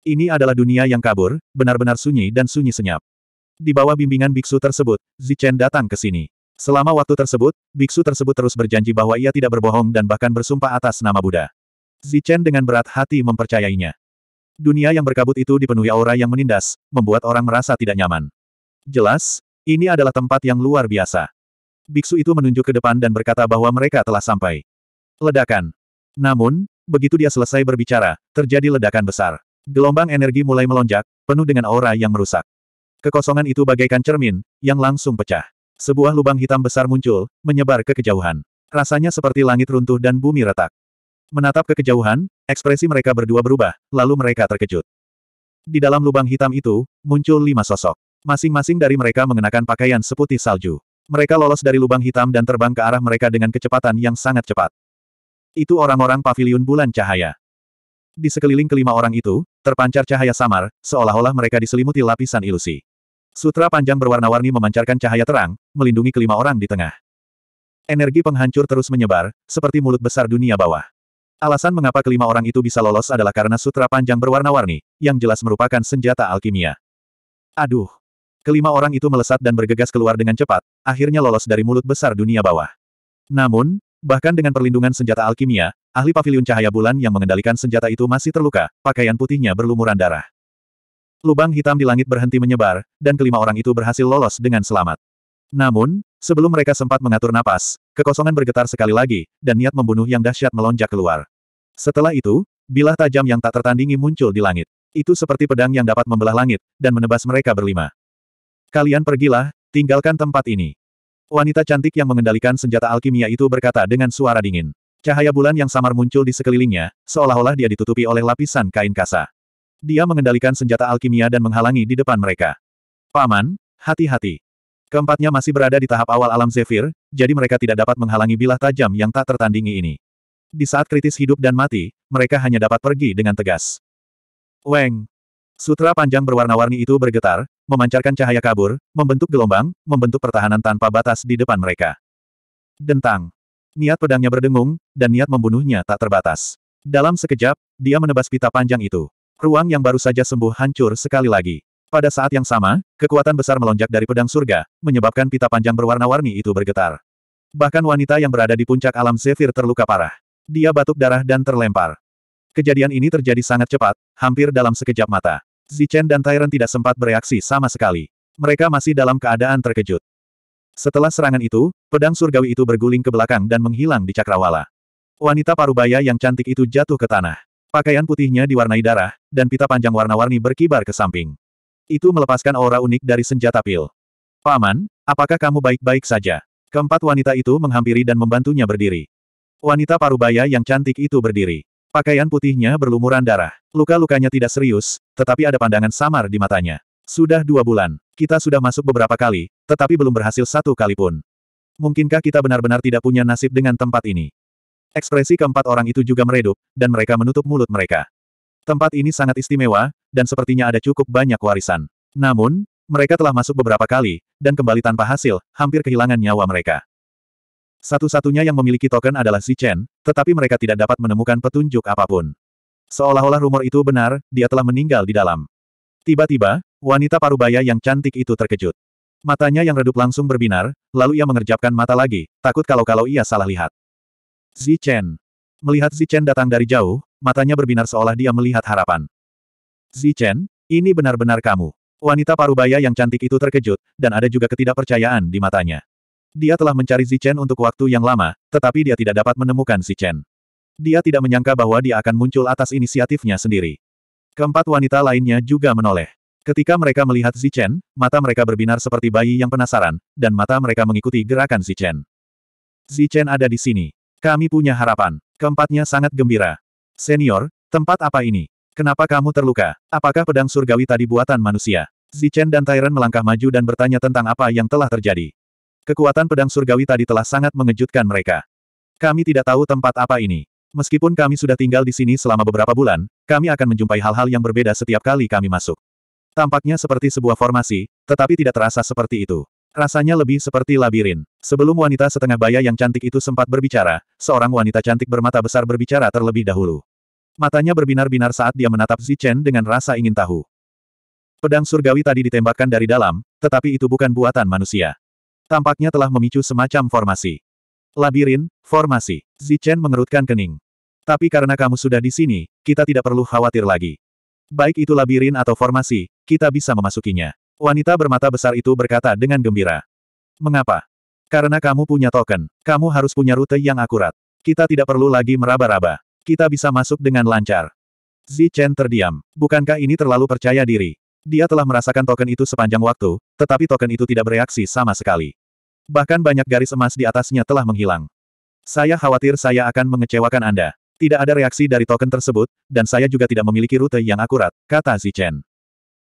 Ini adalah dunia yang kabur, benar-benar sunyi dan sunyi senyap. Di bawah bimbingan biksu tersebut, Zichen datang ke sini. Selama waktu tersebut, biksu tersebut terus berjanji bahwa ia tidak berbohong dan bahkan bersumpah atas nama Buddha. Zichen dengan berat hati mempercayainya. Dunia yang berkabut itu dipenuhi aura yang menindas, membuat orang merasa tidak nyaman. Jelas, ini adalah tempat yang luar biasa. Biksu itu menunjuk ke depan dan berkata bahwa mereka telah sampai. Ledakan. Namun, begitu dia selesai berbicara, terjadi ledakan besar. Gelombang energi mulai melonjak, penuh dengan aura yang merusak. Kekosongan itu bagaikan cermin, yang langsung pecah. Sebuah lubang hitam besar muncul, menyebar ke kejauhan. Rasanya seperti langit runtuh dan bumi retak. Menatap ke kejauhan, ekspresi mereka berdua berubah, lalu mereka terkejut. Di dalam lubang hitam itu, muncul lima sosok. Masing-masing dari mereka mengenakan pakaian seputih salju. Mereka lolos dari lubang hitam dan terbang ke arah mereka dengan kecepatan yang sangat cepat. Itu orang-orang Pavilion bulan cahaya. Di sekeliling kelima orang itu, terpancar cahaya samar, seolah-olah mereka diselimuti lapisan ilusi. Sutra panjang berwarna-warni memancarkan cahaya terang, melindungi kelima orang di tengah. Energi penghancur terus menyebar, seperti mulut besar dunia bawah. Alasan mengapa kelima orang itu bisa lolos adalah karena sutra panjang berwarna-warni, yang jelas merupakan senjata alkimia. Aduh! Kelima orang itu melesat dan bergegas keluar dengan cepat, akhirnya lolos dari mulut besar dunia bawah. Namun, Bahkan dengan perlindungan senjata alkimia, ahli pavilion cahaya bulan yang mengendalikan senjata itu masih terluka, pakaian putihnya berlumuran darah. Lubang hitam di langit berhenti menyebar, dan kelima orang itu berhasil lolos dengan selamat. Namun, sebelum mereka sempat mengatur napas, kekosongan bergetar sekali lagi, dan niat membunuh yang dahsyat melonjak keluar. Setelah itu, bilah tajam yang tak tertandingi muncul di langit. Itu seperti pedang yang dapat membelah langit, dan menebas mereka berlima. Kalian pergilah, tinggalkan tempat ini. Wanita cantik yang mengendalikan senjata alkimia itu berkata dengan suara dingin. Cahaya bulan yang samar muncul di sekelilingnya, seolah-olah dia ditutupi oleh lapisan kain kasa. Dia mengendalikan senjata alkimia dan menghalangi di depan mereka. Paman, hati-hati. Keempatnya masih berada di tahap awal alam Zephyr, jadi mereka tidak dapat menghalangi bilah tajam yang tak tertandingi ini. Di saat kritis hidup dan mati, mereka hanya dapat pergi dengan tegas. Weng! Sutra panjang berwarna-warni itu bergetar, memancarkan cahaya kabur, membentuk gelombang, membentuk pertahanan tanpa batas di depan mereka. Dentang. Niat pedangnya berdengung, dan niat membunuhnya tak terbatas. Dalam sekejap, dia menebas pita panjang itu. Ruang yang baru saja sembuh hancur sekali lagi. Pada saat yang sama, kekuatan besar melonjak dari pedang surga, menyebabkan pita panjang berwarna-warni itu bergetar. Bahkan wanita yang berada di puncak alam Zephyr terluka parah. Dia batuk darah dan terlempar. Kejadian ini terjadi sangat cepat, hampir dalam sekejap mata. Zichen dan Tyrant tidak sempat bereaksi sama sekali. Mereka masih dalam keadaan terkejut. Setelah serangan itu, pedang surgawi itu berguling ke belakang dan menghilang di cakrawala. Wanita parubaya yang cantik itu jatuh ke tanah. Pakaian putihnya diwarnai darah, dan pita panjang warna-warni berkibar ke samping. Itu melepaskan aura unik dari senjata pil. Paman, apakah kamu baik-baik saja? Keempat wanita itu menghampiri dan membantunya berdiri. Wanita parubaya yang cantik itu berdiri. Pakaian putihnya berlumuran darah. Luka-lukanya tidak serius, tetapi ada pandangan samar di matanya. Sudah dua bulan. Kita sudah masuk beberapa kali, tetapi belum berhasil satu kali pun. Mungkinkah kita benar-benar tidak punya nasib dengan tempat ini? Ekspresi keempat orang itu juga meredup, dan mereka menutup mulut mereka. Tempat ini sangat istimewa, dan sepertinya ada cukup banyak warisan. Namun, mereka telah masuk beberapa kali, dan kembali tanpa hasil, hampir kehilangan nyawa mereka. Satu-satunya yang memiliki token adalah si Chen, tetapi mereka tidak dapat menemukan petunjuk apapun. Seolah-olah rumor itu benar, dia telah meninggal di dalam. Tiba-tiba, wanita parubaya yang cantik itu terkejut. Matanya yang redup langsung berbinar, lalu ia mengerjapkan mata lagi, takut kalau-kalau ia salah lihat. Zi Chen. Melihat Zi Chen datang dari jauh, matanya berbinar seolah dia melihat harapan. Zi Chen, ini benar-benar kamu. Wanita parubaya yang cantik itu terkejut, dan ada juga ketidakpercayaan di matanya. Dia telah mencari Zichen untuk waktu yang lama, tetapi dia tidak dapat menemukan Zichen. Dia tidak menyangka bahwa dia akan muncul atas inisiatifnya sendiri. Keempat wanita lainnya juga menoleh. Ketika mereka melihat Zichen, mata mereka berbinar seperti bayi yang penasaran, dan mata mereka mengikuti gerakan Zichen. Zichen ada di sini. Kami punya harapan. Keempatnya sangat gembira. Senior, tempat apa ini? Kenapa kamu terluka? Apakah pedang surgawi tadi buatan manusia? Zichen dan Tyrant melangkah maju dan bertanya tentang apa yang telah terjadi. Kekuatan pedang surgawi tadi telah sangat mengejutkan mereka. Kami tidak tahu tempat apa ini. Meskipun kami sudah tinggal di sini selama beberapa bulan, kami akan menjumpai hal-hal yang berbeda setiap kali kami masuk. Tampaknya seperti sebuah formasi, tetapi tidak terasa seperti itu. Rasanya lebih seperti labirin. Sebelum wanita setengah baya yang cantik itu sempat berbicara, seorang wanita cantik bermata besar berbicara terlebih dahulu. Matanya berbinar-binar saat dia menatap Zichen dengan rasa ingin tahu. Pedang surgawi tadi ditembakkan dari dalam, tetapi itu bukan buatan manusia tampaknya telah memicu semacam formasi. Labirin, formasi. Zichen mengerutkan kening. Tapi karena kamu sudah di sini, kita tidak perlu khawatir lagi. Baik itu labirin atau formasi, kita bisa memasukinya. Wanita bermata besar itu berkata dengan gembira. Mengapa? Karena kamu punya token, kamu harus punya rute yang akurat. Kita tidak perlu lagi meraba-raba. Kita bisa masuk dengan lancar. Zichen terdiam. Bukankah ini terlalu percaya diri? Dia telah merasakan token itu sepanjang waktu, tetapi token itu tidak bereaksi sama sekali. Bahkan banyak garis emas di atasnya telah menghilang. Saya khawatir saya akan mengecewakan Anda. Tidak ada reaksi dari token tersebut, dan saya juga tidak memiliki rute yang akurat, kata Zichen.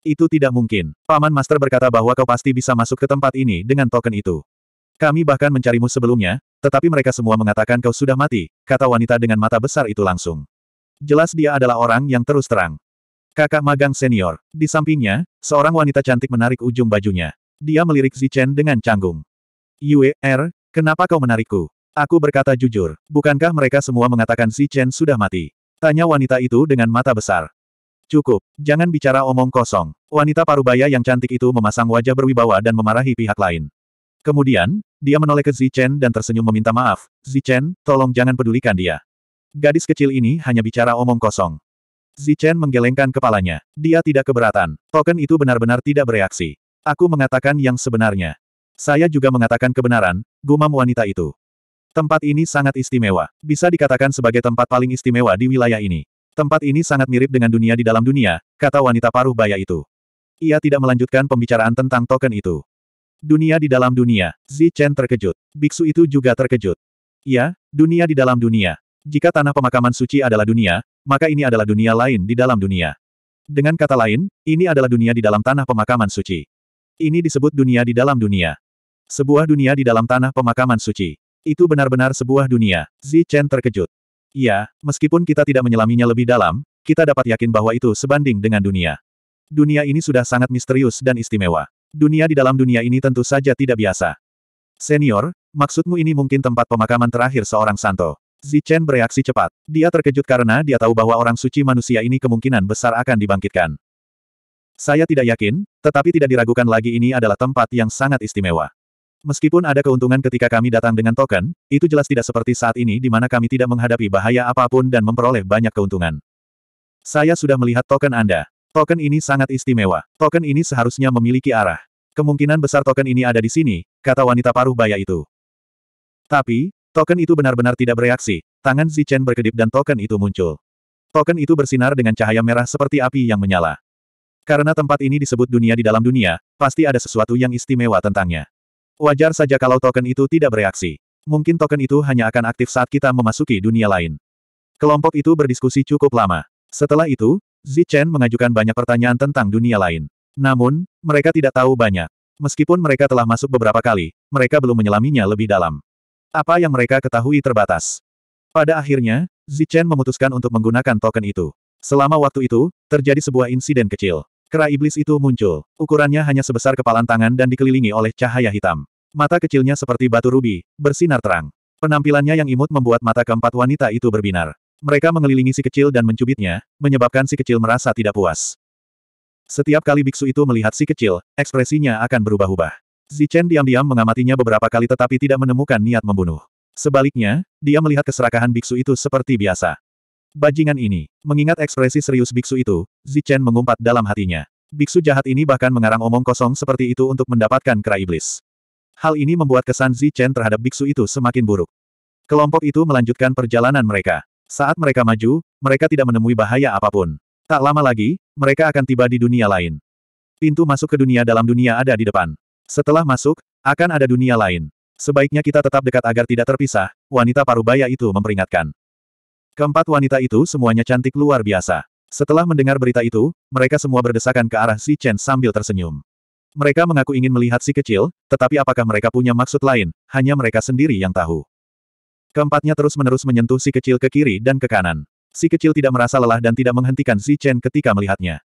Itu tidak mungkin. Paman Master berkata bahwa kau pasti bisa masuk ke tempat ini dengan token itu. Kami bahkan mencarimu sebelumnya, tetapi mereka semua mengatakan kau sudah mati, kata wanita dengan mata besar itu langsung. Jelas dia adalah orang yang terus terang. Kakak magang senior. Di sampingnya, seorang wanita cantik menarik ujung bajunya. Dia melirik Zichen dengan canggung. Yue, er, kenapa kau menarikku? Aku berkata jujur, bukankah mereka semua mengatakan si Chen sudah mati? Tanya wanita itu dengan mata besar. Cukup, jangan bicara omong kosong. Wanita parubaya yang cantik itu memasang wajah berwibawa dan memarahi pihak lain. Kemudian, dia menoleh ke Zichen dan tersenyum meminta maaf. Zichen, tolong jangan pedulikan dia. Gadis kecil ini hanya bicara omong kosong. Zichen menggelengkan kepalanya. Dia tidak keberatan. Token itu benar-benar tidak bereaksi. Aku mengatakan yang sebenarnya. Saya juga mengatakan kebenaran, gumam wanita itu. Tempat ini sangat istimewa. Bisa dikatakan sebagai tempat paling istimewa di wilayah ini. Tempat ini sangat mirip dengan dunia di dalam dunia, kata wanita paruh baya itu. Ia tidak melanjutkan pembicaraan tentang token itu. Dunia di dalam dunia, Zi Chen terkejut. Biksu itu juga terkejut. Ya, dunia di dalam dunia. Jika tanah pemakaman suci adalah dunia, maka ini adalah dunia lain di dalam dunia. Dengan kata lain, ini adalah dunia di dalam tanah pemakaman suci. Ini disebut dunia di dalam dunia. Sebuah dunia di dalam tanah pemakaman suci. Itu benar-benar sebuah dunia. Zi Chen terkejut. Ya, meskipun kita tidak menyelaminya lebih dalam, kita dapat yakin bahwa itu sebanding dengan dunia. Dunia ini sudah sangat misterius dan istimewa. Dunia di dalam dunia ini tentu saja tidak biasa. Senior, maksudmu ini mungkin tempat pemakaman terakhir seorang santo. Zi Chen bereaksi cepat. Dia terkejut karena dia tahu bahwa orang suci manusia ini kemungkinan besar akan dibangkitkan. Saya tidak yakin, tetapi tidak diragukan lagi ini adalah tempat yang sangat istimewa. Meskipun ada keuntungan ketika kami datang dengan token, itu jelas tidak seperti saat ini di mana kami tidak menghadapi bahaya apapun dan memperoleh banyak keuntungan. Saya sudah melihat token Anda. Token ini sangat istimewa. Token ini seharusnya memiliki arah. Kemungkinan besar token ini ada di sini, kata wanita paruh baya itu. Tapi, token itu benar-benar tidak bereaksi. Tangan Zichen berkedip dan token itu muncul. Token itu bersinar dengan cahaya merah seperti api yang menyala. Karena tempat ini disebut dunia di dalam dunia, pasti ada sesuatu yang istimewa tentangnya. Wajar saja kalau token itu tidak bereaksi. Mungkin token itu hanya akan aktif saat kita memasuki dunia lain. Kelompok itu berdiskusi cukup lama. Setelah itu, Zichen mengajukan banyak pertanyaan tentang dunia lain. Namun, mereka tidak tahu banyak. Meskipun mereka telah masuk beberapa kali, mereka belum menyelaminya lebih dalam. Apa yang mereka ketahui terbatas. Pada akhirnya, Zichen memutuskan untuk menggunakan token itu. Selama waktu itu, terjadi sebuah insiden kecil. Kera iblis itu muncul. Ukurannya hanya sebesar kepalan tangan dan dikelilingi oleh cahaya hitam. Mata kecilnya seperti batu rubi, bersinar terang. Penampilannya yang imut membuat mata keempat wanita itu berbinar. Mereka mengelilingi si kecil dan mencubitnya, menyebabkan si kecil merasa tidak puas. Setiap kali biksu itu melihat si kecil, ekspresinya akan berubah-ubah. Zichen diam-diam mengamatinya beberapa kali tetapi tidak menemukan niat membunuh. Sebaliknya, dia melihat keserakahan biksu itu seperti biasa. Bajingan ini, mengingat ekspresi serius biksu itu, Zichen mengumpat dalam hatinya. Biksu jahat ini bahkan mengarang omong kosong seperti itu untuk mendapatkan kera iblis. Hal ini membuat kesan Zi Chen terhadap biksu itu semakin buruk. Kelompok itu melanjutkan perjalanan mereka. Saat mereka maju, mereka tidak menemui bahaya apapun. Tak lama lagi, mereka akan tiba di dunia lain. Pintu masuk ke dunia dalam dunia ada di depan. Setelah masuk, akan ada dunia lain. Sebaiknya kita tetap dekat agar tidak terpisah, wanita parubaya itu memperingatkan. Keempat wanita itu semuanya cantik luar biasa. Setelah mendengar berita itu, mereka semua berdesakan ke arah Si Chen sambil tersenyum. Mereka mengaku ingin melihat si kecil, tetapi apakah mereka punya maksud lain, hanya mereka sendiri yang tahu. Keempatnya terus-menerus menyentuh si kecil ke kiri dan ke kanan. Si kecil tidak merasa lelah dan tidak menghentikan si Chen ketika melihatnya.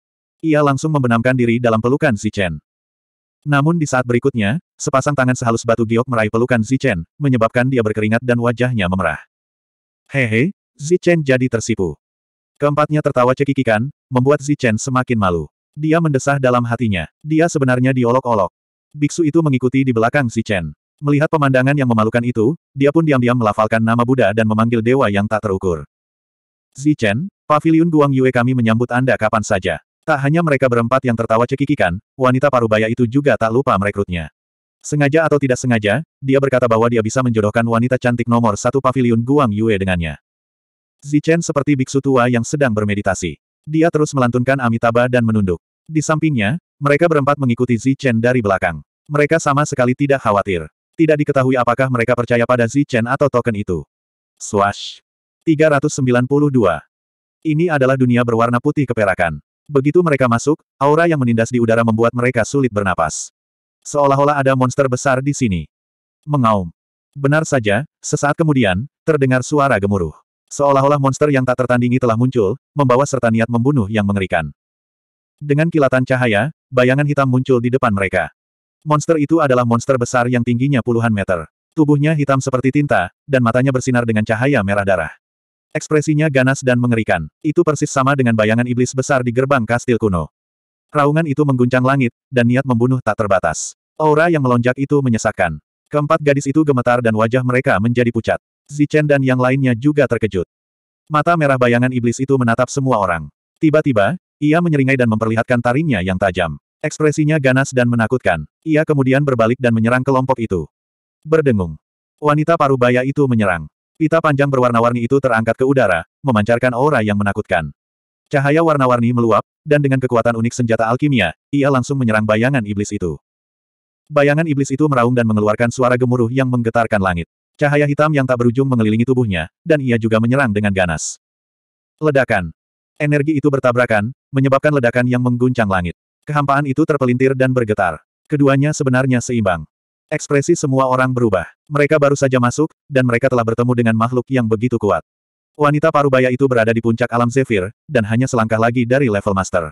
Ia langsung membenamkan diri dalam pelukan si Chen. Namun di saat berikutnya, sepasang tangan sehalus batu giok meraih pelukan si Chen, menyebabkan dia berkeringat dan wajahnya memerah. Hehe, Xi Chen jadi tersipu. Keempatnya tertawa cekikikan, membuat Xi Chen semakin malu. Dia mendesah dalam hatinya. Dia sebenarnya diolok-olok. Biksu itu mengikuti di belakang si Chen. Melihat pemandangan yang memalukan itu, dia pun diam-diam melafalkan nama Buddha dan memanggil dewa yang tak terukur. Zi Chen, Paviliun Guang Yue kami menyambut Anda kapan saja. Tak hanya mereka berempat yang tertawa cekikikan, wanita parubaya itu juga tak lupa merekrutnya. Sengaja atau tidak sengaja, dia berkata bahwa dia bisa menjodohkan wanita cantik nomor satu Paviliun Guang Yue dengannya. Zi Chen seperti biksu tua yang sedang bermeditasi. Dia terus melantunkan Amitabha dan menunduk. Di sampingnya, mereka berempat mengikuti Zi Chen dari belakang. Mereka sama sekali tidak khawatir. Tidak diketahui apakah mereka percaya pada Zi Chen atau token itu. Swash. 392. Ini adalah dunia berwarna putih keperakan. Begitu mereka masuk, aura yang menindas di udara membuat mereka sulit bernapas. Seolah-olah ada monster besar di sini. Mengaum. Benar saja, sesaat kemudian, terdengar suara gemuruh. Seolah-olah monster yang tak tertandingi telah muncul, membawa serta niat membunuh yang mengerikan. Dengan kilatan cahaya, bayangan hitam muncul di depan mereka. Monster itu adalah monster besar yang tingginya puluhan meter. Tubuhnya hitam seperti tinta, dan matanya bersinar dengan cahaya merah darah. Ekspresinya ganas dan mengerikan. Itu persis sama dengan bayangan iblis besar di gerbang kastil kuno. Raungan itu mengguncang langit, dan niat membunuh tak terbatas. Aura yang melonjak itu menyesakkan. Keempat gadis itu gemetar dan wajah mereka menjadi pucat. Zichen dan yang lainnya juga terkejut. Mata merah bayangan iblis itu menatap semua orang. Tiba-tiba, ia menyeringai dan memperlihatkan taringnya yang tajam. Ekspresinya ganas dan menakutkan. Ia kemudian berbalik dan menyerang kelompok itu. Berdengung. Wanita parubaya itu menyerang. Pita panjang berwarna-warni itu terangkat ke udara, memancarkan aura yang menakutkan. Cahaya warna-warni meluap, dan dengan kekuatan unik senjata alkimia, ia langsung menyerang bayangan iblis itu. Bayangan iblis itu meraung dan mengeluarkan suara gemuruh yang menggetarkan langit. Cahaya hitam yang tak berujung mengelilingi tubuhnya, dan ia juga menyerang dengan ganas. Ledakan. Energi itu bertabrakan, menyebabkan ledakan yang mengguncang langit. Kehampaan itu terpelintir dan bergetar. Keduanya sebenarnya seimbang. Ekspresi semua orang berubah. Mereka baru saja masuk, dan mereka telah bertemu dengan makhluk yang begitu kuat. Wanita parubaya itu berada di puncak alam Zephyr, dan hanya selangkah lagi dari level master.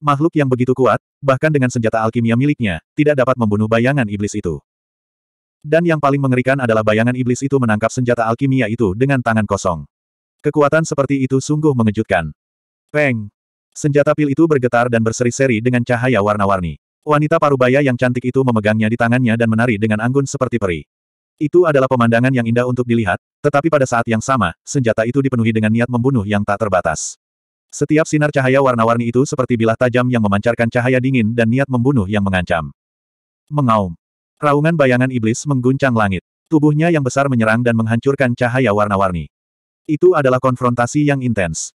Makhluk yang begitu kuat, bahkan dengan senjata alkimia miliknya, tidak dapat membunuh bayangan iblis itu. Dan yang paling mengerikan adalah bayangan iblis itu menangkap senjata alkimia itu dengan tangan kosong. Kekuatan seperti itu sungguh mengejutkan. Peng! Senjata pil itu bergetar dan berseri-seri dengan cahaya warna-warni. Wanita parubaya yang cantik itu memegangnya di tangannya dan menari dengan anggun seperti peri. Itu adalah pemandangan yang indah untuk dilihat, tetapi pada saat yang sama, senjata itu dipenuhi dengan niat membunuh yang tak terbatas. Setiap sinar cahaya warna-warni itu seperti bilah tajam yang memancarkan cahaya dingin dan niat membunuh yang mengancam. Mengaum. Raungan bayangan iblis mengguncang langit. Tubuhnya yang besar menyerang dan menghancurkan cahaya warna-warni. Itu adalah konfrontasi yang intens.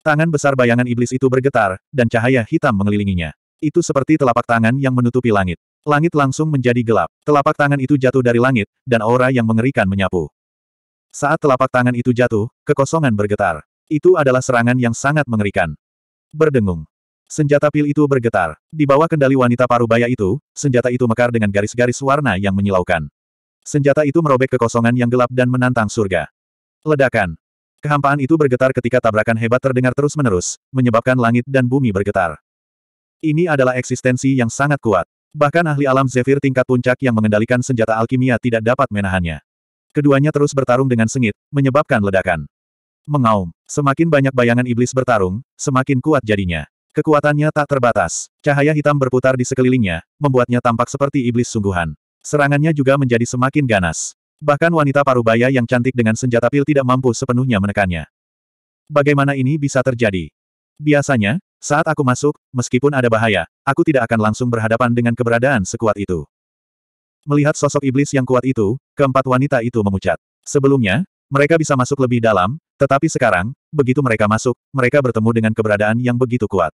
Tangan besar bayangan iblis itu bergetar, dan cahaya hitam mengelilinginya. Itu seperti telapak tangan yang menutupi langit. Langit langsung menjadi gelap. Telapak tangan itu jatuh dari langit, dan aura yang mengerikan menyapu. Saat telapak tangan itu jatuh, kekosongan bergetar. Itu adalah serangan yang sangat mengerikan. Berdengung. Senjata pil itu bergetar. Di bawah kendali wanita parubaya itu, senjata itu mekar dengan garis-garis warna yang menyilaukan. Senjata itu merobek kekosongan yang gelap dan menantang surga. Ledakan. Kehampaan itu bergetar ketika tabrakan hebat terdengar terus-menerus, menyebabkan langit dan bumi bergetar. Ini adalah eksistensi yang sangat kuat. Bahkan ahli alam Zephyr tingkat puncak yang mengendalikan senjata alkimia tidak dapat menahannya. Keduanya terus bertarung dengan sengit, menyebabkan ledakan. Mengaum, semakin banyak bayangan iblis bertarung, semakin kuat jadinya. Kekuatannya tak terbatas. Cahaya hitam berputar di sekelilingnya, membuatnya tampak seperti iblis sungguhan. Serangannya juga menjadi semakin ganas. Bahkan wanita parubaya yang cantik dengan senjata pil tidak mampu sepenuhnya menekannya. Bagaimana ini bisa terjadi? Biasanya, saat aku masuk, meskipun ada bahaya, aku tidak akan langsung berhadapan dengan keberadaan sekuat itu. Melihat sosok iblis yang kuat itu, keempat wanita itu memucat. Sebelumnya, mereka bisa masuk lebih dalam, tetapi sekarang, begitu mereka masuk, mereka bertemu dengan keberadaan yang begitu kuat.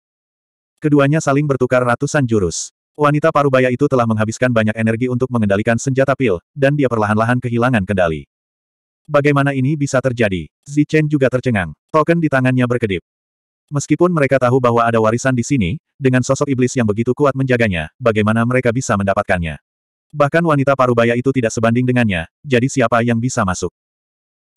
Keduanya saling bertukar ratusan jurus. Wanita parubaya itu telah menghabiskan banyak energi untuk mengendalikan senjata pil, dan dia perlahan-lahan kehilangan kendali. Bagaimana ini bisa terjadi? Zichen juga tercengang. Token di tangannya berkedip. Meskipun mereka tahu bahwa ada warisan di sini, dengan sosok iblis yang begitu kuat menjaganya, bagaimana mereka bisa mendapatkannya? Bahkan wanita parubaya itu tidak sebanding dengannya, jadi siapa yang bisa masuk?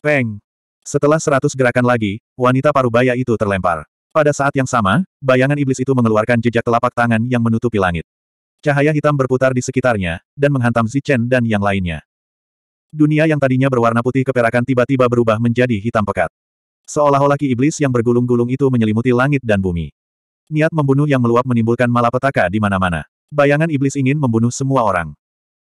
Peng! Setelah seratus gerakan lagi, wanita parubaya itu terlempar. Pada saat yang sama, bayangan iblis itu mengeluarkan jejak telapak tangan yang menutupi langit. Cahaya hitam berputar di sekitarnya, dan menghantam Zichen dan yang lainnya. Dunia yang tadinya berwarna putih keperakan tiba-tiba berubah menjadi hitam pekat. Seolah-olah ki iblis yang bergulung-gulung itu menyelimuti langit dan bumi. Niat membunuh yang meluap menimbulkan malapetaka di mana-mana. Bayangan iblis ingin membunuh semua orang.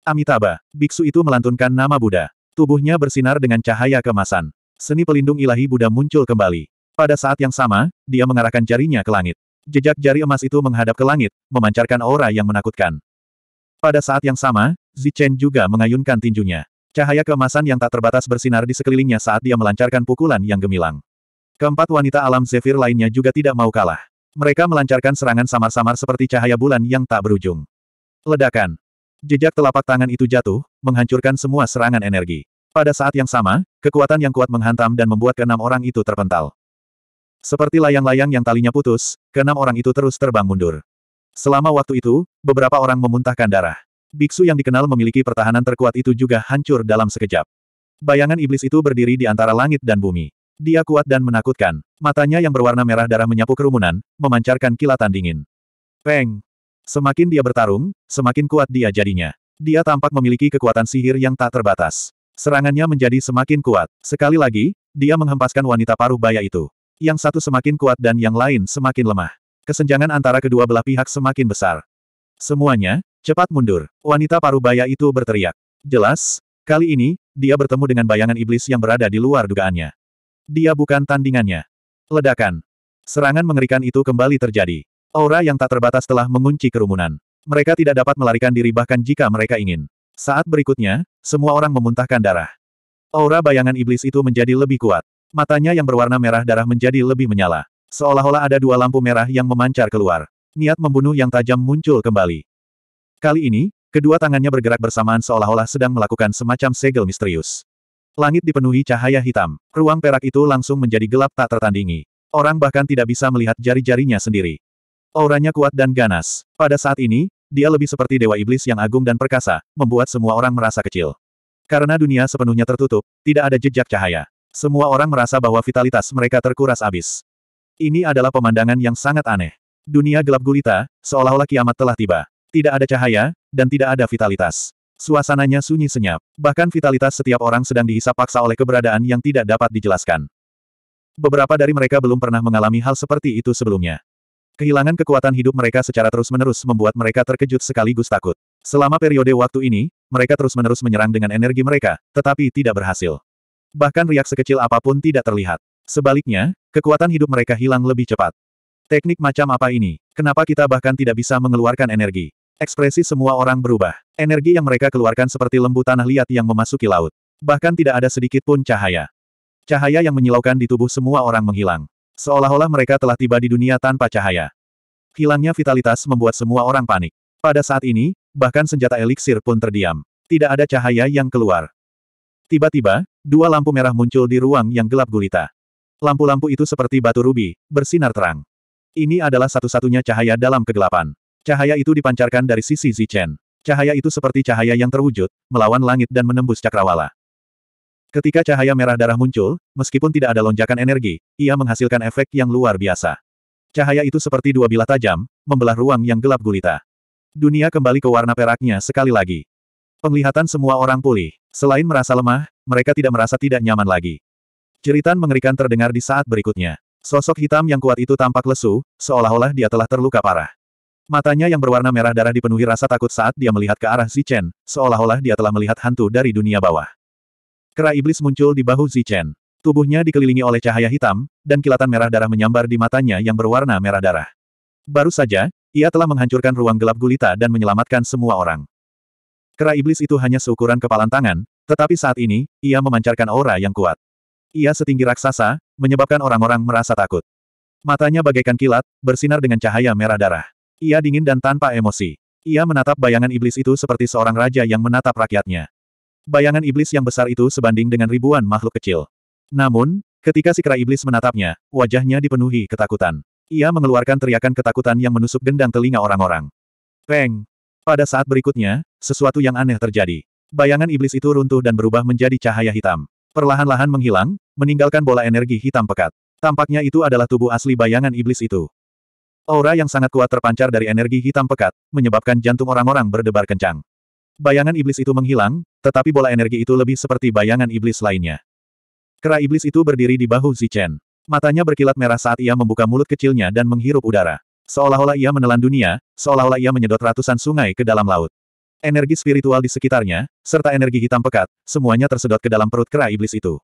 Amitabha, biksu itu melantunkan nama Buddha. Tubuhnya bersinar dengan cahaya kemasan. Seni pelindung ilahi Buddha muncul kembali. Pada saat yang sama, dia mengarahkan jarinya ke langit. Jejak jari emas itu menghadap ke langit, memancarkan aura yang menakutkan. Pada saat yang sama, Zichen juga mengayunkan tinjunya. Cahaya keemasan yang tak terbatas bersinar di sekelilingnya saat dia melancarkan pukulan yang gemilang. Keempat wanita alam Zephyr lainnya juga tidak mau kalah. Mereka melancarkan serangan samar-samar seperti cahaya bulan yang tak berujung. Ledakan. Jejak telapak tangan itu jatuh, menghancurkan semua serangan energi. Pada saat yang sama, kekuatan yang kuat menghantam dan membuat keenam orang itu terpental. Seperti layang-layang yang talinya putus, keenam orang itu terus terbang mundur. Selama waktu itu, beberapa orang memuntahkan darah. Biksu yang dikenal memiliki pertahanan terkuat itu juga hancur dalam sekejap. Bayangan iblis itu berdiri di antara langit dan bumi. Dia kuat dan menakutkan. Matanya yang berwarna merah darah menyapu kerumunan, memancarkan kilatan dingin. Peng! Semakin dia bertarung, semakin kuat dia jadinya. Dia tampak memiliki kekuatan sihir yang tak terbatas. Serangannya menjadi semakin kuat. Sekali lagi, dia menghempaskan wanita paruh baya itu. Yang satu semakin kuat dan yang lain semakin lemah. Kesenjangan antara kedua belah pihak semakin besar. Semuanya, cepat mundur. Wanita paruh baya itu berteriak. Jelas, kali ini, dia bertemu dengan bayangan iblis yang berada di luar dugaannya. Dia bukan tandingannya. Ledakan. Serangan mengerikan itu kembali terjadi. Aura yang tak terbatas telah mengunci kerumunan. Mereka tidak dapat melarikan diri bahkan jika mereka ingin. Saat berikutnya, semua orang memuntahkan darah. Aura bayangan iblis itu menjadi lebih kuat. Matanya yang berwarna merah darah menjadi lebih menyala. Seolah-olah ada dua lampu merah yang memancar keluar. Niat membunuh yang tajam muncul kembali. Kali ini, kedua tangannya bergerak bersamaan seolah-olah sedang melakukan semacam segel misterius. Langit dipenuhi cahaya hitam. Ruang perak itu langsung menjadi gelap tak tertandingi. Orang bahkan tidak bisa melihat jari-jarinya sendiri. Auranya kuat dan ganas. Pada saat ini, dia lebih seperti dewa iblis yang agung dan perkasa, membuat semua orang merasa kecil. Karena dunia sepenuhnya tertutup, tidak ada jejak cahaya. Semua orang merasa bahwa vitalitas mereka terkuras abis. Ini adalah pemandangan yang sangat aneh. Dunia gelap gulita, seolah-olah kiamat telah tiba. Tidak ada cahaya, dan tidak ada vitalitas. Suasananya sunyi senyap. Bahkan vitalitas setiap orang sedang dihisap paksa oleh keberadaan yang tidak dapat dijelaskan. Beberapa dari mereka belum pernah mengalami hal seperti itu sebelumnya. Kehilangan kekuatan hidup mereka secara terus-menerus membuat mereka terkejut sekaligus takut. Selama periode waktu ini, mereka terus-menerus menyerang dengan energi mereka, tetapi tidak berhasil. Bahkan riak sekecil apapun tidak terlihat. Sebaliknya, kekuatan hidup mereka hilang lebih cepat. Teknik macam apa ini? Kenapa kita bahkan tidak bisa mengeluarkan energi? Ekspresi semua orang berubah. Energi yang mereka keluarkan seperti lembu tanah liat yang memasuki laut. Bahkan tidak ada sedikit pun cahaya. Cahaya yang menyilaukan di tubuh semua orang menghilang. Seolah-olah mereka telah tiba di dunia tanpa cahaya. Hilangnya vitalitas membuat semua orang panik. Pada saat ini, bahkan senjata eliksir pun terdiam. Tidak ada cahaya yang keluar. Tiba-tiba, dua lampu merah muncul di ruang yang gelap gulita. Lampu-lampu itu seperti batu rubi, bersinar terang. Ini adalah satu-satunya cahaya dalam kegelapan. Cahaya itu dipancarkan dari sisi Zichen. Cahaya itu seperti cahaya yang terwujud, melawan langit dan menembus cakrawala. Ketika cahaya merah darah muncul, meskipun tidak ada lonjakan energi, ia menghasilkan efek yang luar biasa. Cahaya itu seperti dua bilah tajam, membelah ruang yang gelap gulita. Dunia kembali ke warna peraknya sekali lagi. Penglihatan semua orang pulih. Selain merasa lemah, mereka tidak merasa tidak nyaman lagi. Ceritan mengerikan terdengar di saat berikutnya. Sosok hitam yang kuat itu tampak lesu, seolah-olah dia telah terluka parah. Matanya yang berwarna merah darah dipenuhi rasa takut saat dia melihat ke arah Zichen, seolah-olah dia telah melihat hantu dari dunia bawah. Kera iblis muncul di bahu Zichen. Tubuhnya dikelilingi oleh cahaya hitam, dan kilatan merah darah menyambar di matanya yang berwarna merah darah. Baru saja, ia telah menghancurkan ruang gelap gulita dan menyelamatkan semua orang. Kera iblis itu hanya seukuran kepalan tangan, tetapi saat ini, ia memancarkan aura yang kuat. Ia setinggi raksasa, menyebabkan orang-orang merasa takut. Matanya bagaikan kilat, bersinar dengan cahaya merah darah. Ia dingin dan tanpa emosi. Ia menatap bayangan iblis itu seperti seorang raja yang menatap rakyatnya. Bayangan iblis yang besar itu sebanding dengan ribuan makhluk kecil. Namun, ketika si kera iblis menatapnya, wajahnya dipenuhi ketakutan. Ia mengeluarkan teriakan ketakutan yang menusuk gendang telinga orang-orang. Peng! Pada saat berikutnya, sesuatu yang aneh terjadi. Bayangan iblis itu runtuh dan berubah menjadi cahaya hitam. Perlahan-lahan menghilang, meninggalkan bola energi hitam pekat. Tampaknya itu adalah tubuh asli bayangan iblis itu. Aura yang sangat kuat terpancar dari energi hitam pekat, menyebabkan jantung orang-orang berdebar kencang. Bayangan iblis itu menghilang, tetapi bola energi itu lebih seperti bayangan iblis lainnya. Kera iblis itu berdiri di bahu Zichen. Matanya berkilat merah saat ia membuka mulut kecilnya dan menghirup udara. Seolah-olah ia menelan dunia, seolah-olah ia menyedot ratusan sungai ke dalam laut. Energi spiritual di sekitarnya, serta energi hitam pekat, semuanya tersedot ke dalam perut kera iblis itu.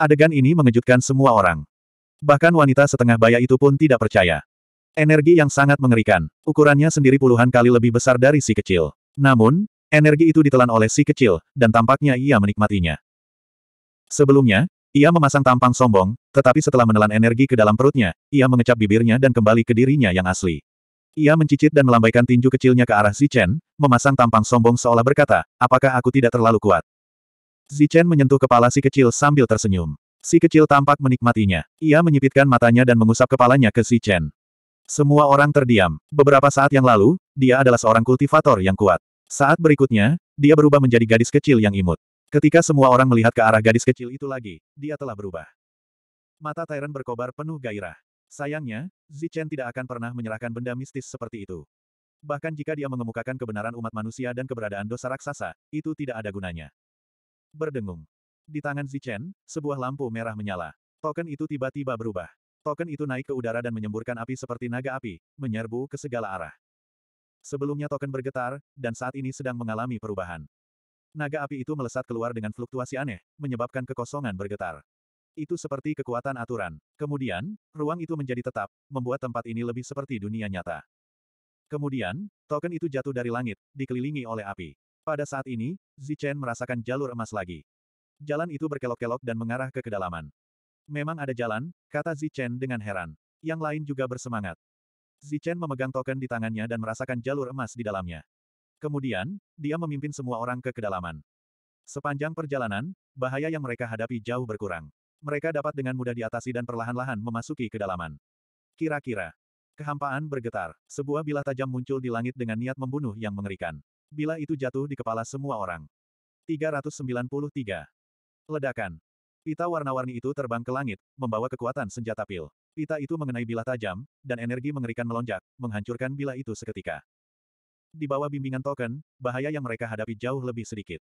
Adegan ini mengejutkan semua orang. Bahkan wanita setengah baya itu pun tidak percaya. Energi yang sangat mengerikan, ukurannya sendiri puluhan kali lebih besar dari si kecil. Namun, energi itu ditelan oleh si kecil, dan tampaknya ia menikmatinya. Sebelumnya, ia memasang tampang sombong, tetapi setelah menelan energi ke dalam perutnya, ia mengecap bibirnya dan kembali ke dirinya yang asli. Ia mencicit dan melambaikan tinju kecilnya ke arah Zichen, memasang tampang sombong seolah berkata, apakah aku tidak terlalu kuat? Zichen menyentuh kepala si kecil sambil tersenyum. Si kecil tampak menikmatinya. Ia menyipitkan matanya dan mengusap kepalanya ke Zichen. Semua orang terdiam. Beberapa saat yang lalu, dia adalah seorang kultivator yang kuat. Saat berikutnya, dia berubah menjadi gadis kecil yang imut. Ketika semua orang melihat ke arah gadis kecil itu lagi, dia telah berubah. Mata Tyrant berkobar penuh gairah. Sayangnya, Zichen tidak akan pernah menyerahkan benda mistis seperti itu. Bahkan jika dia mengemukakan kebenaran umat manusia dan keberadaan dosa raksasa, itu tidak ada gunanya. Berdengung. Di tangan Zichen, sebuah lampu merah menyala. Token itu tiba-tiba berubah. Token itu naik ke udara dan menyemburkan api seperti naga api, menyerbu ke segala arah. Sebelumnya token bergetar, dan saat ini sedang mengalami perubahan. Naga api itu melesat keluar dengan fluktuasi aneh, menyebabkan kekosongan bergetar. Itu seperti kekuatan aturan. Kemudian, ruang itu menjadi tetap, membuat tempat ini lebih seperti dunia nyata. Kemudian, token itu jatuh dari langit, dikelilingi oleh api. Pada saat ini, Zichen merasakan jalur emas lagi. Jalan itu berkelok-kelok dan mengarah ke kedalaman. Memang ada jalan, kata Zichen dengan heran. Yang lain juga bersemangat. Zichen memegang token di tangannya dan merasakan jalur emas di dalamnya. Kemudian, dia memimpin semua orang ke kedalaman. Sepanjang perjalanan, bahaya yang mereka hadapi jauh berkurang. Mereka dapat dengan mudah diatasi dan perlahan-lahan memasuki kedalaman. Kira-kira, kehampaan bergetar, sebuah bilah tajam muncul di langit dengan niat membunuh yang mengerikan. Bila itu jatuh di kepala semua orang. 393. Ledakan. Pita warna-warni itu terbang ke langit, membawa kekuatan senjata pil. Pita itu mengenai bilah tajam, dan energi mengerikan melonjak, menghancurkan bilah itu seketika. Di bawah bimbingan token, bahaya yang mereka hadapi jauh lebih sedikit.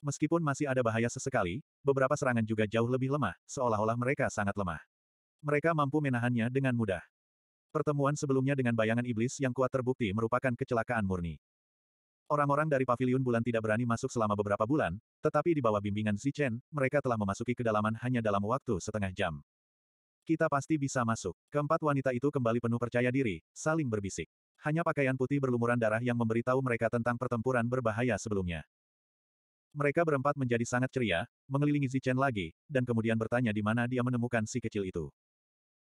Meskipun masih ada bahaya sesekali, beberapa serangan juga jauh lebih lemah, seolah-olah mereka sangat lemah. Mereka mampu menahannya dengan mudah. Pertemuan sebelumnya dengan bayangan iblis yang kuat terbukti merupakan kecelakaan murni. Orang-orang dari pavilion bulan tidak berani masuk selama beberapa bulan, tetapi di bawah bimbingan Zichen, mereka telah memasuki kedalaman hanya dalam waktu setengah jam. Kita pasti bisa masuk. Keempat wanita itu kembali penuh percaya diri, saling berbisik. Hanya pakaian putih berlumuran darah yang memberitahu mereka tentang pertempuran berbahaya sebelumnya. Mereka berempat menjadi sangat ceria, mengelilingi Zichen lagi, dan kemudian bertanya di mana dia menemukan si kecil itu.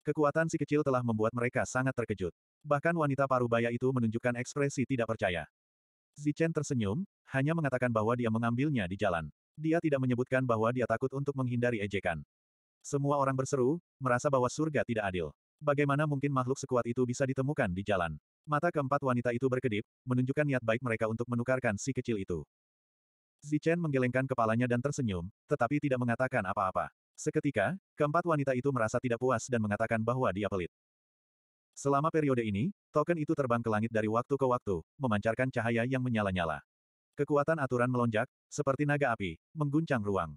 Kekuatan si kecil telah membuat mereka sangat terkejut. Bahkan wanita parubaya itu menunjukkan ekspresi tidak percaya. Zichen tersenyum, hanya mengatakan bahwa dia mengambilnya di jalan. Dia tidak menyebutkan bahwa dia takut untuk menghindari ejekan. Semua orang berseru, merasa bahwa surga tidak adil. Bagaimana mungkin makhluk sekuat itu bisa ditemukan di jalan? Mata keempat wanita itu berkedip, menunjukkan niat baik mereka untuk menukarkan si kecil itu. Zichen menggelengkan kepalanya dan tersenyum, tetapi tidak mengatakan apa-apa. Seketika, keempat wanita itu merasa tidak puas dan mengatakan bahwa dia pelit. Selama periode ini, token itu terbang ke langit dari waktu ke waktu, memancarkan cahaya yang menyala-nyala. Kekuatan aturan melonjak, seperti naga api, mengguncang ruang.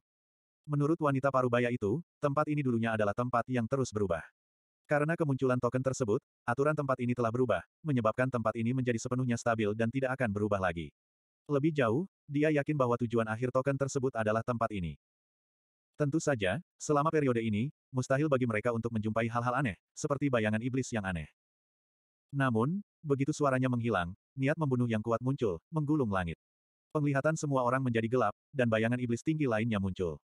Menurut wanita parubaya itu, tempat ini dulunya adalah tempat yang terus berubah. Karena kemunculan token tersebut, aturan tempat ini telah berubah, menyebabkan tempat ini menjadi sepenuhnya stabil dan tidak akan berubah lagi. Lebih jauh, dia yakin bahwa tujuan akhir token tersebut adalah tempat ini. Tentu saja, selama periode ini, mustahil bagi mereka untuk menjumpai hal-hal aneh, seperti bayangan iblis yang aneh. Namun, begitu suaranya menghilang, niat membunuh yang kuat muncul, menggulung langit. Penglihatan semua orang menjadi gelap, dan bayangan iblis tinggi lainnya muncul.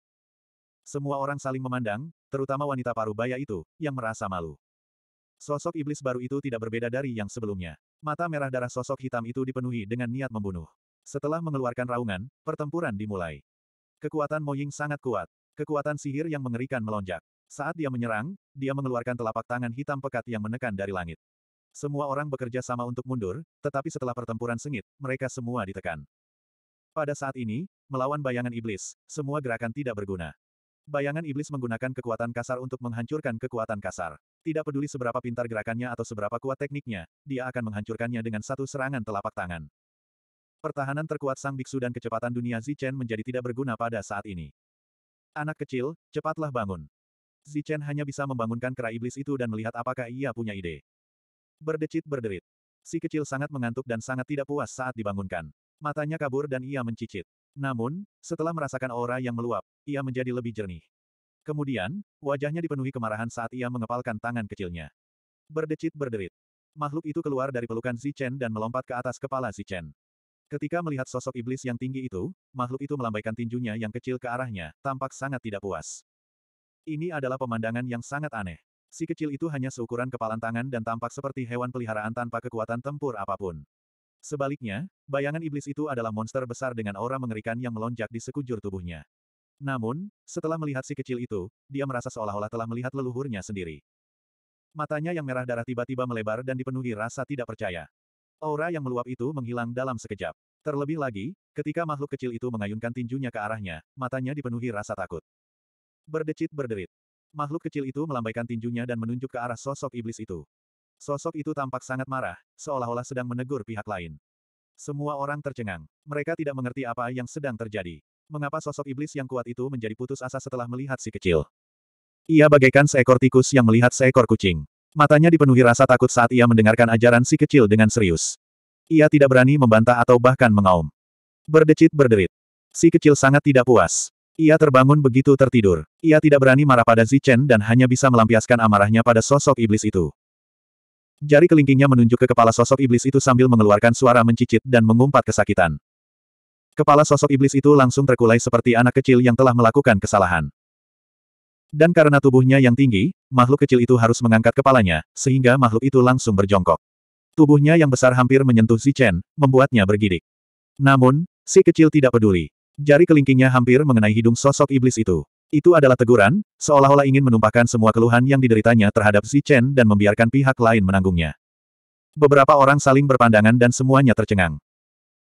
Semua orang saling memandang, terutama wanita paruh baya itu, yang merasa malu. Sosok iblis baru itu tidak berbeda dari yang sebelumnya. Mata merah darah sosok hitam itu dipenuhi dengan niat membunuh. Setelah mengeluarkan raungan, pertempuran dimulai. Kekuatan Moying sangat kuat. Kekuatan sihir yang mengerikan melonjak. Saat dia menyerang, dia mengeluarkan telapak tangan hitam pekat yang menekan dari langit. Semua orang bekerja sama untuk mundur, tetapi setelah pertempuran sengit, mereka semua ditekan. Pada saat ini, melawan bayangan iblis, semua gerakan tidak berguna. Bayangan iblis menggunakan kekuatan kasar untuk menghancurkan kekuatan kasar. Tidak peduli seberapa pintar gerakannya atau seberapa kuat tekniknya, dia akan menghancurkannya dengan satu serangan telapak tangan. Pertahanan terkuat sang biksu dan kecepatan dunia Zichen menjadi tidak berguna pada saat ini. Anak kecil, cepatlah bangun. Zichen hanya bisa membangunkan kera iblis itu dan melihat apakah ia punya ide. Berdecit berderit. Si kecil sangat mengantuk dan sangat tidak puas saat dibangunkan. Matanya kabur dan ia mencicit. Namun, setelah merasakan aura yang meluap, ia menjadi lebih jernih. Kemudian, wajahnya dipenuhi kemarahan saat ia mengepalkan tangan kecilnya. Berdecit berderit. Makhluk itu keluar dari pelukan Zichen dan melompat ke atas kepala Zichen. Ketika melihat sosok iblis yang tinggi itu, makhluk itu melambaikan tinjunya yang kecil ke arahnya, tampak sangat tidak puas. Ini adalah pemandangan yang sangat aneh. Si kecil itu hanya seukuran kepalan tangan dan tampak seperti hewan peliharaan tanpa kekuatan tempur apapun. Sebaliknya, bayangan iblis itu adalah monster besar dengan aura mengerikan yang melonjak di sekujur tubuhnya. Namun, setelah melihat si kecil itu, dia merasa seolah-olah telah melihat leluhurnya sendiri. Matanya yang merah darah tiba-tiba melebar dan dipenuhi rasa tidak percaya. Aura yang meluap itu menghilang dalam sekejap. Terlebih lagi, ketika makhluk kecil itu mengayunkan tinjunya ke arahnya, matanya dipenuhi rasa takut. Berdecit berderit. Makhluk kecil itu melambaikan tinjunya dan menunjuk ke arah sosok iblis itu. Sosok itu tampak sangat marah, seolah-olah sedang menegur pihak lain. Semua orang tercengang. Mereka tidak mengerti apa yang sedang terjadi. Mengapa sosok iblis yang kuat itu menjadi putus asa setelah melihat si kecil? Ia bagaikan seekor tikus yang melihat seekor kucing. Matanya dipenuhi rasa takut saat ia mendengarkan ajaran si kecil dengan serius. Ia tidak berani membantah atau bahkan mengaum. Berdecit berderit. Si kecil sangat tidak puas. Ia terbangun begitu tertidur. Ia tidak berani marah pada Zichen dan hanya bisa melampiaskan amarahnya pada sosok iblis itu. Jari kelingkingnya menunjuk ke kepala sosok iblis itu sambil mengeluarkan suara mencicit dan mengumpat kesakitan. Kepala sosok iblis itu langsung terkulai seperti anak kecil yang telah melakukan kesalahan. Dan karena tubuhnya yang tinggi, makhluk kecil itu harus mengangkat kepalanya, sehingga makhluk itu langsung berjongkok. Tubuhnya yang besar hampir menyentuh si Chen, membuatnya bergidik. Namun, si kecil tidak peduli. Jari kelingkingnya hampir mengenai hidung sosok iblis itu. Itu adalah teguran, seolah-olah ingin menumpahkan semua keluhan yang dideritanya terhadap Xi Chen dan membiarkan pihak lain menanggungnya. Beberapa orang saling berpandangan dan semuanya tercengang.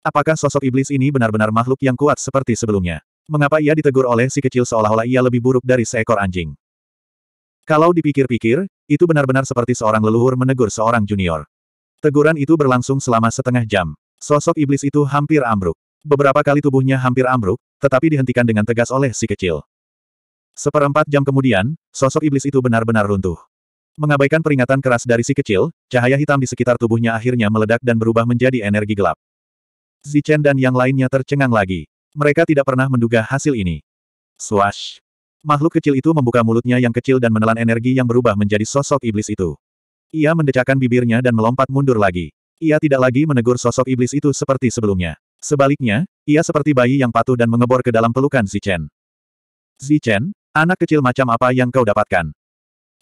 Apakah sosok iblis ini benar-benar makhluk yang kuat seperti sebelumnya? Mengapa ia ditegur oleh si kecil seolah-olah ia lebih buruk dari seekor anjing? Kalau dipikir-pikir, itu benar-benar seperti seorang leluhur menegur seorang junior. Teguran itu berlangsung selama setengah jam. Sosok iblis itu hampir ambruk. Beberapa kali tubuhnya hampir ambruk, tetapi dihentikan dengan tegas oleh si kecil. Seperempat jam kemudian, sosok iblis itu benar-benar runtuh. Mengabaikan peringatan keras dari si kecil, cahaya hitam di sekitar tubuhnya akhirnya meledak dan berubah menjadi energi gelap. Zichen dan yang lainnya tercengang lagi. Mereka tidak pernah menduga hasil ini. Swash! Makhluk kecil itu membuka mulutnya yang kecil dan menelan energi yang berubah menjadi sosok iblis itu. Ia mendecakkan bibirnya dan melompat mundur lagi. Ia tidak lagi menegur sosok iblis itu seperti sebelumnya. Sebaliknya, ia seperti bayi yang patuh dan mengebor ke dalam pelukan Zichen. Zichen, Anak kecil macam apa yang kau dapatkan?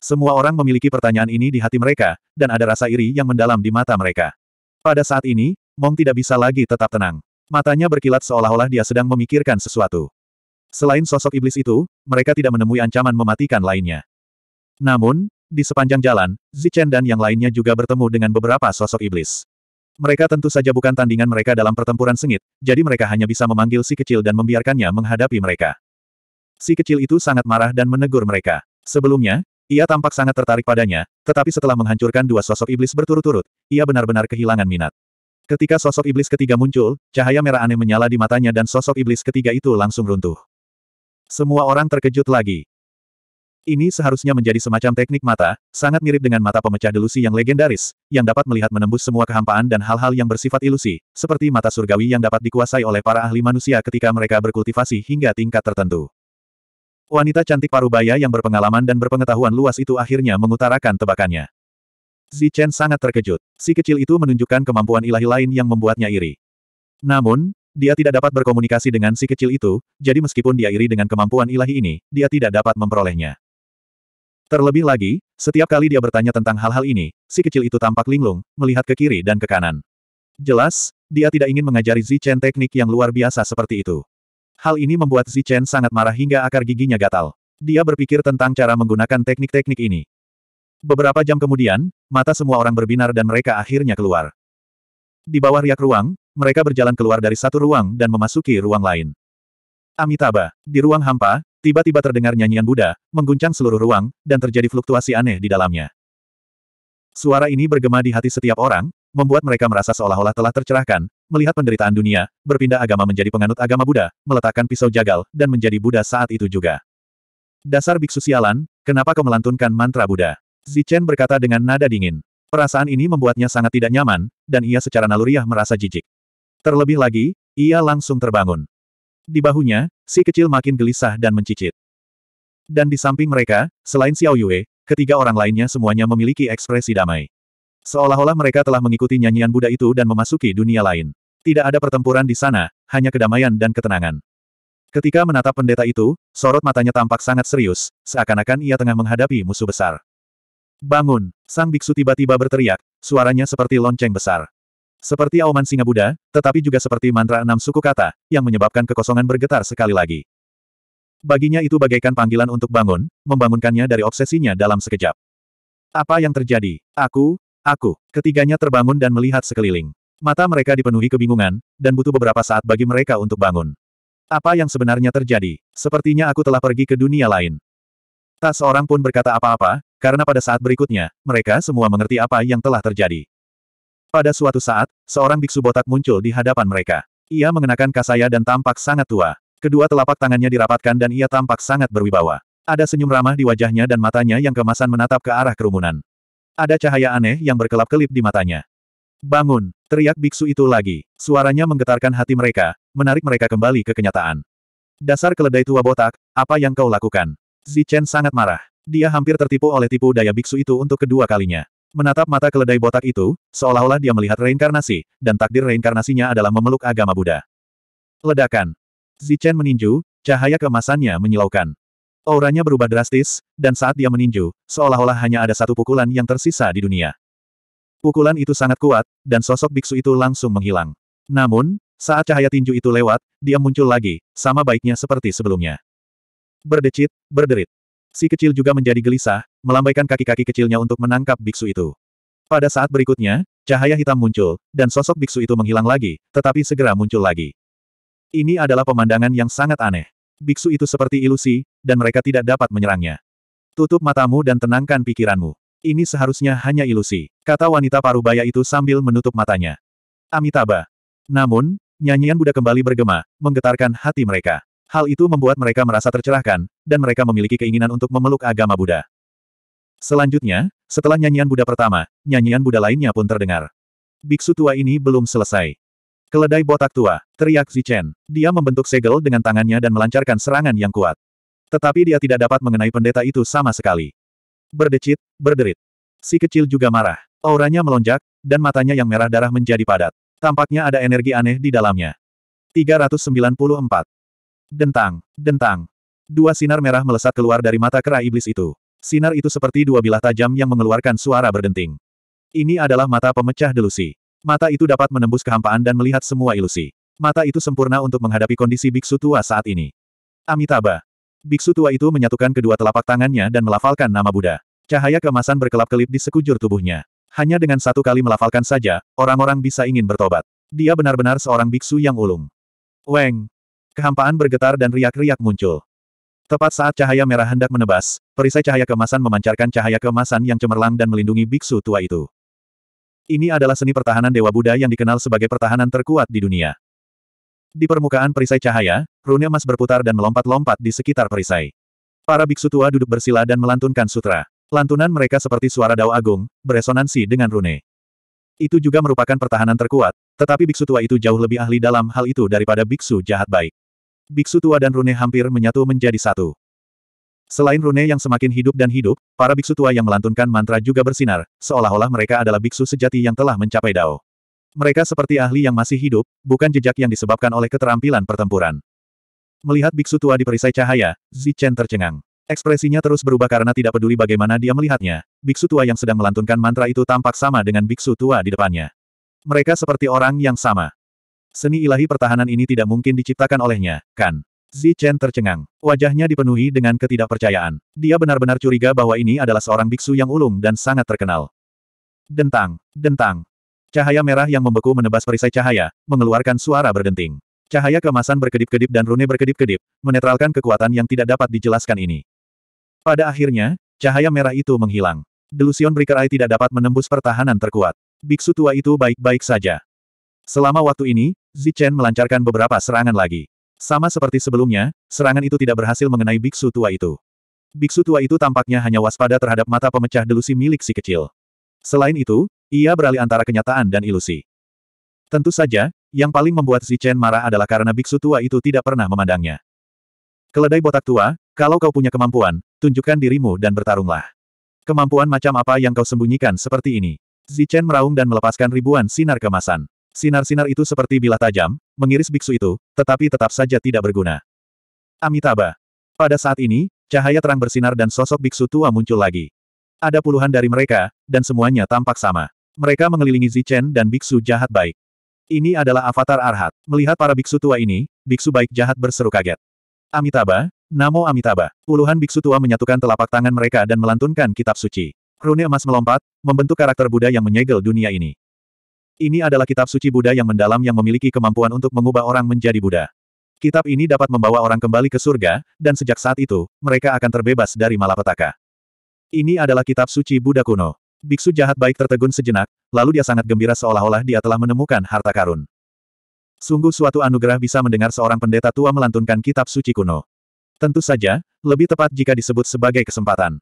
Semua orang memiliki pertanyaan ini di hati mereka, dan ada rasa iri yang mendalam di mata mereka. Pada saat ini, Mong tidak bisa lagi tetap tenang. Matanya berkilat seolah-olah dia sedang memikirkan sesuatu. Selain sosok iblis itu, mereka tidak menemui ancaman mematikan lainnya. Namun, di sepanjang jalan, Zichen dan yang lainnya juga bertemu dengan beberapa sosok iblis. Mereka tentu saja bukan tandingan mereka dalam pertempuran sengit, jadi mereka hanya bisa memanggil si kecil dan membiarkannya menghadapi mereka. Si kecil itu sangat marah dan menegur mereka. Sebelumnya, ia tampak sangat tertarik padanya, tetapi setelah menghancurkan dua sosok iblis berturut-turut, ia benar-benar kehilangan minat. Ketika sosok iblis ketiga muncul, cahaya merah aneh menyala di matanya dan sosok iblis ketiga itu langsung runtuh. Semua orang terkejut lagi. Ini seharusnya menjadi semacam teknik mata, sangat mirip dengan mata pemecah delusi yang legendaris, yang dapat melihat menembus semua kehampaan dan hal-hal yang bersifat ilusi, seperti mata surgawi yang dapat dikuasai oleh para ahli manusia ketika mereka berkultivasi hingga tingkat tertentu. Wanita cantik parubaya yang berpengalaman dan berpengetahuan luas itu akhirnya mengutarakan tebakannya. Zichen sangat terkejut. Si kecil itu menunjukkan kemampuan ilahi lain yang membuatnya iri. Namun, dia tidak dapat berkomunikasi dengan si kecil itu, jadi meskipun dia iri dengan kemampuan ilahi ini, dia tidak dapat memperolehnya. Terlebih lagi, setiap kali dia bertanya tentang hal-hal ini, si kecil itu tampak linglung, melihat ke kiri dan ke kanan. Jelas, dia tidak ingin mengajari Zichen teknik yang luar biasa seperti itu. Hal ini membuat Zichen sangat marah hingga akar giginya gatal. Dia berpikir tentang cara menggunakan teknik-teknik ini. Beberapa jam kemudian, mata semua orang berbinar dan mereka akhirnya keluar. Di bawah riak ruang, mereka berjalan keluar dari satu ruang dan memasuki ruang lain. Amitabha, di ruang hampa, tiba-tiba terdengar nyanyian Buddha, mengguncang seluruh ruang, dan terjadi fluktuasi aneh di dalamnya. Suara ini bergema di hati setiap orang, membuat mereka merasa seolah-olah telah tercerahkan, melihat penderitaan dunia, berpindah agama menjadi penganut agama Buddha, meletakkan pisau jagal, dan menjadi Buddha saat itu juga. Dasar biksu sialan, kenapa kau melantunkan mantra Buddha? Zichen berkata dengan nada dingin. Perasaan ini membuatnya sangat tidak nyaman, dan ia secara naluriah merasa jijik. Terlebih lagi, ia langsung terbangun. Di bahunya, si kecil makin gelisah dan mencicit. Dan di samping mereka, selain Xiao Yue, Ketiga orang lainnya semuanya memiliki ekspresi damai. Seolah-olah mereka telah mengikuti nyanyian Buddha itu dan memasuki dunia lain. Tidak ada pertempuran di sana, hanya kedamaian dan ketenangan. Ketika menatap pendeta itu, sorot matanya tampak sangat serius, seakan-akan ia tengah menghadapi musuh besar. Bangun! Sang biksu tiba-tiba berteriak, suaranya seperti lonceng besar. Seperti auman singa Buddha, tetapi juga seperti mantra enam suku kata, yang menyebabkan kekosongan bergetar sekali lagi. Baginya itu bagaikan panggilan untuk bangun, membangunkannya dari obsesinya dalam sekejap. Apa yang terjadi? Aku, aku. Ketiganya terbangun dan melihat sekeliling. Mata mereka dipenuhi kebingungan, dan butuh beberapa saat bagi mereka untuk bangun. Apa yang sebenarnya terjadi? Sepertinya aku telah pergi ke dunia lain. Tak seorang pun berkata apa-apa, karena pada saat berikutnya, mereka semua mengerti apa yang telah terjadi. Pada suatu saat, seorang biksu botak muncul di hadapan mereka. Ia mengenakan kasaya dan tampak sangat tua. Kedua telapak tangannya dirapatkan dan ia tampak sangat berwibawa. Ada senyum ramah di wajahnya dan matanya yang kemasan menatap ke arah kerumunan. Ada cahaya aneh yang berkelap-kelip di matanya. Bangun, teriak biksu itu lagi. Suaranya menggetarkan hati mereka, menarik mereka kembali ke kenyataan. Dasar keledai tua botak, apa yang kau lakukan? Zichen sangat marah. Dia hampir tertipu oleh tipu daya biksu itu untuk kedua kalinya. Menatap mata keledai botak itu, seolah-olah dia melihat reinkarnasi, dan takdir reinkarnasinya adalah memeluk agama Buddha. Ledakan, Zichen meninju, cahaya kemasannya menyilaukan. Auranya berubah drastis, dan saat dia meninju, seolah-olah hanya ada satu pukulan yang tersisa di dunia. Pukulan itu sangat kuat, dan sosok biksu itu langsung menghilang. Namun, saat cahaya tinju itu lewat, dia muncul lagi, sama baiknya seperti sebelumnya. Berdecit, berderit. Si kecil juga menjadi gelisah, melambaikan kaki-kaki kecilnya untuk menangkap biksu itu. Pada saat berikutnya, cahaya hitam muncul, dan sosok biksu itu menghilang lagi, tetapi segera muncul lagi. Ini adalah pemandangan yang sangat aneh. Biksu itu seperti ilusi, dan mereka tidak dapat menyerangnya. Tutup matamu dan tenangkan pikiranmu. Ini seharusnya hanya ilusi, kata wanita parubaya itu sambil menutup matanya. Amitabha. Namun, nyanyian Buddha kembali bergema, menggetarkan hati mereka. Hal itu membuat mereka merasa tercerahkan, dan mereka memiliki keinginan untuk memeluk agama Buddha. Selanjutnya, setelah nyanyian Buddha pertama, nyanyian Buddha lainnya pun terdengar. Biksu tua ini belum selesai. Keledai botak tua, teriak Zichen. Dia membentuk segel dengan tangannya dan melancarkan serangan yang kuat. Tetapi dia tidak dapat mengenai pendeta itu sama sekali. Berdecit, berderit. Si kecil juga marah. Auranya melonjak, dan matanya yang merah darah menjadi padat. Tampaknya ada energi aneh di dalamnya. 394. Dentang, dentang. Dua sinar merah melesat keluar dari mata kera iblis itu. Sinar itu seperti dua bilah tajam yang mengeluarkan suara berdenting. Ini adalah mata pemecah delusi. Mata itu dapat menembus kehampaan dan melihat semua ilusi. Mata itu sempurna untuk menghadapi kondisi biksu tua saat ini. Amitabha. Biksu tua itu menyatukan kedua telapak tangannya dan melafalkan nama Buddha. Cahaya kemasan berkelap-kelip di sekujur tubuhnya. Hanya dengan satu kali melafalkan saja, orang-orang bisa ingin bertobat. Dia benar-benar seorang biksu yang ulung. Weng. Kehampaan bergetar dan riak-riak muncul. Tepat saat cahaya merah hendak menebas, perisai cahaya kemasan memancarkan cahaya kemasan yang cemerlang dan melindungi biksu tua itu. Ini adalah seni pertahanan Dewa Buddha yang dikenal sebagai pertahanan terkuat di dunia. Di permukaan perisai cahaya, rune emas berputar dan melompat-lompat di sekitar perisai. Para biksu tua duduk bersila dan melantunkan sutra. Lantunan mereka seperti suara dao agung, beresonansi dengan rune. Itu juga merupakan pertahanan terkuat, tetapi biksu tua itu jauh lebih ahli dalam hal itu daripada biksu jahat baik. Biksu tua dan rune hampir menyatu menjadi satu. Selain rune yang semakin hidup dan hidup, para biksu tua yang melantunkan mantra juga bersinar, seolah-olah mereka adalah biksu sejati yang telah mencapai dao. Mereka seperti ahli yang masih hidup, bukan jejak yang disebabkan oleh keterampilan pertempuran. Melihat biksu tua di perisai cahaya, Zichen tercengang. Ekspresinya terus berubah karena tidak peduli bagaimana dia melihatnya, biksu tua yang sedang melantunkan mantra itu tampak sama dengan biksu tua di depannya. Mereka seperti orang yang sama. Seni ilahi pertahanan ini tidak mungkin diciptakan olehnya, kan? Zi Chen tercengang. Wajahnya dipenuhi dengan ketidakpercayaan. Dia benar-benar curiga bahwa ini adalah seorang biksu yang ulung dan sangat terkenal. Dentang, dentang. Cahaya merah yang membeku menebas perisai cahaya, mengeluarkan suara berdenting. Cahaya kemasan berkedip-kedip dan rune berkedip-kedip, menetralkan kekuatan yang tidak dapat dijelaskan ini. Pada akhirnya, cahaya merah itu menghilang. Delusion Breaker Eye tidak dapat menembus pertahanan terkuat. Biksu tua itu baik-baik saja. Selama waktu ini, Zichen melancarkan beberapa serangan lagi. Sama seperti sebelumnya, serangan itu tidak berhasil mengenai biksu tua itu. Biksu tua itu tampaknya hanya waspada terhadap mata pemecah delusi milik si kecil. Selain itu, ia beralih antara kenyataan dan ilusi. Tentu saja, yang paling membuat Chen marah adalah karena biksu tua itu tidak pernah memandangnya. Keledai botak tua, kalau kau punya kemampuan, tunjukkan dirimu dan bertarunglah. Kemampuan macam apa yang kau sembunyikan seperti ini? Zichen meraung dan melepaskan ribuan sinar kemasan. Sinar-sinar itu seperti bilah tajam, mengiris biksu itu, tetapi tetap saja tidak berguna. Amitabha. Pada saat ini, cahaya terang bersinar dan sosok biksu tua muncul lagi. Ada puluhan dari mereka, dan semuanya tampak sama. Mereka mengelilingi Zichen dan biksu jahat baik. Ini adalah avatar Arhat. Melihat para biksu tua ini, biksu baik jahat berseru kaget. Amitabha, Namo Amitabha. Puluhan biksu tua menyatukan telapak tangan mereka dan melantunkan kitab suci. Rune emas melompat, membentuk karakter Buddha yang menyegel dunia ini. Ini adalah kitab suci Buddha yang mendalam yang memiliki kemampuan untuk mengubah orang menjadi Buddha. Kitab ini dapat membawa orang kembali ke surga, dan sejak saat itu, mereka akan terbebas dari malapetaka. Ini adalah kitab suci Buddha kuno. Biksu jahat baik tertegun sejenak, lalu dia sangat gembira seolah-olah dia telah menemukan harta karun. Sungguh suatu anugerah bisa mendengar seorang pendeta tua melantunkan kitab suci kuno. Tentu saja, lebih tepat jika disebut sebagai kesempatan.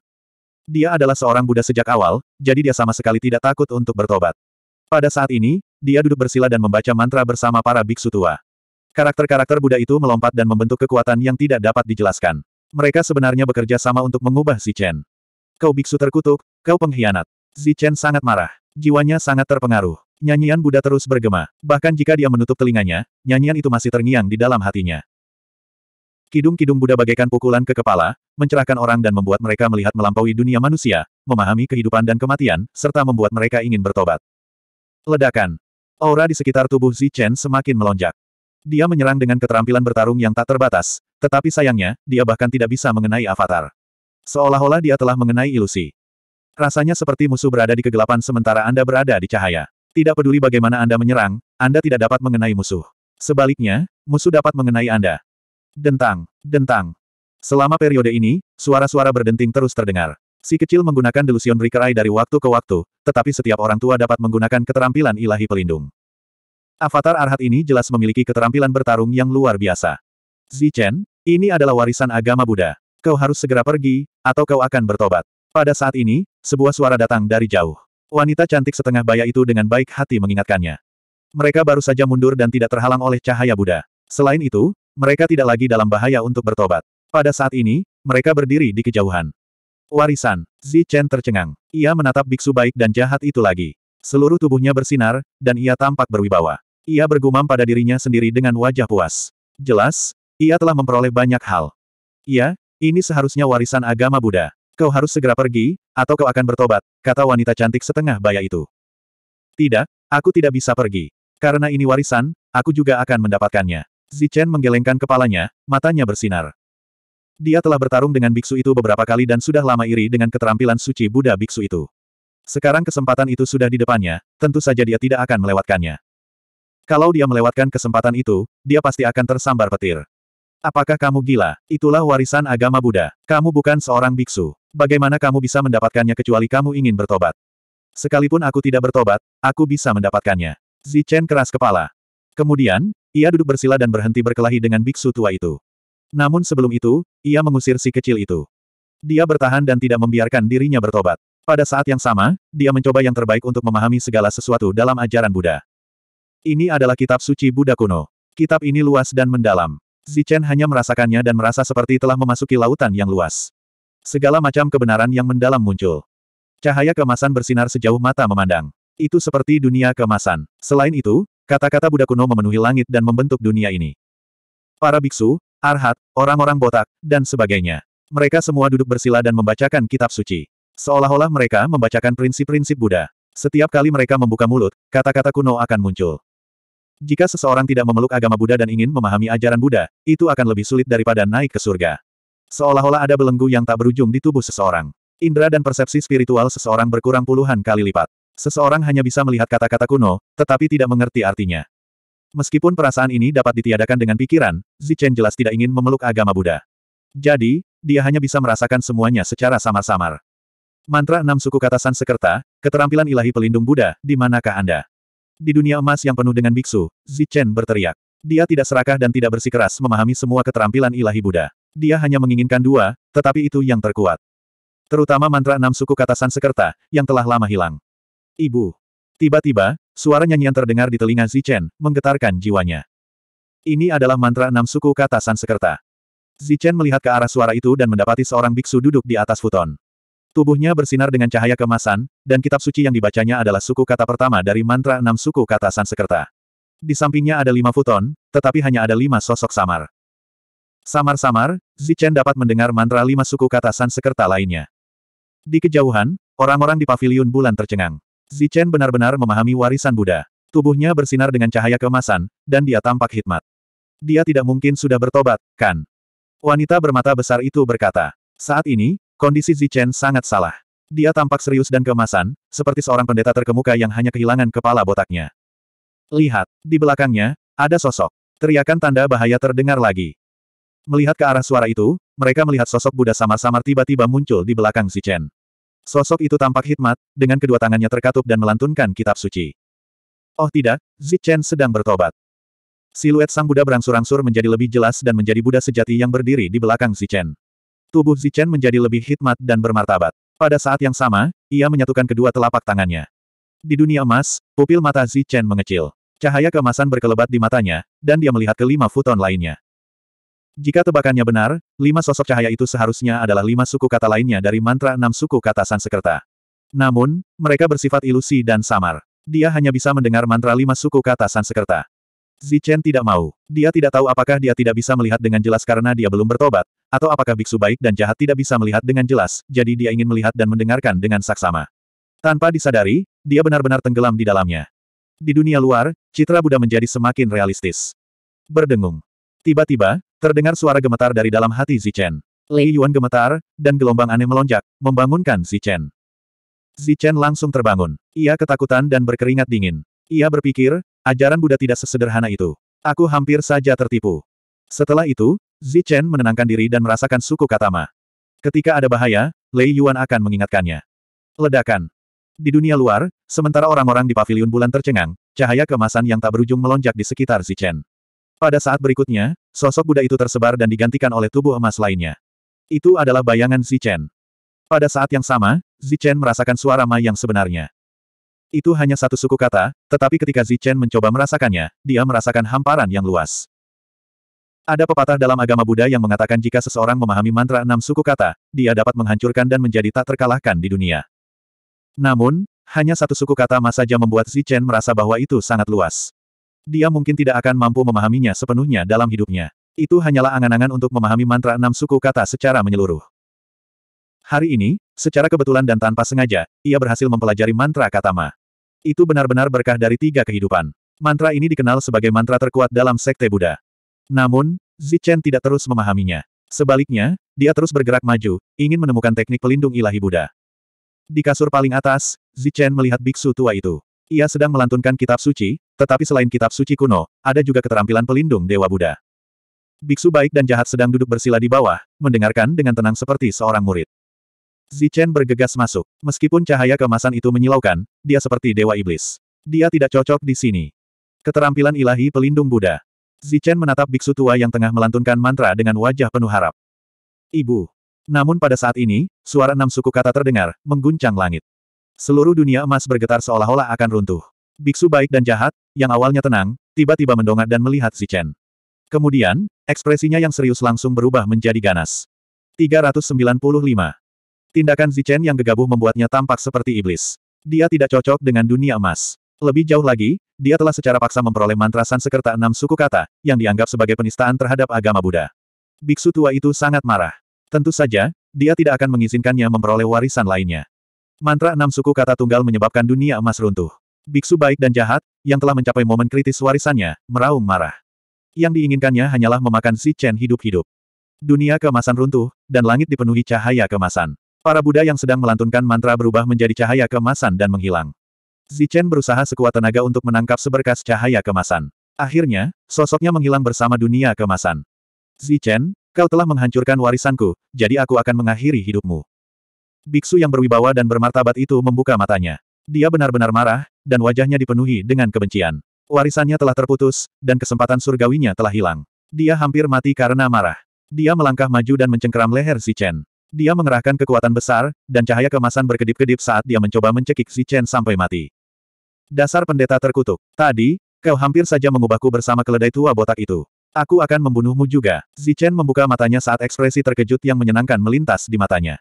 Dia adalah seorang Buddha sejak awal, jadi dia sama sekali tidak takut untuk bertobat. Pada saat ini, dia duduk bersila dan membaca mantra bersama para biksu tua. Karakter-karakter Buddha itu melompat dan membentuk kekuatan yang tidak dapat dijelaskan. Mereka sebenarnya bekerja sama untuk mengubah Zichen. Kau biksu terkutuk, kau pengkhianat. Zichen sangat marah. Jiwanya sangat terpengaruh. Nyanyian Buddha terus bergema. Bahkan jika dia menutup telinganya, nyanyian itu masih terngiang di dalam hatinya. Kidung-kidung Buddha bagaikan pukulan ke kepala, mencerahkan orang dan membuat mereka melihat melampaui dunia manusia, memahami kehidupan dan kematian, serta membuat mereka ingin bertobat. Ledakan. Aura di sekitar tubuh Zichen semakin melonjak. Dia menyerang dengan keterampilan bertarung yang tak terbatas, tetapi sayangnya, dia bahkan tidak bisa mengenai avatar. Seolah-olah dia telah mengenai ilusi. Rasanya seperti musuh berada di kegelapan sementara Anda berada di cahaya. Tidak peduli bagaimana Anda menyerang, Anda tidak dapat mengenai musuh. Sebaliknya, musuh dapat mengenai Anda. Dentang, dentang. Selama periode ini, suara-suara berdenting terus terdengar. Si kecil menggunakan delusion Rikerai dari waktu ke waktu, tetapi setiap orang tua dapat menggunakan keterampilan ilahi pelindung. Avatar Arhat ini jelas memiliki keterampilan bertarung yang luar biasa. Zichen, ini adalah warisan agama Buddha. Kau harus segera pergi, atau kau akan bertobat. Pada saat ini, sebuah suara datang dari jauh. Wanita cantik setengah baya itu dengan baik hati mengingatkannya. Mereka baru saja mundur dan tidak terhalang oleh cahaya Buddha. Selain itu, mereka tidak lagi dalam bahaya untuk bertobat. Pada saat ini, mereka berdiri di kejauhan. Warisan. Zi Chen tercengang. Ia menatap biksu baik dan jahat itu lagi. Seluruh tubuhnya bersinar, dan ia tampak berwibawa. Ia bergumam pada dirinya sendiri dengan wajah puas. Jelas, ia telah memperoleh banyak hal. Ia, ini seharusnya warisan agama Buddha. Kau harus segera pergi, atau kau akan bertobat, kata wanita cantik setengah baya itu. Tidak, aku tidak bisa pergi. Karena ini warisan, aku juga akan mendapatkannya. Zichen menggelengkan kepalanya, matanya bersinar. Dia telah bertarung dengan biksu itu beberapa kali dan sudah lama iri dengan keterampilan suci Buddha biksu itu. Sekarang kesempatan itu sudah di depannya, tentu saja dia tidak akan melewatkannya. Kalau dia melewatkan kesempatan itu, dia pasti akan tersambar petir. Apakah kamu gila? Itulah warisan agama Buddha. Kamu bukan seorang biksu. Bagaimana kamu bisa mendapatkannya kecuali kamu ingin bertobat? Sekalipun aku tidak bertobat, aku bisa mendapatkannya. Zichen keras kepala. Kemudian, ia duduk bersila dan berhenti berkelahi dengan biksu tua itu. Namun sebelum itu, ia mengusir si kecil itu. Dia bertahan dan tidak membiarkan dirinya bertobat. Pada saat yang sama, dia mencoba yang terbaik untuk memahami segala sesuatu dalam ajaran Buddha. Ini adalah kitab suci Buddha kuno. Kitab ini luas dan mendalam. Zichen hanya merasakannya dan merasa seperti telah memasuki lautan yang luas. Segala macam kebenaran yang mendalam muncul. Cahaya kemasan bersinar sejauh mata memandang. Itu seperti dunia kemasan. Selain itu, kata-kata Buddha kuno memenuhi langit dan membentuk dunia ini. Para biksu, Arhat, orang-orang botak, dan sebagainya. Mereka semua duduk bersila dan membacakan kitab suci. Seolah-olah mereka membacakan prinsip-prinsip Buddha. Setiap kali mereka membuka mulut, kata-kata kuno akan muncul. Jika seseorang tidak memeluk agama Buddha dan ingin memahami ajaran Buddha, itu akan lebih sulit daripada naik ke surga. Seolah-olah ada belenggu yang tak berujung di tubuh seseorang. Indra dan persepsi spiritual seseorang berkurang puluhan kali lipat. Seseorang hanya bisa melihat kata-kata kuno, tetapi tidak mengerti artinya. Meskipun perasaan ini dapat ditiadakan dengan pikiran, Zichen jelas tidak ingin memeluk agama Buddha. Jadi, dia hanya bisa merasakan semuanya secara samar-samar. Mantra enam suku kata Sansekerta, keterampilan ilahi pelindung Buddha, di manakah Anda? Di dunia emas yang penuh dengan biksu, Zichen berteriak. Dia tidak serakah dan tidak bersikeras memahami semua keterampilan ilahi Buddha. Dia hanya menginginkan dua, tetapi itu yang terkuat. Terutama mantra enam suku kata Sansekerta, yang telah lama hilang. Ibu. Tiba-tiba, Suara nyanyian terdengar di telinga Zichen, menggetarkan jiwanya. Ini adalah mantra enam suku kata Sansekerta. Zichen melihat ke arah suara itu dan mendapati seorang biksu duduk di atas futon. Tubuhnya bersinar dengan cahaya kemasan, dan kitab suci yang dibacanya adalah suku kata pertama dari mantra enam suku kata Sansekerta. Di sampingnya ada lima futon, tetapi hanya ada lima sosok samar. Samar-samar, Zichen dapat mendengar mantra lima suku kata Sansekerta lainnya. Di kejauhan, orang-orang di paviliun bulan tercengang. Zichen benar-benar memahami warisan Buddha. Tubuhnya bersinar dengan cahaya kemasan, dan dia tampak hikmat. Dia tidak mungkin sudah bertobat, kan? Wanita bermata besar itu berkata. Saat ini, kondisi Zichen sangat salah. Dia tampak serius dan kemasan, seperti seorang pendeta terkemuka yang hanya kehilangan kepala botaknya. Lihat, di belakangnya, ada sosok. Teriakan tanda bahaya terdengar lagi. Melihat ke arah suara itu, mereka melihat sosok Buddha samar-samar tiba-tiba muncul di belakang Zichen. Sosok itu tampak hikmat, dengan kedua tangannya terkatup dan melantunkan kitab suci. Oh tidak, Zichen sedang bertobat. Siluet sang Buddha berangsur-angsur menjadi lebih jelas dan menjadi Buddha sejati yang berdiri di belakang Zichen. Tubuh Zichen menjadi lebih hikmat dan bermartabat. Pada saat yang sama, ia menyatukan kedua telapak tangannya. Di dunia emas, pupil mata Zichen mengecil. Cahaya keemasan berkelebat di matanya, dan dia melihat kelima futon lainnya. Jika tebakannya benar, lima sosok cahaya itu seharusnya adalah lima suku kata lainnya dari mantra enam suku kata Sansekerta. Namun, mereka bersifat ilusi dan samar. Dia hanya bisa mendengar mantra lima suku kata Sansekerta. Zichen tidak mau. Dia tidak tahu apakah dia tidak bisa melihat dengan jelas karena dia belum bertobat, atau apakah biksu baik dan jahat tidak bisa melihat dengan jelas, jadi dia ingin melihat dan mendengarkan dengan saksama. Tanpa disadari, dia benar-benar tenggelam di dalamnya. Di dunia luar, citra Buddha menjadi semakin realistis. Berdengung. Tiba-tiba, Terdengar suara gemetar dari dalam hati Zichen. Lei Yuan gemetar, dan gelombang aneh melonjak, membangunkan Zichen. Zichen langsung terbangun. Ia ketakutan dan berkeringat dingin. Ia berpikir, ajaran Buddha tidak sesederhana itu. Aku hampir saja tertipu. Setelah itu, Zichen menenangkan diri dan merasakan suku Katama. Ketika ada bahaya, Lei Yuan akan mengingatkannya. Ledakan. Di dunia luar, sementara orang-orang di pavilion bulan tercengang, cahaya kemasan yang tak berujung melonjak di sekitar Zichen. Pada saat berikutnya, sosok Buddha itu tersebar dan digantikan oleh tubuh emas lainnya. Itu adalah bayangan Zichen. Pada saat yang sama, Zichen merasakan suara Ma yang sebenarnya. Itu hanya satu suku kata, tetapi ketika Zichen mencoba merasakannya, dia merasakan hamparan yang luas. Ada pepatah dalam agama Buddha yang mengatakan jika seseorang memahami mantra enam suku kata, dia dapat menghancurkan dan menjadi tak terkalahkan di dunia. Namun, hanya satu suku kata Mas saja membuat Zichen merasa bahwa itu sangat luas. Dia mungkin tidak akan mampu memahaminya sepenuhnya dalam hidupnya. Itu hanyalah angan-angan untuk memahami mantra enam suku kata secara menyeluruh. Hari ini, secara kebetulan dan tanpa sengaja, ia berhasil mempelajari mantra katama. Itu benar-benar berkah dari tiga kehidupan. Mantra ini dikenal sebagai mantra terkuat dalam sekte Buddha. Namun, Zichen tidak terus memahaminya. Sebaliknya, dia terus bergerak maju, ingin menemukan teknik pelindung ilahi Buddha. Di kasur paling atas, Zichen melihat biksu tua itu. Ia sedang melantunkan kitab suci, tetapi selain kitab suci kuno, ada juga keterampilan pelindung Dewa Buddha. Biksu baik dan jahat sedang duduk bersila di bawah, mendengarkan dengan tenang seperti seorang murid. Zichen bergegas masuk. Meskipun cahaya kemasan itu menyilaukan, dia seperti Dewa Iblis. Dia tidak cocok di sini. Keterampilan ilahi pelindung Buddha. Zichen menatap biksu tua yang tengah melantunkan mantra dengan wajah penuh harap. Ibu. Namun pada saat ini, suara enam suku kata terdengar, mengguncang langit. Seluruh dunia emas bergetar seolah-olah akan runtuh. Biksu baik dan jahat, yang awalnya tenang, tiba-tiba mendongak dan melihat si Chen. Kemudian, ekspresinya yang serius langsung berubah menjadi ganas. 395. Tindakan Zichen yang gegabah membuatnya tampak seperti iblis. Dia tidak cocok dengan dunia emas. Lebih jauh lagi, dia telah secara paksa memperoleh mantra Sansekerta enam suku kata, yang dianggap sebagai penistaan terhadap agama Buddha. Biksu tua itu sangat marah. Tentu saja, dia tidak akan mengizinkannya memperoleh warisan lainnya. Mantra enam suku kata tunggal menyebabkan dunia emas runtuh. Biksu baik dan jahat, yang telah mencapai momen kritis warisannya, meraung marah. Yang diinginkannya hanyalah memakan si Chen hidup-hidup. Dunia kemasan runtuh, dan langit dipenuhi cahaya kemasan. Para Buddha yang sedang melantunkan mantra berubah menjadi cahaya kemasan dan menghilang. Zichen berusaha sekuat tenaga untuk menangkap seberkas cahaya kemasan. Akhirnya, sosoknya menghilang bersama dunia kemasan. Zichen, kau telah menghancurkan warisanku, jadi aku akan mengakhiri hidupmu. Biksu yang berwibawa dan bermartabat itu membuka matanya. Dia benar-benar marah, dan wajahnya dipenuhi dengan kebencian. Warisannya telah terputus, dan kesempatan surgawinya telah hilang. Dia hampir mati karena marah. Dia melangkah maju dan mencengkeram leher si Chen. Dia mengerahkan kekuatan besar, dan cahaya kemasan berkedip-kedip saat dia mencoba mencekik si Chen sampai mati. Dasar pendeta terkutuk. Tadi, kau hampir saja mengubahku bersama keledai tua botak itu. Aku akan membunuhmu juga. Chen membuka matanya saat ekspresi terkejut yang menyenangkan melintas di matanya.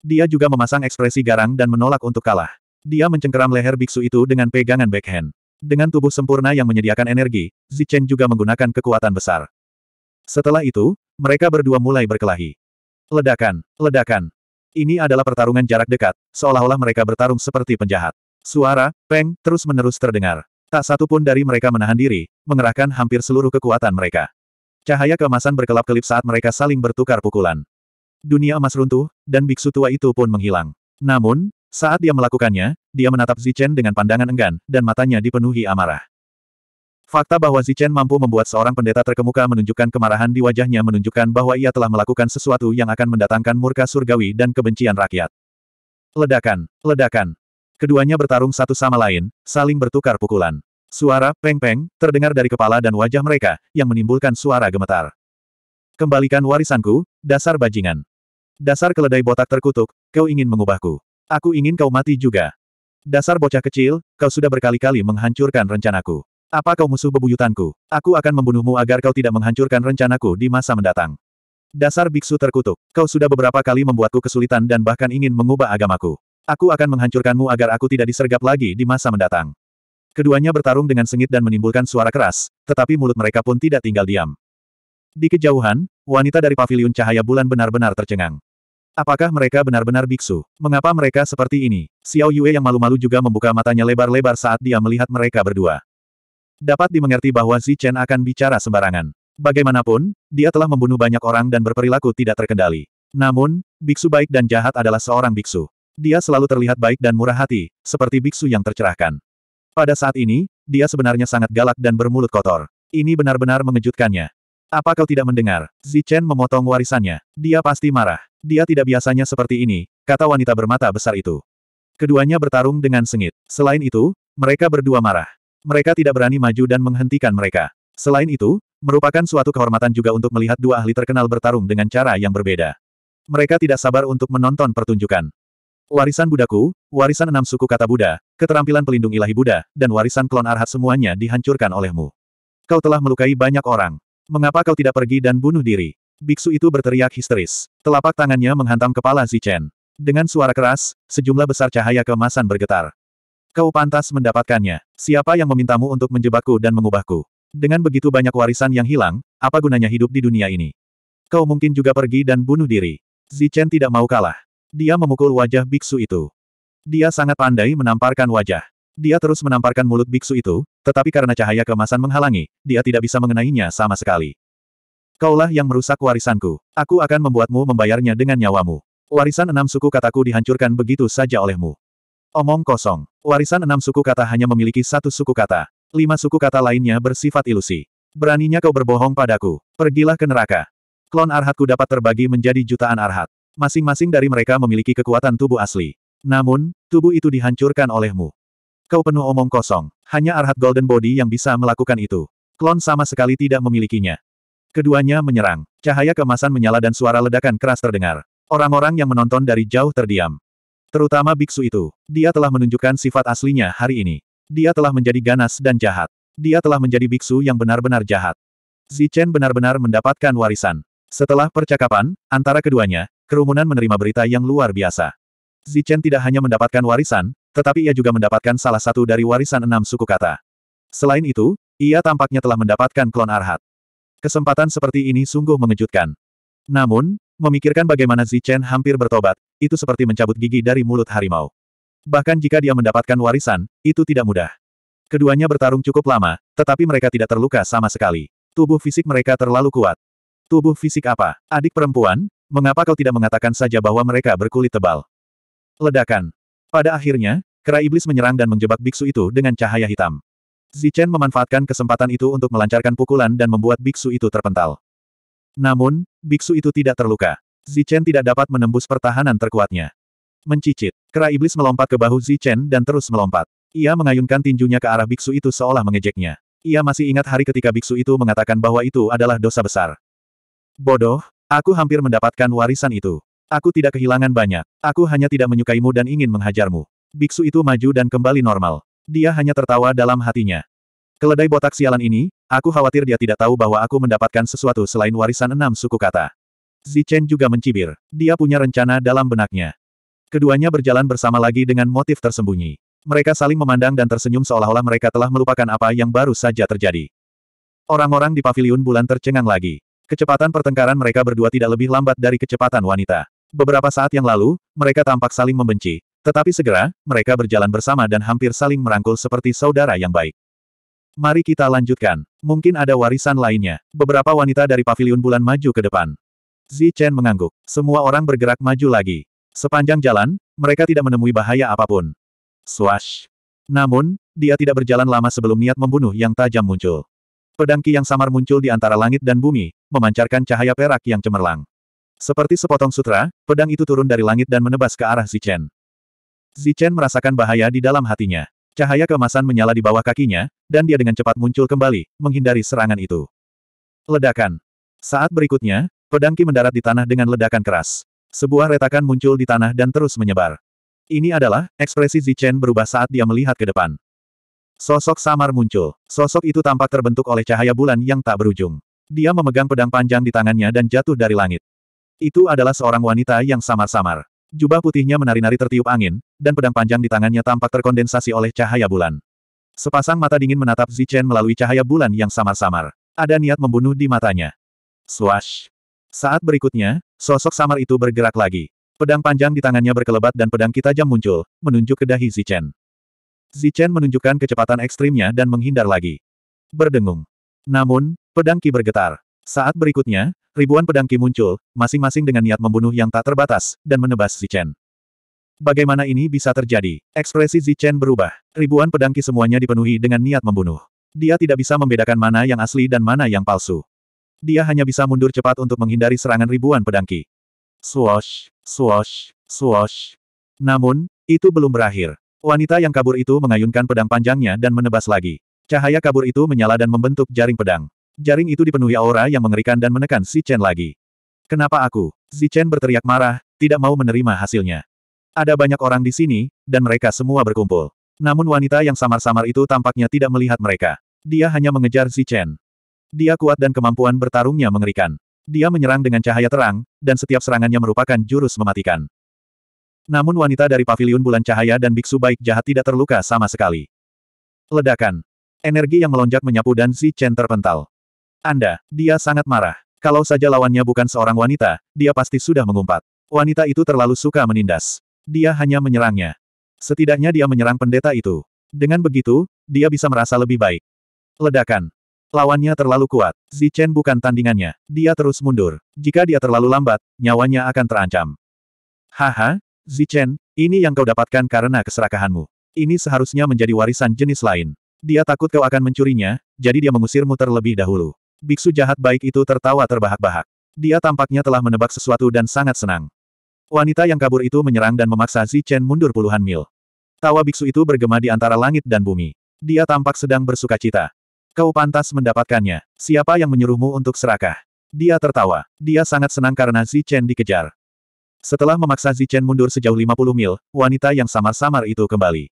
Dia juga memasang ekspresi garang dan menolak untuk kalah. Dia mencengkeram leher biksu itu dengan pegangan backhand. Dengan tubuh sempurna yang menyediakan energi, Zichen juga menggunakan kekuatan besar. Setelah itu, mereka berdua mulai berkelahi. Ledakan, ledakan. Ini adalah pertarungan jarak dekat, seolah-olah mereka bertarung seperti penjahat. Suara, peng, terus-menerus terdengar. Tak satu pun dari mereka menahan diri, mengerahkan hampir seluruh kekuatan mereka. Cahaya keemasan berkelap-kelip saat mereka saling bertukar pukulan. Dunia emas runtuh, dan biksu tua itu pun menghilang. Namun, saat dia melakukannya, dia menatap Zichen dengan pandangan enggan, dan matanya dipenuhi amarah. Fakta bahwa Zichen mampu membuat seorang pendeta terkemuka menunjukkan kemarahan di wajahnya menunjukkan bahwa ia telah melakukan sesuatu yang akan mendatangkan murka surgawi dan kebencian rakyat. Ledakan, ledakan. Keduanya bertarung satu sama lain, saling bertukar pukulan. Suara peng-peng terdengar dari kepala dan wajah mereka, yang menimbulkan suara gemetar. Kembalikan warisanku, dasar bajingan. Dasar keledai botak terkutuk, kau ingin mengubahku. Aku ingin kau mati juga. Dasar bocah kecil, kau sudah berkali-kali menghancurkan rencanaku. Apa kau musuh bebuyutanku? Aku akan membunuhmu agar kau tidak menghancurkan rencanaku di masa mendatang. Dasar biksu terkutuk, kau sudah beberapa kali membuatku kesulitan dan bahkan ingin mengubah agamaku. Aku akan menghancurkanmu agar aku tidak disergap lagi di masa mendatang. Keduanya bertarung dengan sengit dan menimbulkan suara keras, tetapi mulut mereka pun tidak tinggal diam. Di kejauhan, wanita dari paviliun cahaya bulan benar-benar tercengang. Apakah mereka benar-benar biksu? Mengapa mereka seperti ini? Xiao Yue yang malu-malu juga membuka matanya lebar-lebar saat dia melihat mereka berdua. Dapat dimengerti bahwa Xi Chen akan bicara sembarangan. Bagaimanapun, dia telah membunuh banyak orang dan berperilaku tidak terkendali. Namun, biksu baik dan jahat adalah seorang biksu. Dia selalu terlihat baik dan murah hati, seperti biksu yang tercerahkan. Pada saat ini, dia sebenarnya sangat galak dan bermulut kotor. Ini benar-benar mengejutkannya. Apa kau tidak mendengar? Zichen memotong warisannya. Dia pasti marah. Dia tidak biasanya seperti ini, kata wanita bermata besar itu. Keduanya bertarung dengan sengit. Selain itu, mereka berdua marah. Mereka tidak berani maju dan menghentikan mereka. Selain itu, merupakan suatu kehormatan juga untuk melihat dua ahli terkenal bertarung dengan cara yang berbeda. Mereka tidak sabar untuk menonton pertunjukan. Warisan Budaku, warisan enam suku kata Buddha, keterampilan pelindung ilahi Buddha, dan warisan klon arhat semuanya dihancurkan olehmu. Kau telah melukai banyak orang. Mengapa kau tidak pergi dan bunuh diri? Biksu itu berteriak histeris. Telapak tangannya menghantam kepala Zichen. Dengan suara keras, sejumlah besar cahaya kemasan bergetar. Kau pantas mendapatkannya. Siapa yang memintamu untuk menjebakku dan mengubahku? Dengan begitu banyak warisan yang hilang, apa gunanya hidup di dunia ini? Kau mungkin juga pergi dan bunuh diri. Zichen tidak mau kalah. Dia memukul wajah biksu itu. Dia sangat pandai menamparkan wajah. Dia terus menamparkan mulut biksu itu, tetapi karena cahaya kemasan menghalangi, dia tidak bisa mengenainya sama sekali. Kaulah yang merusak warisanku. Aku akan membuatmu membayarnya dengan nyawamu. Warisan enam suku kataku dihancurkan begitu saja olehmu. Omong kosong. Warisan enam suku kata hanya memiliki satu suku kata. Lima suku kata lainnya bersifat ilusi. Beraninya kau berbohong padaku. Pergilah ke neraka. Klon arhatku dapat terbagi menjadi jutaan arhat. Masing-masing dari mereka memiliki kekuatan tubuh asli. Namun, tubuh itu dihancurkan olehmu. Kau penuh omong kosong. Hanya Arhat Golden Body yang bisa melakukan itu. Klon sama sekali tidak memilikinya. Keduanya menyerang. Cahaya kemasan menyala dan suara ledakan keras terdengar. Orang-orang yang menonton dari jauh terdiam. Terutama biksu itu. Dia telah menunjukkan sifat aslinya hari ini. Dia telah menjadi ganas dan jahat. Dia telah menjadi biksu yang benar-benar jahat. Zichen benar-benar mendapatkan warisan. Setelah percakapan, antara keduanya, kerumunan menerima berita yang luar biasa. Zichen tidak hanya mendapatkan warisan, tetapi ia juga mendapatkan salah satu dari warisan enam suku kata. Selain itu, ia tampaknya telah mendapatkan klon Arhat. Kesempatan seperti ini sungguh mengejutkan. Namun, memikirkan bagaimana Zichen hampir bertobat, itu seperti mencabut gigi dari mulut harimau. Bahkan jika dia mendapatkan warisan, itu tidak mudah. Keduanya bertarung cukup lama, tetapi mereka tidak terluka sama sekali. Tubuh fisik mereka terlalu kuat. Tubuh fisik apa? Adik perempuan, mengapa kau tidak mengatakan saja bahwa mereka berkulit tebal? Ledakan. Pada akhirnya, kera iblis menyerang dan menjebak biksu itu dengan cahaya hitam. Zichen memanfaatkan kesempatan itu untuk melancarkan pukulan dan membuat biksu itu terpental. Namun, biksu itu tidak terluka. Zichen tidak dapat menembus pertahanan terkuatnya. Mencicit, kera iblis melompat ke bahu Zichen dan terus melompat. Ia mengayunkan tinjunya ke arah biksu itu seolah mengejeknya. Ia masih ingat hari ketika biksu itu mengatakan bahwa itu adalah dosa besar. Bodoh, aku hampir mendapatkan warisan itu. Aku tidak kehilangan banyak. Aku hanya tidak menyukaimu dan ingin menghajarmu. Biksu itu maju dan kembali normal. Dia hanya tertawa dalam hatinya. Keledai botak sialan ini, aku khawatir dia tidak tahu bahwa aku mendapatkan sesuatu selain warisan enam suku kata. Zichen juga mencibir. Dia punya rencana dalam benaknya. Keduanya berjalan bersama lagi dengan motif tersembunyi. Mereka saling memandang dan tersenyum seolah-olah mereka telah melupakan apa yang baru saja terjadi. Orang-orang di paviliun bulan tercengang lagi. Kecepatan pertengkaran mereka berdua tidak lebih lambat dari kecepatan wanita. Beberapa saat yang lalu, mereka tampak saling membenci. Tetapi segera, mereka berjalan bersama dan hampir saling merangkul seperti saudara yang baik. Mari kita lanjutkan. Mungkin ada warisan lainnya. Beberapa wanita dari paviliun bulan maju ke depan. Zi Chen mengangguk. Semua orang bergerak maju lagi. Sepanjang jalan, mereka tidak menemui bahaya apapun. Swash. Namun, dia tidak berjalan lama sebelum niat membunuh yang tajam muncul. Pedangki yang samar muncul di antara langit dan bumi, memancarkan cahaya perak yang cemerlang. Seperti sepotong sutra, pedang itu turun dari langit dan menebas ke arah Zichen. Zichen merasakan bahaya di dalam hatinya. Cahaya kemasan menyala di bawah kakinya, dan dia dengan cepat muncul kembali, menghindari serangan itu. Ledakan. Saat berikutnya, pedangki mendarat di tanah dengan ledakan keras. Sebuah retakan muncul di tanah dan terus menyebar. Ini adalah, ekspresi Zichen berubah saat dia melihat ke depan. Sosok samar muncul. Sosok itu tampak terbentuk oleh cahaya bulan yang tak berujung. Dia memegang pedang panjang di tangannya dan jatuh dari langit. Itu adalah seorang wanita yang samar-samar. Jubah putihnya menari-nari tertiup angin, dan pedang panjang di tangannya tampak terkondensasi oleh cahaya bulan. Sepasang mata dingin menatap Zichen melalui cahaya bulan yang samar-samar. Ada niat membunuh di matanya. Swash. Saat berikutnya, sosok samar itu bergerak lagi. Pedang panjang di tangannya berkelebat dan pedang kita jam muncul, menunjuk ke dahi Zichen. Zichen menunjukkan kecepatan ekstrimnya dan menghindar lagi. Berdengung. Namun, pedang Ki bergetar. Saat berikutnya, ribuan pedang Ki muncul, masing-masing dengan niat membunuh yang tak terbatas, dan menebas Zichen. Bagaimana ini bisa terjadi? Ekspresi Zichen berubah. Ribuan pedang Ki semuanya dipenuhi dengan niat membunuh. Dia tidak bisa membedakan mana yang asli dan mana yang palsu. Dia hanya bisa mundur cepat untuk menghindari serangan ribuan pedang Ki. Swash, swash, swash. Namun, itu belum berakhir. Wanita yang kabur itu mengayunkan pedang panjangnya dan menebas lagi. Cahaya kabur itu menyala dan membentuk jaring pedang. Jaring itu dipenuhi aura yang mengerikan dan menekan Si Chen lagi. Kenapa aku? Si Chen berteriak marah, tidak mau menerima hasilnya. Ada banyak orang di sini, dan mereka semua berkumpul. Namun wanita yang samar-samar itu tampaknya tidak melihat mereka. Dia hanya mengejar Si Chen. Dia kuat dan kemampuan bertarungnya mengerikan. Dia menyerang dengan cahaya terang, dan setiap serangannya merupakan jurus mematikan. Namun wanita dari paviliun bulan cahaya dan biksu baik jahat tidak terluka sama sekali. Ledakan. Energi yang melonjak menyapu dan Si Chen terpental. Anda, dia sangat marah. Kalau saja lawannya bukan seorang wanita, dia pasti sudah mengumpat. Wanita itu terlalu suka menindas. Dia hanya menyerangnya. Setidaknya dia menyerang pendeta itu. Dengan begitu, dia bisa merasa lebih baik. Ledakan. Lawannya terlalu kuat. Zichen bukan tandingannya. Dia terus mundur. Jika dia terlalu lambat, nyawanya akan terancam. Haha, Zichen, ini yang kau dapatkan karena keserakahanmu. Ini seharusnya menjadi warisan jenis lain. Dia takut kau akan mencurinya, jadi dia mengusirmu terlebih dahulu. Biksu jahat baik itu tertawa terbahak-bahak. Dia tampaknya telah menebak sesuatu dan sangat senang. Wanita yang kabur itu menyerang dan memaksa Zichen mundur puluhan mil. Tawa biksu itu bergema di antara langit dan bumi. Dia tampak sedang bersuka cita. Kau pantas mendapatkannya. Siapa yang menyuruhmu untuk serakah? Dia tertawa. Dia sangat senang karena Zichen dikejar. Setelah memaksa Zichen mundur sejauh 50 mil, wanita yang samar-samar itu kembali.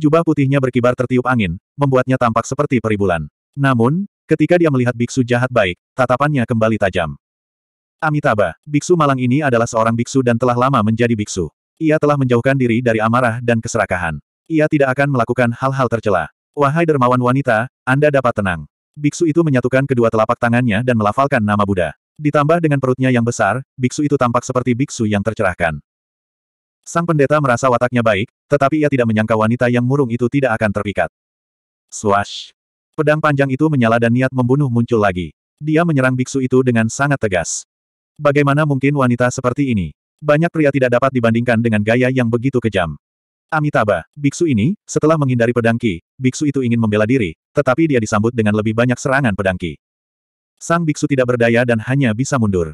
Jubah putihnya berkibar tertiup angin, membuatnya tampak seperti peribulan. Namun, Ketika dia melihat biksu jahat baik, tatapannya kembali tajam. Amitabha, biksu malang ini adalah seorang biksu dan telah lama menjadi biksu. Ia telah menjauhkan diri dari amarah dan keserakahan. Ia tidak akan melakukan hal-hal tercela. Wahai dermawan wanita, Anda dapat tenang. Biksu itu menyatukan kedua telapak tangannya dan melafalkan nama Buddha. Ditambah dengan perutnya yang besar, biksu itu tampak seperti biksu yang tercerahkan. Sang pendeta merasa wataknya baik, tetapi ia tidak menyangka wanita yang murung itu tidak akan terpikat. Swash! Pedang panjang itu menyala dan niat membunuh muncul lagi. Dia menyerang biksu itu dengan sangat tegas. Bagaimana mungkin wanita seperti ini? Banyak pria tidak dapat dibandingkan dengan gaya yang begitu kejam. Amitabha, biksu ini, setelah menghindari pedangki, biksu itu ingin membela diri, tetapi dia disambut dengan lebih banyak serangan pedangki. Sang biksu tidak berdaya dan hanya bisa mundur.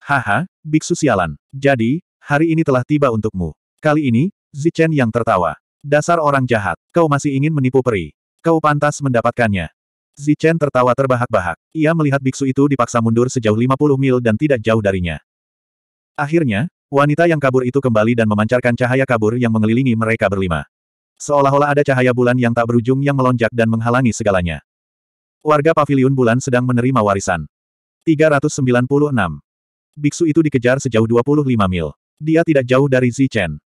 Haha, biksu sialan. Jadi, hari ini telah tiba untukmu. Kali ini, Zichen yang tertawa. Dasar orang jahat, kau masih ingin menipu peri. Kau pantas mendapatkannya. Zichen tertawa terbahak-bahak. Ia melihat biksu itu dipaksa mundur sejauh 50 mil dan tidak jauh darinya. Akhirnya, wanita yang kabur itu kembali dan memancarkan cahaya kabur yang mengelilingi mereka berlima. Seolah-olah ada cahaya bulan yang tak berujung yang melonjak dan menghalangi segalanya. Warga paviliun bulan sedang menerima warisan. 396. Biksu itu dikejar sejauh 25 mil. Dia tidak jauh dari Zichen.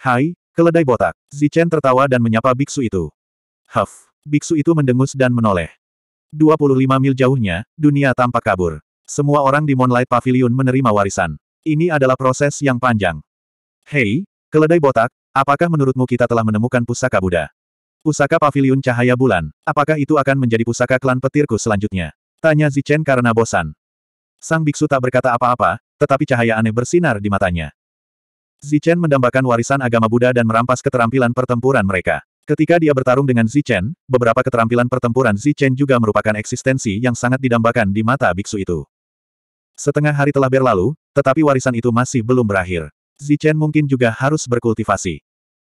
Hai, keledai botak. Zichen tertawa dan menyapa biksu itu. Huff. Biksu itu mendengus dan menoleh. 25 mil jauhnya, dunia tampak kabur. Semua orang di Moonlight Pavilion menerima warisan. Ini adalah proses yang panjang. Hei, keledai botak, apakah menurutmu kita telah menemukan pusaka Buddha? Pusaka Pavilion Cahaya Bulan, apakah itu akan menjadi pusaka klan petirku selanjutnya? Tanya Zichen karena bosan. Sang biksu tak berkata apa-apa, tetapi cahaya aneh bersinar di matanya. Zichen mendambakan warisan agama Buddha dan merampas keterampilan pertempuran mereka. Ketika dia bertarung dengan Zichen, beberapa keterampilan pertempuran Zichen juga merupakan eksistensi yang sangat didambakan di mata biksu itu. Setengah hari telah berlalu, tetapi warisan itu masih belum berakhir. Zichen mungkin juga harus berkultivasi.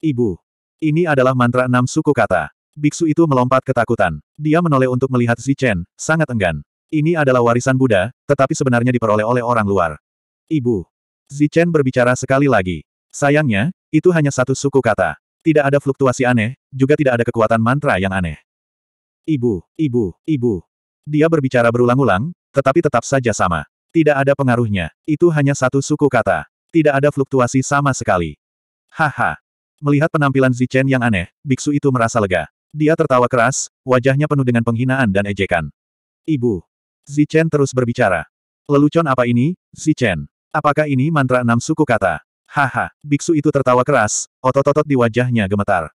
Ibu. Ini adalah mantra enam suku kata. Biksu itu melompat ketakutan. Dia menoleh untuk melihat Zichen, sangat enggan. Ini adalah warisan Buddha, tetapi sebenarnya diperoleh oleh orang luar. Ibu. Zichen berbicara sekali lagi. Sayangnya, itu hanya satu suku kata. Tidak ada fluktuasi aneh, juga tidak ada kekuatan mantra yang aneh. Ibu, ibu, ibu. Dia berbicara berulang-ulang, tetapi tetap saja sama. Tidak ada pengaruhnya. Itu hanya satu suku kata. Tidak ada fluktuasi sama sekali. Haha. Melihat penampilan Zichen yang aneh, biksu itu merasa lega. Dia tertawa keras, wajahnya penuh dengan penghinaan dan ejekan. Ibu. Zichen terus berbicara. Lelucon apa ini, Zichen? Apakah ini mantra enam suku kata? Haha, biksu itu tertawa keras, otot-otot di wajahnya gemetar.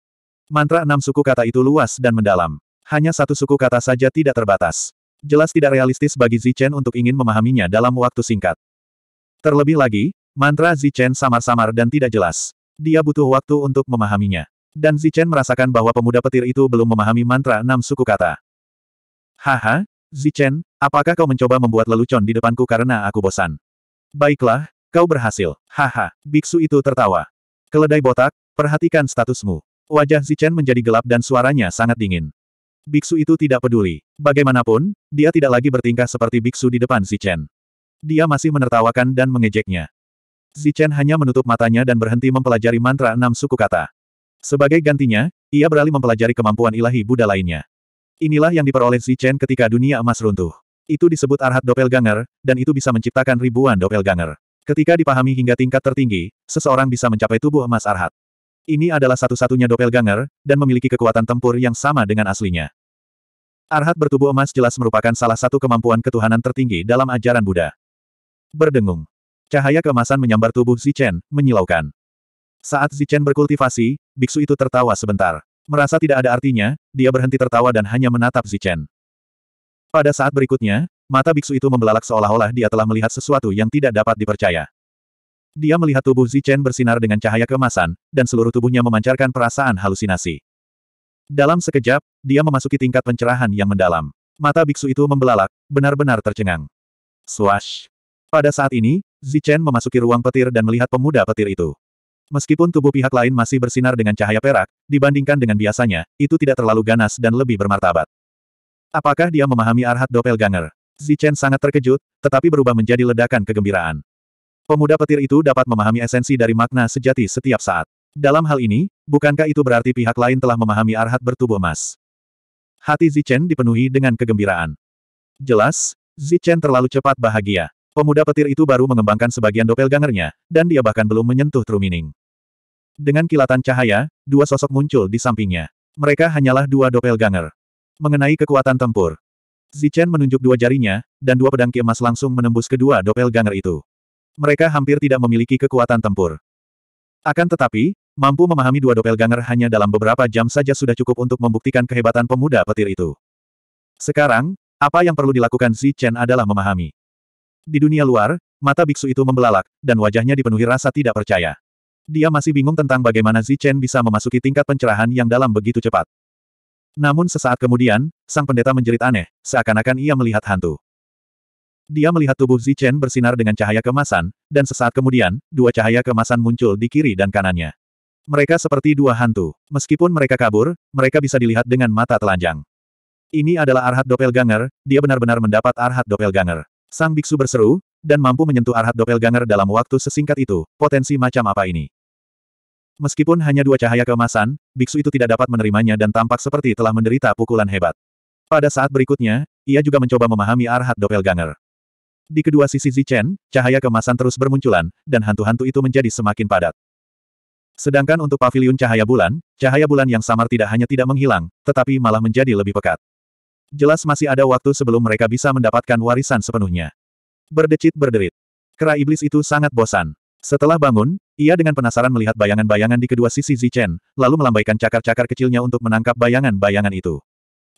Mantra enam suku kata itu luas dan mendalam. Hanya satu suku kata saja tidak terbatas. Jelas tidak realistis bagi Zichen untuk ingin memahaminya dalam waktu singkat. Terlebih lagi, mantra Zichen samar-samar dan tidak jelas. Dia butuh waktu untuk memahaminya. Dan Zichen merasakan bahwa pemuda petir itu belum memahami mantra enam suku kata. Haha, Zichen, apakah kau mencoba membuat lelucon di depanku karena aku bosan? Baiklah, Kau berhasil. Haha, biksu itu tertawa. Keledai botak, perhatikan statusmu. Wajah Zichen menjadi gelap dan suaranya sangat dingin. Biksu itu tidak peduli. Bagaimanapun, dia tidak lagi bertingkah seperti biksu di depan Zichen. Dia masih menertawakan dan mengejeknya. Zichen hanya menutup matanya dan berhenti mempelajari mantra enam suku kata. Sebagai gantinya, ia beralih mempelajari kemampuan ilahi Buddha lainnya. Inilah yang diperoleh Zichen ketika dunia emas runtuh. Itu disebut arhat doppelganger, dan itu bisa menciptakan ribuan doppelganger. Ketika dipahami hingga tingkat tertinggi, seseorang bisa mencapai tubuh emas arhat. Ini adalah satu-satunya doppelganger, dan memiliki kekuatan tempur yang sama dengan aslinya. Arhat bertubuh emas jelas merupakan salah satu kemampuan ketuhanan tertinggi dalam ajaran Buddha. Berdengung. Cahaya keemasan menyambar tubuh Zichen, menyilaukan. Saat Zichen berkultivasi, biksu itu tertawa sebentar. Merasa tidak ada artinya, dia berhenti tertawa dan hanya menatap Zichen. Pada saat berikutnya, Mata biksu itu membelalak seolah-olah dia telah melihat sesuatu yang tidak dapat dipercaya. Dia melihat tubuh Zichen bersinar dengan cahaya kemasan, dan seluruh tubuhnya memancarkan perasaan halusinasi. Dalam sekejap, dia memasuki tingkat pencerahan yang mendalam. Mata biksu itu membelalak, benar-benar tercengang. Swash! Pada saat ini, Zichen memasuki ruang petir dan melihat pemuda petir itu. Meskipun tubuh pihak lain masih bersinar dengan cahaya perak, dibandingkan dengan biasanya, itu tidak terlalu ganas dan lebih bermartabat. Apakah dia memahami arhat doppelganger? Zichen sangat terkejut, tetapi berubah menjadi ledakan kegembiraan. Pemuda petir itu dapat memahami esensi dari makna sejati setiap saat. Dalam hal ini, bukankah itu berarti pihak lain telah memahami arhat bertubuh emas? Hati Zichen dipenuhi dengan kegembiraan. Jelas, Zichen terlalu cepat bahagia. Pemuda petir itu baru mengembangkan sebagian doppelgangernya, dan dia bahkan belum menyentuh Trumining. Dengan kilatan cahaya, dua sosok muncul di sampingnya. Mereka hanyalah dua doppelganger. Mengenai kekuatan tempur, Zichen menunjuk dua jarinya, dan dua pedang kiemas langsung menembus kedua dopel doppelganger itu. Mereka hampir tidak memiliki kekuatan tempur. Akan tetapi, mampu memahami dua dopel doppelganger hanya dalam beberapa jam saja sudah cukup untuk membuktikan kehebatan pemuda petir itu. Sekarang, apa yang perlu dilakukan Zichen adalah memahami. Di dunia luar, mata biksu itu membelalak, dan wajahnya dipenuhi rasa tidak percaya. Dia masih bingung tentang bagaimana Zichen bisa memasuki tingkat pencerahan yang dalam begitu cepat. Namun sesaat kemudian, sang pendeta menjerit aneh, seakan-akan ia melihat hantu. Dia melihat tubuh Zichen bersinar dengan cahaya kemasan, dan sesaat kemudian, dua cahaya kemasan muncul di kiri dan kanannya. Mereka seperti dua hantu. Meskipun mereka kabur, mereka bisa dilihat dengan mata telanjang. Ini adalah Arhat Doppelganger, dia benar-benar mendapat Arhat Doppelganger. Sang biksu berseru, dan mampu menyentuh Arhat Doppelganger dalam waktu sesingkat itu, potensi macam apa ini? Meskipun hanya dua cahaya keemasan, biksu itu tidak dapat menerimanya dan tampak seperti telah menderita pukulan hebat. Pada saat berikutnya, ia juga mencoba memahami arhat doppelganger. Di kedua sisi Zichen, cahaya kemasan terus bermunculan, dan hantu-hantu itu menjadi semakin padat. Sedangkan untuk pavilion cahaya bulan, cahaya bulan yang samar tidak hanya tidak menghilang, tetapi malah menjadi lebih pekat. Jelas masih ada waktu sebelum mereka bisa mendapatkan warisan sepenuhnya. Berdecit berderit. Kera iblis itu sangat bosan. Setelah bangun, ia dengan penasaran melihat bayangan-bayangan di kedua sisi Zichen, lalu melambaikan cakar-cakar kecilnya untuk menangkap bayangan-bayangan itu.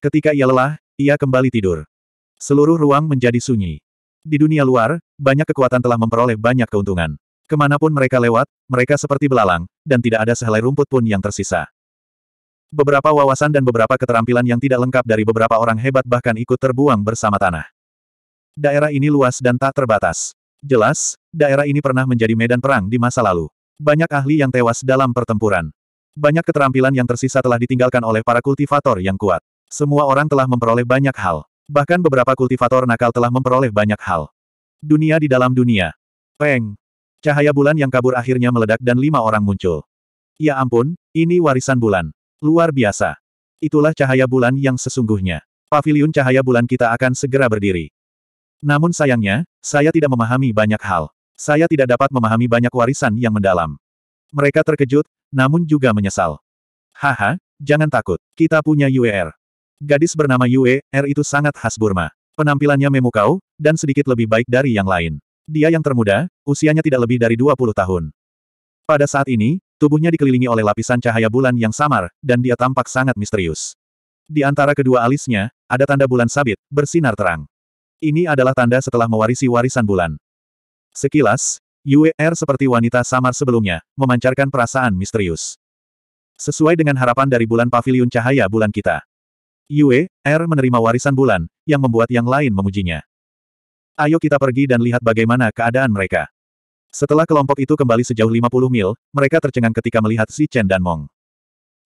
Ketika ia lelah, ia kembali tidur. Seluruh ruang menjadi sunyi. Di dunia luar, banyak kekuatan telah memperoleh banyak keuntungan. Kemanapun mereka lewat, mereka seperti belalang, dan tidak ada sehelai rumput pun yang tersisa. Beberapa wawasan dan beberapa keterampilan yang tidak lengkap dari beberapa orang hebat bahkan ikut terbuang bersama tanah. Daerah ini luas dan tak terbatas. Jelas, daerah ini pernah menjadi medan perang di masa lalu. Banyak ahli yang tewas dalam pertempuran. Banyak keterampilan yang tersisa telah ditinggalkan oleh para kultivator yang kuat. Semua orang telah memperoleh banyak hal. Bahkan beberapa kultivator nakal telah memperoleh banyak hal. Dunia di dalam dunia. Peng. Cahaya bulan yang kabur akhirnya meledak dan lima orang muncul. Ya ampun, ini warisan bulan. Luar biasa. Itulah cahaya bulan yang sesungguhnya. Paviliun cahaya bulan kita akan segera berdiri. Namun sayangnya, saya tidak memahami banyak hal. Saya tidak dapat memahami banyak warisan yang mendalam. Mereka terkejut, namun juga menyesal. Haha, jangan takut, kita punya UER. Gadis bernama Yue, R er itu sangat khas Burma. Penampilannya memukau, dan sedikit lebih baik dari yang lain. Dia yang termuda, usianya tidak lebih dari 20 tahun. Pada saat ini, tubuhnya dikelilingi oleh lapisan cahaya bulan yang samar, dan dia tampak sangat misterius. Di antara kedua alisnya, ada tanda bulan sabit, bersinar terang. Ini adalah tanda setelah mewarisi warisan bulan. Sekilas, Yue Er seperti wanita samar sebelumnya, memancarkan perasaan misterius. Sesuai dengan harapan dari bulan pavilion cahaya bulan kita. Yue Er menerima warisan bulan, yang membuat yang lain memujinya. Ayo kita pergi dan lihat bagaimana keadaan mereka. Setelah kelompok itu kembali sejauh 50 mil, mereka tercengang ketika melihat Si Chen dan Mong.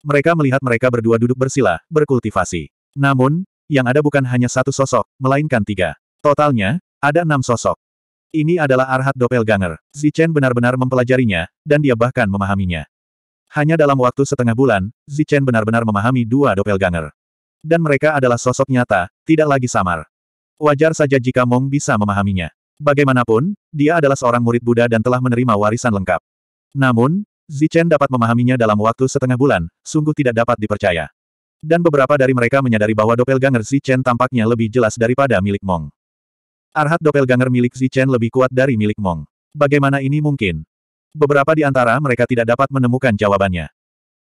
Mereka melihat mereka berdua duduk bersila, berkultivasi. Namun, yang ada bukan hanya satu sosok, melainkan tiga. Totalnya, ada enam sosok. Ini adalah Arhat Doppelganger. Zichen benar-benar mempelajarinya, dan dia bahkan memahaminya. Hanya dalam waktu setengah bulan, Zichen benar-benar memahami dua Doppelganger. Dan mereka adalah sosok nyata, tidak lagi samar. Wajar saja jika Mong bisa memahaminya. Bagaimanapun, dia adalah seorang murid Buddha dan telah menerima warisan lengkap. Namun, Zichen dapat memahaminya dalam waktu setengah bulan, sungguh tidak dapat dipercaya. Dan beberapa dari mereka menyadari bahwa doppelganger Zichen tampaknya lebih jelas daripada milik Mong. Arhat doppelganger milik Zichen lebih kuat dari milik Mong. Bagaimana ini mungkin? Beberapa di antara mereka tidak dapat menemukan jawabannya.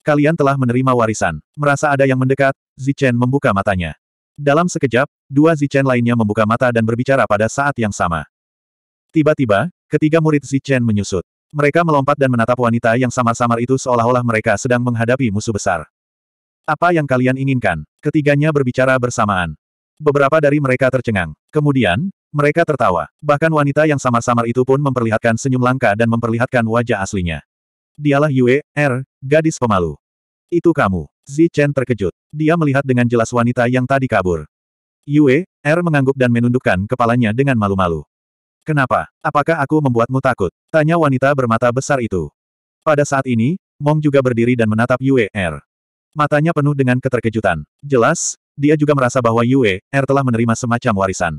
Kalian telah menerima warisan. Merasa ada yang mendekat, Zichen membuka matanya. Dalam sekejap, dua Zichen lainnya membuka mata dan berbicara pada saat yang sama. Tiba-tiba, ketiga murid Zichen menyusut. Mereka melompat dan menatap wanita yang samar-samar itu seolah-olah mereka sedang menghadapi musuh besar. Apa yang kalian inginkan? Ketiganya berbicara bersamaan. Beberapa dari mereka tercengang. Kemudian, mereka tertawa. Bahkan wanita yang samar-samar itu pun memperlihatkan senyum langka dan memperlihatkan wajah aslinya. Dialah Yue, R, er, gadis pemalu. Itu kamu. Zi Chen terkejut. Dia melihat dengan jelas wanita yang tadi kabur. Yue, R er mengangguk dan menundukkan kepalanya dengan malu-malu. Kenapa? Apakah aku membuatmu takut? Tanya wanita bermata besar itu. Pada saat ini, Mong juga berdiri dan menatap Yue, R. Er. Matanya penuh dengan keterkejutan. Jelas, dia juga merasa bahwa Yue Er telah menerima semacam warisan.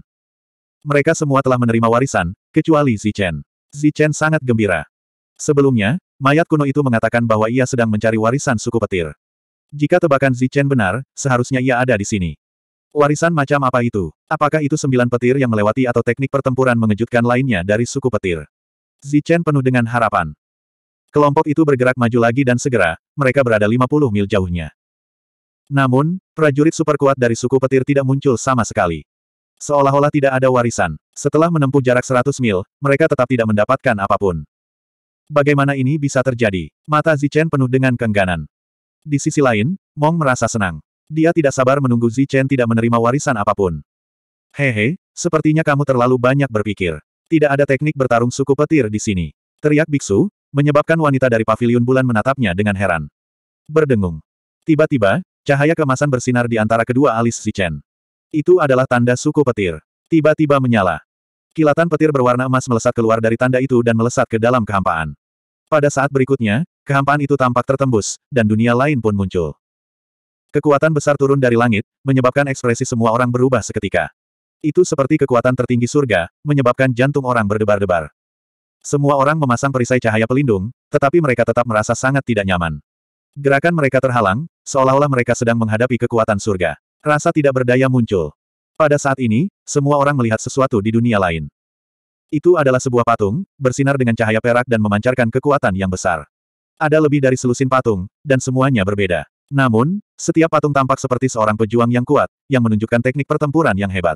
Mereka semua telah menerima warisan, kecuali Zichen. Zichen sangat gembira. Sebelumnya, mayat kuno itu mengatakan bahwa ia sedang mencari warisan suku petir. Jika tebakan Zichen benar, seharusnya ia ada di sini. Warisan macam apa itu? Apakah itu sembilan petir yang melewati atau teknik pertempuran mengejutkan lainnya dari suku petir? Zichen penuh dengan harapan. Kelompok itu bergerak maju lagi dan segera, mereka berada 50 mil jauhnya. Namun, prajurit super kuat dari suku petir tidak muncul sama sekali. Seolah-olah tidak ada warisan. Setelah menempuh jarak 100 mil, mereka tetap tidak mendapatkan apapun. Bagaimana ini bisa terjadi? Mata Zichen penuh dengan kengganan. Di sisi lain, Mong merasa senang. Dia tidak sabar menunggu Zichen tidak menerima warisan apapun. Hehe, sepertinya kamu terlalu banyak berpikir. Tidak ada teknik bertarung suku petir di sini. Teriak biksu, menyebabkan wanita dari pavilion bulan menatapnya dengan heran. Berdengung. Tiba-tiba, cahaya kemasan bersinar di antara kedua alis si Chen. Itu adalah tanda suku petir. Tiba-tiba menyala. Kilatan petir berwarna emas melesat keluar dari tanda itu dan melesat ke dalam kehampaan. Pada saat berikutnya, kehampaan itu tampak tertembus, dan dunia lain pun muncul. Kekuatan besar turun dari langit, menyebabkan ekspresi semua orang berubah seketika. Itu seperti kekuatan tertinggi surga, menyebabkan jantung orang berdebar-debar. Semua orang memasang perisai cahaya pelindung, tetapi mereka tetap merasa sangat tidak nyaman. Gerakan mereka terhalang, seolah-olah mereka sedang menghadapi kekuatan surga. Rasa tidak berdaya muncul. Pada saat ini, semua orang melihat sesuatu di dunia lain. Itu adalah sebuah patung, bersinar dengan cahaya perak dan memancarkan kekuatan yang besar. Ada lebih dari selusin patung, dan semuanya berbeda. Namun, setiap patung tampak seperti seorang pejuang yang kuat, yang menunjukkan teknik pertempuran yang hebat.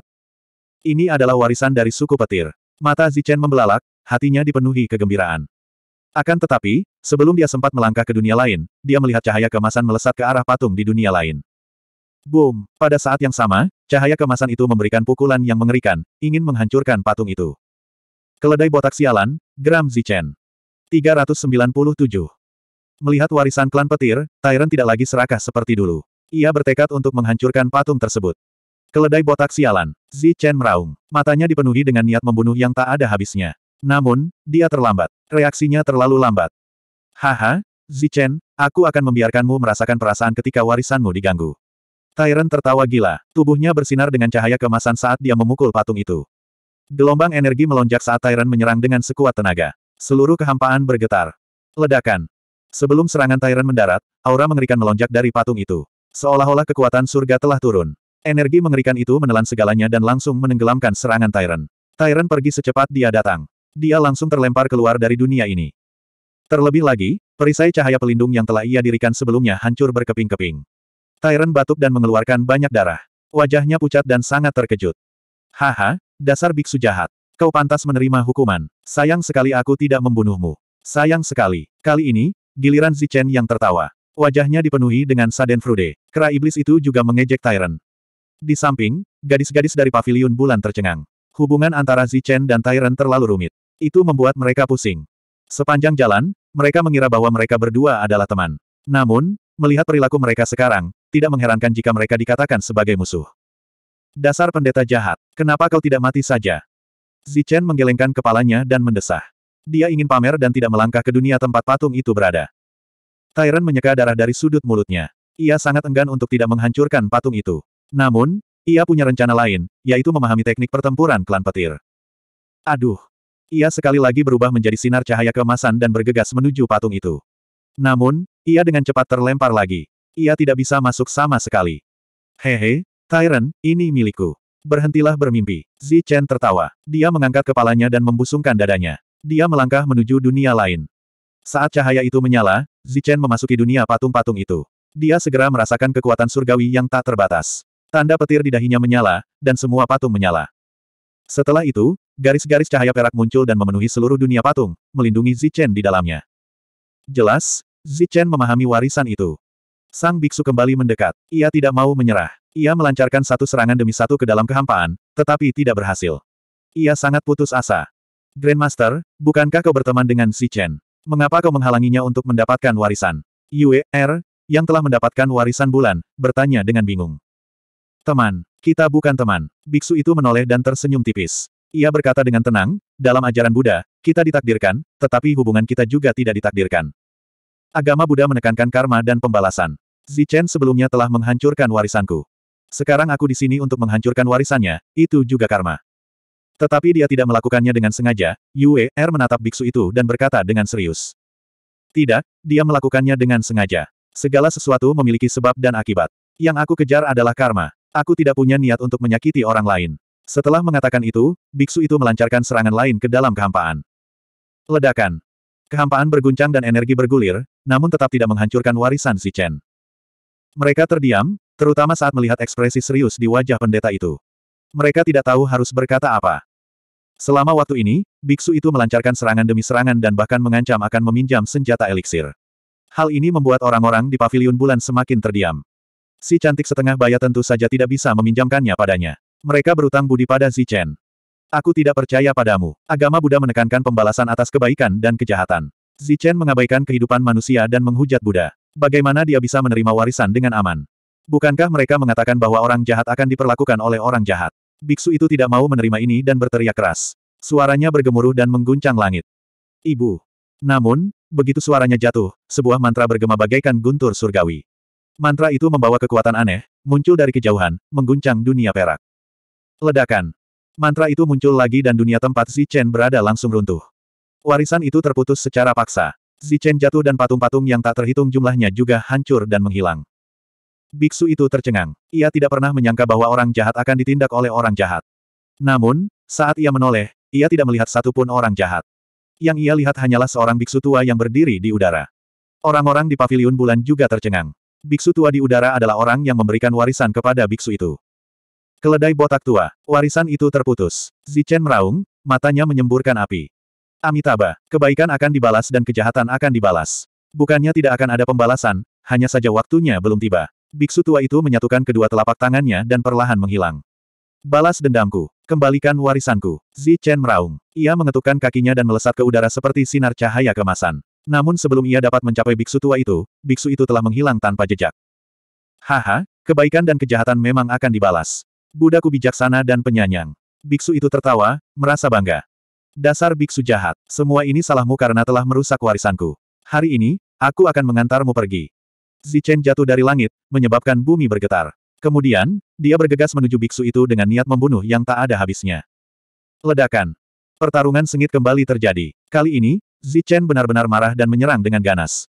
Ini adalah warisan dari suku petir. Mata Zichen membelalak, hatinya dipenuhi kegembiraan. Akan tetapi, sebelum dia sempat melangkah ke dunia lain, dia melihat cahaya kemasan melesat ke arah patung di dunia lain. Boom! Pada saat yang sama, cahaya kemasan itu memberikan pukulan yang mengerikan, ingin menghancurkan patung itu. Keledai botak sialan, Gram Zichen. 397. Melihat warisan klan petir, Tyrant tidak lagi serakah seperti dulu. Ia bertekad untuk menghancurkan patung tersebut. Keledai botak sialan, Zichen meraung. Matanya dipenuhi dengan niat membunuh yang tak ada habisnya. Namun, dia terlambat. Reaksinya terlalu lambat. Haha, Zichen, aku akan membiarkanmu merasakan perasaan ketika warisanmu diganggu. Tyrant tertawa gila, tubuhnya bersinar dengan cahaya kemasan saat dia memukul patung itu. Gelombang energi melonjak saat Tyrant menyerang dengan sekuat tenaga. Seluruh kehampaan bergetar. Ledakan. Sebelum serangan Tyrant mendarat, aura mengerikan melonjak dari patung itu. Seolah-olah kekuatan surga telah turun. Energi mengerikan itu menelan segalanya dan langsung menenggelamkan serangan Tyrant. Tyrant pergi secepat dia datang. Dia langsung terlempar keluar dari dunia ini. Terlebih lagi, perisai cahaya pelindung yang telah ia dirikan sebelumnya hancur berkeping-keping. Tyron batuk dan mengeluarkan banyak darah. Wajahnya pucat dan sangat terkejut. Haha, dasar biksu jahat. Kau pantas menerima hukuman. Sayang sekali aku tidak membunuhmu. Sayang sekali. Kali ini, giliran Zichen yang tertawa. Wajahnya dipenuhi dengan saden frude. Kera iblis itu juga mengejek Tyron. Di samping, gadis-gadis dari paviliun bulan tercengang. Hubungan antara Zichen dan Tyron terlalu rumit. Itu membuat mereka pusing. Sepanjang jalan, mereka mengira bahwa mereka berdua adalah teman. Namun, melihat perilaku mereka sekarang, tidak mengherankan jika mereka dikatakan sebagai musuh. Dasar pendeta jahat, kenapa kau tidak mati saja? Zichen menggelengkan kepalanya dan mendesah. Dia ingin pamer dan tidak melangkah ke dunia tempat patung itu berada. Tyrant menyeka darah dari sudut mulutnya. Ia sangat enggan untuk tidak menghancurkan patung itu. Namun, ia punya rencana lain, yaitu memahami teknik pertempuran klan petir. Aduh, ia sekali lagi berubah menjadi sinar cahaya kemasan dan bergegas menuju patung itu. Namun, ia dengan cepat terlempar lagi. Ia tidak bisa masuk sama sekali. Hehe, Tyrant, ini milikku. Berhentilah bermimpi. Zi Chen tertawa. Dia mengangkat kepalanya dan membusungkan dadanya. Dia melangkah menuju dunia lain. Saat cahaya itu menyala, Zi Chen memasuki dunia patung-patung itu. Dia segera merasakan kekuatan surgawi yang tak terbatas. Tanda petir di dahinya menyala, dan semua patung menyala. Setelah itu, garis-garis cahaya perak muncul dan memenuhi seluruh dunia patung, melindungi Zichen di dalamnya. Jelas, Zichen memahami warisan itu. Sang biksu kembali mendekat. Ia tidak mau menyerah. Ia melancarkan satu serangan demi satu ke dalam kehampaan, tetapi tidak berhasil. Ia sangat putus asa. Grandmaster, bukankah kau berteman dengan Zichen? Mengapa kau menghalanginya untuk mendapatkan warisan? Yue, R, er, yang telah mendapatkan warisan bulan, bertanya dengan bingung. Teman, kita bukan teman. Biksu itu menoleh dan tersenyum tipis. Ia berkata dengan tenang, dalam ajaran Buddha, kita ditakdirkan, tetapi hubungan kita juga tidak ditakdirkan. Agama Buddha menekankan karma dan pembalasan. Zichen sebelumnya telah menghancurkan warisanku. Sekarang aku di sini untuk menghancurkan warisannya, itu juga karma. Tetapi dia tidak melakukannya dengan sengaja, Yue Er menatap biksu itu dan berkata dengan serius. Tidak, dia melakukannya dengan sengaja. Segala sesuatu memiliki sebab dan akibat. Yang aku kejar adalah karma. Aku tidak punya niat untuk menyakiti orang lain. Setelah mengatakan itu, biksu itu melancarkan serangan lain ke dalam kehampaan. Ledakan. Kehampaan berguncang dan energi bergulir, namun tetap tidak menghancurkan warisan si Chen. Mereka terdiam, terutama saat melihat ekspresi serius di wajah pendeta itu. Mereka tidak tahu harus berkata apa. Selama waktu ini, biksu itu melancarkan serangan demi serangan dan bahkan mengancam akan meminjam senjata eliksir. Hal ini membuat orang-orang di Paviliun bulan semakin terdiam. Si cantik setengah baya tentu saja tidak bisa meminjamkannya padanya. Mereka berutang budi pada Chen. Aku tidak percaya padamu. Agama Buddha menekankan pembalasan atas kebaikan dan kejahatan. Chen mengabaikan kehidupan manusia dan menghujat Buddha. Bagaimana dia bisa menerima warisan dengan aman? Bukankah mereka mengatakan bahwa orang jahat akan diperlakukan oleh orang jahat? Biksu itu tidak mau menerima ini dan berteriak keras. Suaranya bergemuruh dan mengguncang langit. Ibu. Namun, begitu suaranya jatuh, sebuah mantra bergema bagaikan guntur surgawi. Mantra itu membawa kekuatan aneh, muncul dari kejauhan, mengguncang dunia perak. Ledakan. Mantra itu muncul lagi dan dunia tempat Zichen berada langsung runtuh. Warisan itu terputus secara paksa. Zichen jatuh dan patung-patung yang tak terhitung jumlahnya juga hancur dan menghilang. Biksu itu tercengang. Ia tidak pernah menyangka bahwa orang jahat akan ditindak oleh orang jahat. Namun, saat ia menoleh, ia tidak melihat satupun orang jahat. Yang ia lihat hanyalah seorang biksu tua yang berdiri di udara. Orang-orang di paviliun bulan juga tercengang. Biksu tua di udara adalah orang yang memberikan warisan kepada biksu itu. Keledai botak tua, warisan itu terputus. Zichen meraung, matanya menyemburkan api. Amitabha, kebaikan akan dibalas dan kejahatan akan dibalas. Bukannya tidak akan ada pembalasan, hanya saja waktunya belum tiba. Biksu tua itu menyatukan kedua telapak tangannya dan perlahan menghilang. Balas dendamku, kembalikan warisanku. Zichen meraung. Ia mengetukkan kakinya dan melesat ke udara seperti sinar cahaya kemasan. Namun sebelum ia dapat mencapai biksu tua itu, biksu itu telah menghilang tanpa jejak. Haha, kebaikan dan kejahatan memang akan dibalas. Budaku bijaksana dan penyanyang. Biksu itu tertawa, merasa bangga. Dasar biksu jahat, semua ini salahmu karena telah merusak warisanku. Hari ini, aku akan mengantarmu pergi. Zichen jatuh dari langit, menyebabkan bumi bergetar. Kemudian, dia bergegas menuju biksu itu dengan niat membunuh yang tak ada habisnya. Ledakan. Pertarungan sengit kembali terjadi. Kali ini, Zichen benar-benar marah dan menyerang dengan ganas.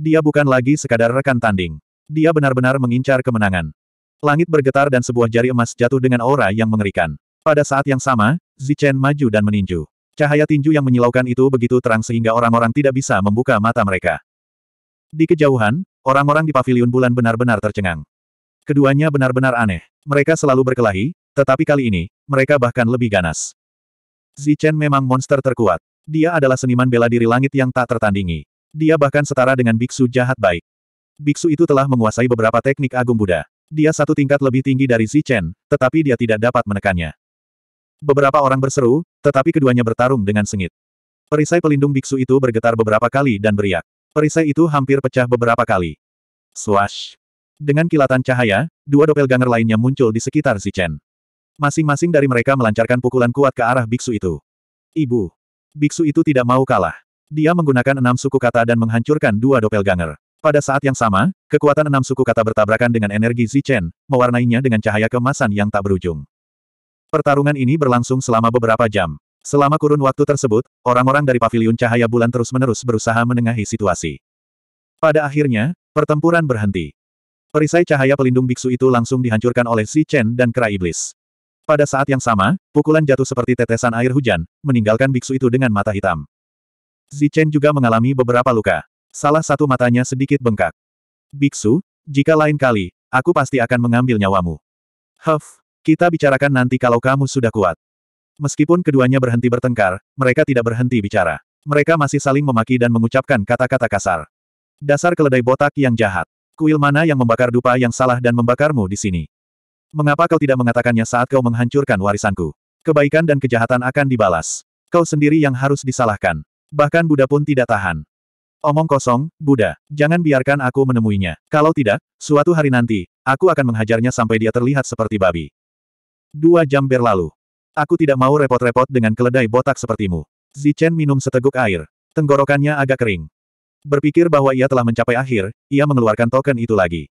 Dia bukan lagi sekadar rekan tanding. Dia benar-benar mengincar kemenangan. Langit bergetar dan sebuah jari emas jatuh dengan aura yang mengerikan. Pada saat yang sama, Zichen maju dan meninju. Cahaya tinju yang menyilaukan itu begitu terang sehingga orang-orang tidak bisa membuka mata mereka. Di kejauhan, orang-orang di Paviliun bulan benar-benar tercengang. Keduanya benar-benar aneh. Mereka selalu berkelahi, tetapi kali ini, mereka bahkan lebih ganas. Zichen memang monster terkuat. Dia adalah seniman bela diri langit yang tak tertandingi. Dia bahkan setara dengan biksu jahat baik. Biksu itu telah menguasai beberapa teknik agung Buddha. Dia satu tingkat lebih tinggi dari Zichen, tetapi dia tidak dapat menekannya. Beberapa orang berseru, tetapi keduanya bertarung dengan sengit. Perisai pelindung biksu itu bergetar beberapa kali dan beriak. Perisai itu hampir pecah beberapa kali. Swash! Dengan kilatan cahaya, dua doppelganger lainnya muncul di sekitar Zichen. Masing-masing dari mereka melancarkan pukulan kuat ke arah biksu itu. Ibu! Biksu itu tidak mau kalah. Dia menggunakan enam suku kata dan menghancurkan dua doppelganger. Pada saat yang sama, kekuatan enam suku kata bertabrakan dengan energi Zichen, mewarnainya dengan cahaya kemasan yang tak berujung. Pertarungan ini berlangsung selama beberapa jam. Selama kurun waktu tersebut, orang-orang dari Paviliun Cahaya Bulan terus-menerus berusaha menengahi situasi. Pada akhirnya, pertempuran berhenti. Perisai cahaya pelindung biksu itu langsung dihancurkan oleh Zichen dan Kera Iblis. Pada saat yang sama, pukulan jatuh seperti tetesan air hujan, meninggalkan biksu itu dengan mata hitam. Zichen juga mengalami beberapa luka. Salah satu matanya sedikit bengkak. Biksu, jika lain kali, aku pasti akan mengambil nyawamu. Huff, kita bicarakan nanti kalau kamu sudah kuat. Meskipun keduanya berhenti bertengkar, mereka tidak berhenti bicara. Mereka masih saling memaki dan mengucapkan kata-kata kasar. Dasar keledai botak yang jahat. Kuil mana yang membakar dupa yang salah dan membakarmu di sini? Mengapa kau tidak mengatakannya saat kau menghancurkan warisanku? Kebaikan dan kejahatan akan dibalas. Kau sendiri yang harus disalahkan. Bahkan Buddha pun tidak tahan. Omong kosong, Buddha, jangan biarkan aku menemuinya. Kalau tidak, suatu hari nanti, aku akan menghajarnya sampai dia terlihat seperti babi. Dua jam berlalu. Aku tidak mau repot-repot dengan keledai botak sepertimu. Zichen minum seteguk air. Tenggorokannya agak kering. Berpikir bahwa ia telah mencapai akhir, ia mengeluarkan token itu lagi.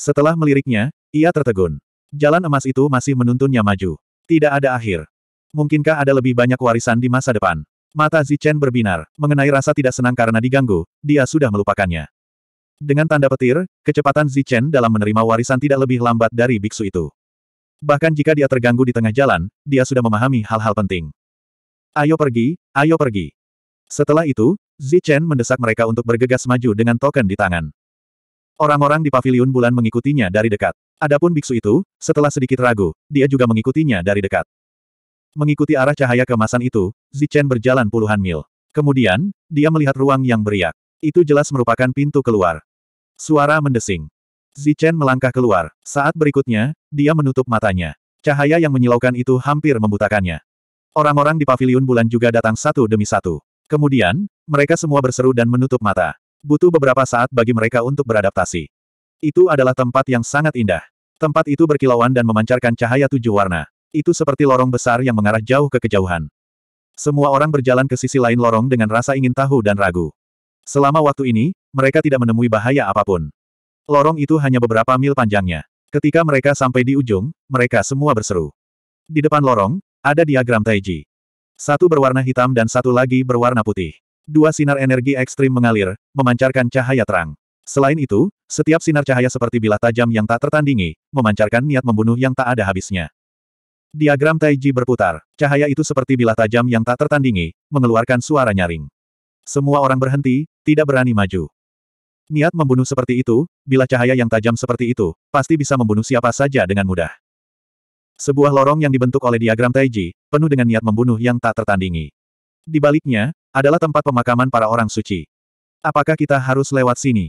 Setelah meliriknya, ia tertegun. Jalan emas itu masih menuntunnya maju. Tidak ada akhir. Mungkinkah ada lebih banyak warisan di masa depan? Mata Zichen berbinar, mengenai rasa tidak senang karena diganggu, dia sudah melupakannya. Dengan tanda petir, kecepatan Zichen dalam menerima warisan tidak lebih lambat dari biksu itu. Bahkan jika dia terganggu di tengah jalan, dia sudah memahami hal-hal penting. Ayo pergi, ayo pergi. Setelah itu, Zichen mendesak mereka untuk bergegas maju dengan token di tangan. Orang-orang di paviliun bulan mengikutinya dari dekat. Adapun biksu itu, setelah sedikit ragu, dia juga mengikutinya dari dekat. Mengikuti arah cahaya kemasan itu, Zichen berjalan puluhan mil. Kemudian, dia melihat ruang yang beriak. Itu jelas merupakan pintu keluar. Suara mendesing. Zichen melangkah keluar. Saat berikutnya, dia menutup matanya. Cahaya yang menyilaukan itu hampir membutakannya. Orang-orang di paviliun bulan juga datang satu demi satu. Kemudian, mereka semua berseru dan menutup mata. Butuh beberapa saat bagi mereka untuk beradaptasi. Itu adalah tempat yang sangat indah. Tempat itu berkilauan dan memancarkan cahaya tujuh warna. Itu seperti lorong besar yang mengarah jauh ke kejauhan. Semua orang berjalan ke sisi lain lorong dengan rasa ingin tahu dan ragu. Selama waktu ini, mereka tidak menemui bahaya apapun. Lorong itu hanya beberapa mil panjangnya. Ketika mereka sampai di ujung, mereka semua berseru. Di depan lorong, ada diagram Taiji. Satu berwarna hitam dan satu lagi berwarna putih. Dua sinar energi ekstrim mengalir, memancarkan cahaya terang. Selain itu, setiap sinar cahaya seperti bilah tajam yang tak tertandingi, memancarkan niat membunuh yang tak ada habisnya. Diagram Taiji berputar, cahaya itu seperti bilah tajam yang tak tertandingi, mengeluarkan suara nyaring. Semua orang berhenti, tidak berani maju. Niat membunuh seperti itu, bila cahaya yang tajam seperti itu, pasti bisa membunuh siapa saja dengan mudah. Sebuah lorong yang dibentuk oleh diagram Taiji, penuh dengan niat membunuh yang tak tertandingi. Di baliknya, adalah tempat pemakaman para orang suci. Apakah kita harus lewat sini?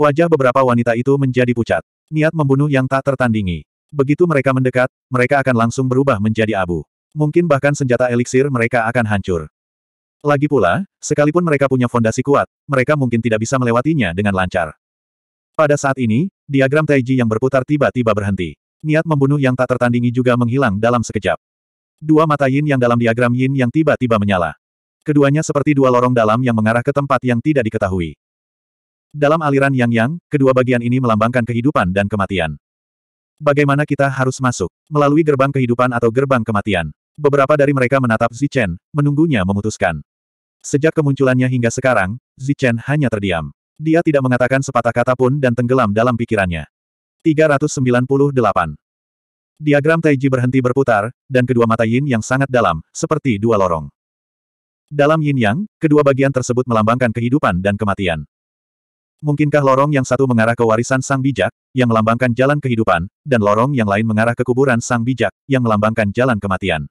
Wajah beberapa wanita itu menjadi pucat. Niat membunuh yang tak tertandingi. Begitu mereka mendekat, mereka akan langsung berubah menjadi abu. Mungkin bahkan senjata eliksir mereka akan hancur. Lagi pula, sekalipun mereka punya fondasi kuat, mereka mungkin tidak bisa melewatinya dengan lancar. Pada saat ini, diagram Taiji yang berputar tiba-tiba berhenti. Niat membunuh yang tak tertandingi juga menghilang dalam sekejap. Dua mata yin yang dalam diagram yin yang tiba-tiba menyala. Keduanya seperti dua lorong dalam yang mengarah ke tempat yang tidak diketahui. Dalam aliran yang-yang, kedua bagian ini melambangkan kehidupan dan kematian. Bagaimana kita harus masuk? Melalui gerbang kehidupan atau gerbang kematian. Beberapa dari mereka menatap Zichen, menunggunya memutuskan. Sejak kemunculannya hingga sekarang, Zichen hanya terdiam. Dia tidak mengatakan sepatah kata pun dan tenggelam dalam pikirannya. 398. Diagram Taiji berhenti berputar, dan kedua mata Yin yang sangat dalam, seperti dua lorong. Dalam yin yang, kedua bagian tersebut melambangkan kehidupan dan kematian. Mungkinkah lorong yang satu mengarah ke warisan sang bijak, yang melambangkan jalan kehidupan, dan lorong yang lain mengarah ke kuburan sang bijak, yang melambangkan jalan kematian.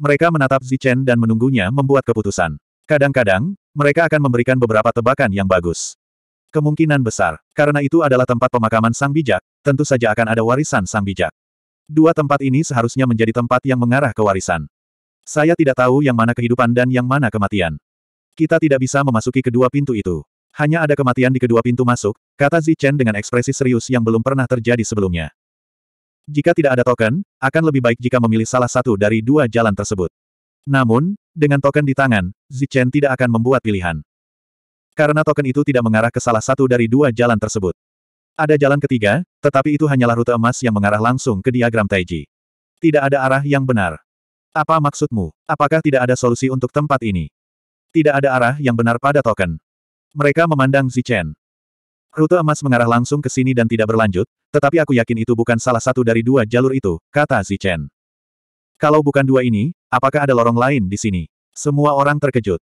Mereka menatap Zichen dan menunggunya membuat keputusan. Kadang-kadang, mereka akan memberikan beberapa tebakan yang bagus. Kemungkinan besar, karena itu adalah tempat pemakaman sang bijak, tentu saja akan ada warisan sang bijak. Dua tempat ini seharusnya menjadi tempat yang mengarah ke warisan. Saya tidak tahu yang mana kehidupan dan yang mana kematian. Kita tidak bisa memasuki kedua pintu itu. Hanya ada kematian di kedua pintu masuk, kata Zichen dengan ekspresi serius yang belum pernah terjadi sebelumnya. Jika tidak ada token, akan lebih baik jika memilih salah satu dari dua jalan tersebut. Namun, dengan token di tangan, Zichen tidak akan membuat pilihan. Karena token itu tidak mengarah ke salah satu dari dua jalan tersebut. Ada jalan ketiga, tetapi itu hanyalah rute emas yang mengarah langsung ke diagram Taiji. Tidak ada arah yang benar. Apa maksudmu? Apakah tidak ada solusi untuk tempat ini? Tidak ada arah yang benar pada token. Mereka memandang Zichen. Rute emas mengarah langsung ke sini dan tidak berlanjut, tetapi aku yakin itu bukan salah satu dari dua jalur itu, kata Zichen. Kalau bukan dua ini, apakah ada lorong lain di sini? Semua orang terkejut.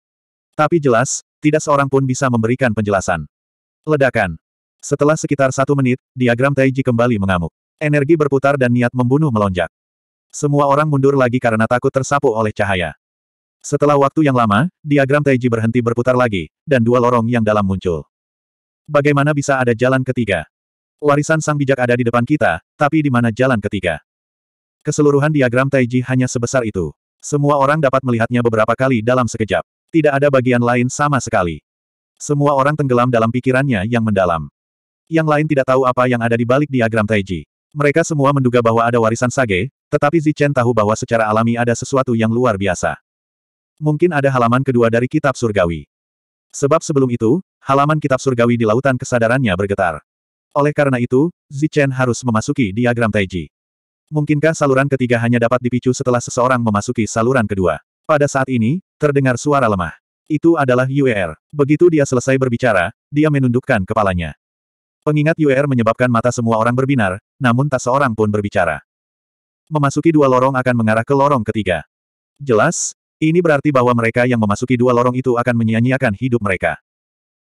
Tapi jelas, tidak seorang pun bisa memberikan penjelasan. Ledakan. Setelah sekitar satu menit, diagram Taiji kembali mengamuk. Energi berputar dan niat membunuh melonjak. Semua orang mundur lagi karena takut tersapu oleh cahaya. Setelah waktu yang lama, diagram Taiji berhenti berputar lagi, dan dua lorong yang dalam muncul. Bagaimana bisa ada jalan ketiga? Warisan sang bijak ada di depan kita, tapi di mana jalan ketiga? Keseluruhan diagram Taiji hanya sebesar itu. Semua orang dapat melihatnya beberapa kali dalam sekejap. Tidak ada bagian lain sama sekali. Semua orang tenggelam dalam pikirannya yang mendalam. Yang lain tidak tahu apa yang ada di balik diagram Taiji. Mereka semua menduga bahwa ada warisan sage, tetapi Zichen tahu bahwa secara alami ada sesuatu yang luar biasa. Mungkin ada halaman kedua dari kitab surgawi. Sebab sebelum itu, halaman kitab surgawi di lautan kesadarannya bergetar. Oleh karena itu, Zichen harus memasuki diagram Taiji. Mungkinkah saluran ketiga hanya dapat dipicu setelah seseorang memasuki saluran kedua? Pada saat ini, terdengar suara lemah. Itu adalah UER. Begitu dia selesai berbicara, dia menundukkan kepalanya. Pengingat UER menyebabkan mata semua orang berbinar, namun tak seorang pun berbicara. Memasuki dua lorong akan mengarah ke lorong ketiga. Jelas, ini berarti bahwa mereka yang memasuki dua lorong itu akan menyia-nyiakan hidup mereka.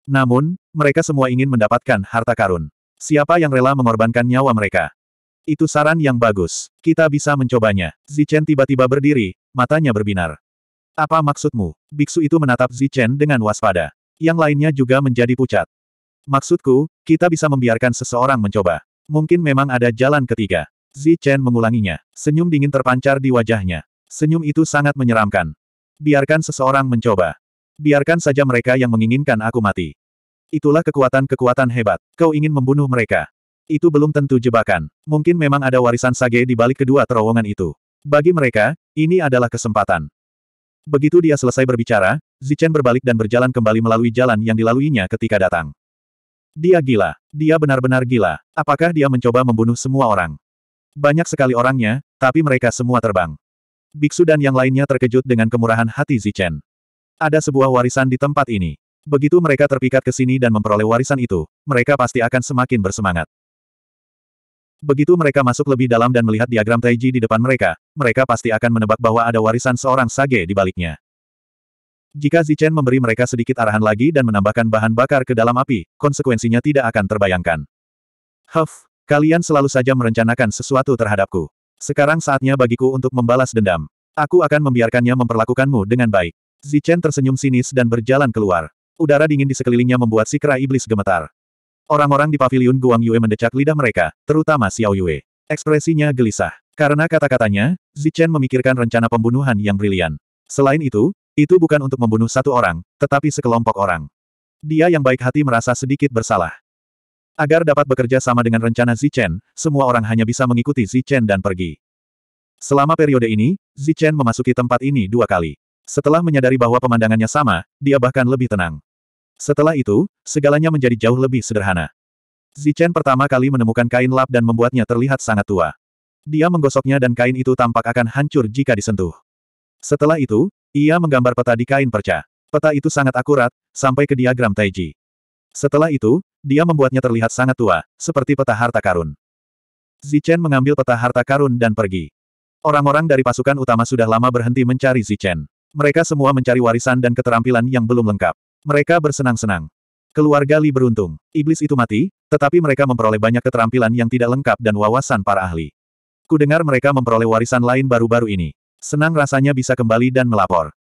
Namun, mereka semua ingin mendapatkan harta karun. Siapa yang rela mengorbankan nyawa mereka? Itu saran yang bagus. Kita bisa mencobanya. Zichen tiba-tiba berdiri, matanya berbinar. Apa maksudmu? Biksu itu menatap Zichen dengan waspada. Yang lainnya juga menjadi pucat. Maksudku, kita bisa membiarkan seseorang mencoba. Mungkin memang ada jalan ketiga. Zi Chen mengulanginya. Senyum dingin terpancar di wajahnya. Senyum itu sangat menyeramkan. Biarkan seseorang mencoba. Biarkan saja mereka yang menginginkan aku mati. Itulah kekuatan-kekuatan hebat. Kau ingin membunuh mereka. Itu belum tentu jebakan. Mungkin memang ada warisan sage di balik kedua terowongan itu. Bagi mereka, ini adalah kesempatan. Begitu dia selesai berbicara, Zichen berbalik dan berjalan kembali melalui jalan yang dilaluinya ketika datang. Dia gila. Dia benar-benar gila. Apakah dia mencoba membunuh semua orang? Banyak sekali orangnya, tapi mereka semua terbang. Biksu dan yang lainnya terkejut dengan kemurahan hati Zichen. Ada sebuah warisan di tempat ini. Begitu mereka terpikat ke sini dan memperoleh warisan itu, mereka pasti akan semakin bersemangat. Begitu mereka masuk lebih dalam dan melihat diagram Taiji di depan mereka, mereka pasti akan menebak bahwa ada warisan seorang sage di baliknya. Jika Zichen memberi mereka sedikit arahan lagi dan menambahkan bahan bakar ke dalam api, konsekuensinya tidak akan terbayangkan. Huff, kalian selalu saja merencanakan sesuatu terhadapku. Sekarang saatnya bagiku untuk membalas dendam. Aku akan membiarkannya memperlakukanmu dengan baik. Zichen tersenyum sinis dan berjalan keluar. Udara dingin di sekelilingnya membuat si kera iblis gemetar. Orang-orang di pavilion Guang Yue mendecak lidah mereka, terutama Xiao Yue. Ekspresinya gelisah. Karena kata-katanya, Zichen memikirkan rencana pembunuhan yang brilian. Selain itu, itu bukan untuk membunuh satu orang, tetapi sekelompok orang. Dia yang baik hati merasa sedikit bersalah. Agar dapat bekerja sama dengan rencana Zichen, semua orang hanya bisa mengikuti Zichen dan pergi. Selama periode ini, Zichen memasuki tempat ini dua kali. Setelah menyadari bahwa pemandangannya sama, dia bahkan lebih tenang. Setelah itu, segalanya menjadi jauh lebih sederhana. Zichen pertama kali menemukan kain lap dan membuatnya terlihat sangat tua. Dia menggosoknya dan kain itu tampak akan hancur jika disentuh. Setelah itu, ia menggambar peta di kain perca. Peta itu sangat akurat, sampai ke diagram Taiji. Setelah itu, dia membuatnya terlihat sangat tua, seperti peta harta karun. Zichen mengambil peta harta karun dan pergi. Orang-orang dari pasukan utama sudah lama berhenti mencari Zichen. Mereka semua mencari warisan dan keterampilan yang belum lengkap. Mereka bersenang-senang. Keluarga Li beruntung. Iblis itu mati, tetapi mereka memperoleh banyak keterampilan yang tidak lengkap dan wawasan para ahli. Kudengar mereka memperoleh warisan lain baru-baru ini. Senang rasanya bisa kembali dan melapor.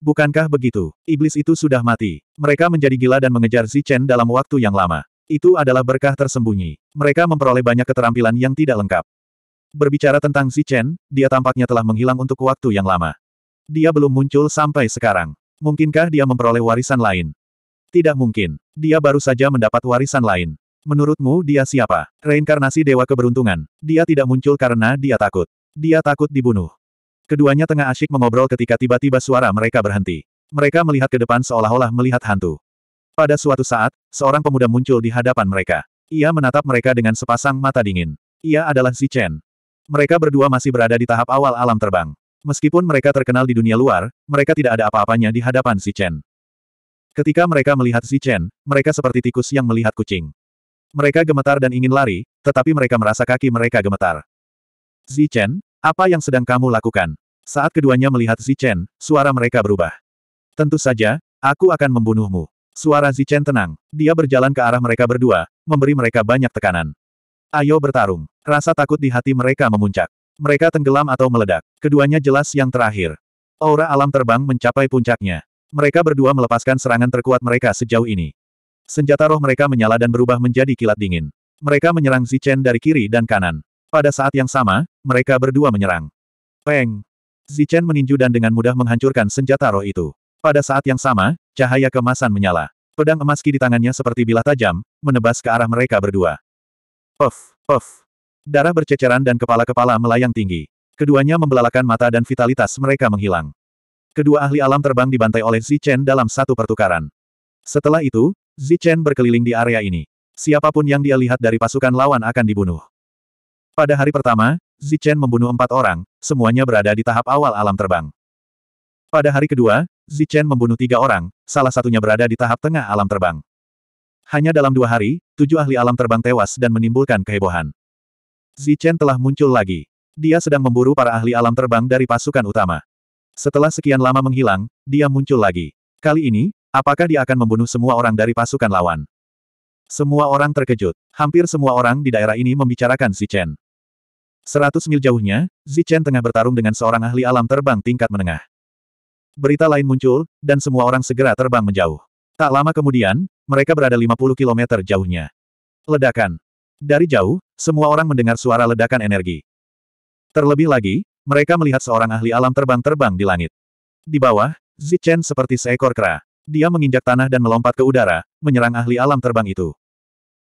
Bukankah begitu? Iblis itu sudah mati. Mereka menjadi gila dan mengejar Zichen dalam waktu yang lama. Itu adalah berkah tersembunyi. Mereka memperoleh banyak keterampilan yang tidak lengkap. Berbicara tentang Zichen, dia tampaknya telah menghilang untuk waktu yang lama. Dia belum muncul sampai sekarang. Mungkinkah dia memperoleh warisan lain? Tidak mungkin. Dia baru saja mendapat warisan lain. Menurutmu dia siapa? Reinkarnasi Dewa Keberuntungan. Dia tidak muncul karena dia takut. Dia takut dibunuh. Keduanya tengah asyik mengobrol ketika tiba-tiba suara mereka berhenti. Mereka melihat ke depan seolah-olah melihat hantu. Pada suatu saat, seorang pemuda muncul di hadapan mereka. Ia menatap mereka dengan sepasang mata dingin. Ia adalah Si Chen. Mereka berdua masih berada di tahap awal alam terbang. Meskipun mereka terkenal di dunia luar, mereka tidak ada apa-apanya di hadapan Si Chen. Ketika mereka melihat Si Chen, mereka seperti tikus yang melihat kucing. Mereka gemetar dan ingin lari, tetapi mereka merasa kaki mereka gemetar. Zichen, apa yang sedang kamu lakukan? Saat keduanya melihat Zichen, suara mereka berubah. Tentu saja, aku akan membunuhmu. Suara Zichen tenang. Dia berjalan ke arah mereka berdua, memberi mereka banyak tekanan. Ayo bertarung. Rasa takut di hati mereka memuncak. Mereka tenggelam atau meledak. Keduanya jelas yang terakhir. Aura alam terbang mencapai puncaknya. Mereka berdua melepaskan serangan terkuat mereka sejauh ini. Senjata roh mereka menyala dan berubah menjadi kilat dingin. Mereka menyerang Zichen dari kiri dan kanan. Pada saat yang sama, mereka berdua menyerang. Peng! Zichen meninju dan dengan mudah menghancurkan senjata roh itu. Pada saat yang sama, cahaya kemasan menyala. Pedang emas ki di tangannya seperti bilah tajam, menebas ke arah mereka berdua. Puff, puff. Darah berceceran dan kepala-kepala melayang tinggi. Keduanya membelalakan mata dan vitalitas mereka menghilang. Kedua ahli alam terbang dibantai oleh Zichen dalam satu pertukaran. Setelah itu, Zichen berkeliling di area ini. Siapapun yang dia lihat dari pasukan lawan akan dibunuh. Pada hari pertama, Zichen membunuh empat orang, semuanya berada di tahap awal alam terbang. Pada hari kedua, Zichen membunuh tiga orang, salah satunya berada di tahap tengah alam terbang. Hanya dalam dua hari, tujuh ahli alam terbang tewas dan menimbulkan kehebohan. Zichen telah muncul lagi. Dia sedang memburu para ahli alam terbang dari pasukan utama. Setelah sekian lama menghilang, dia muncul lagi. Kali ini, apakah dia akan membunuh semua orang dari pasukan lawan? Semua orang terkejut. Hampir semua orang di daerah ini membicarakan Zichen. Seratus mil jauhnya, Zichen tengah bertarung dengan seorang ahli alam terbang tingkat menengah. Berita lain muncul, dan semua orang segera terbang menjauh. Tak lama kemudian, mereka berada 50 km jauhnya. Ledakan. Dari jauh, semua orang mendengar suara ledakan energi. Terlebih lagi, mereka melihat seorang ahli alam terbang terbang di langit. Di bawah, Zichen seperti seekor kera. Dia menginjak tanah dan melompat ke udara, menyerang ahli alam terbang itu.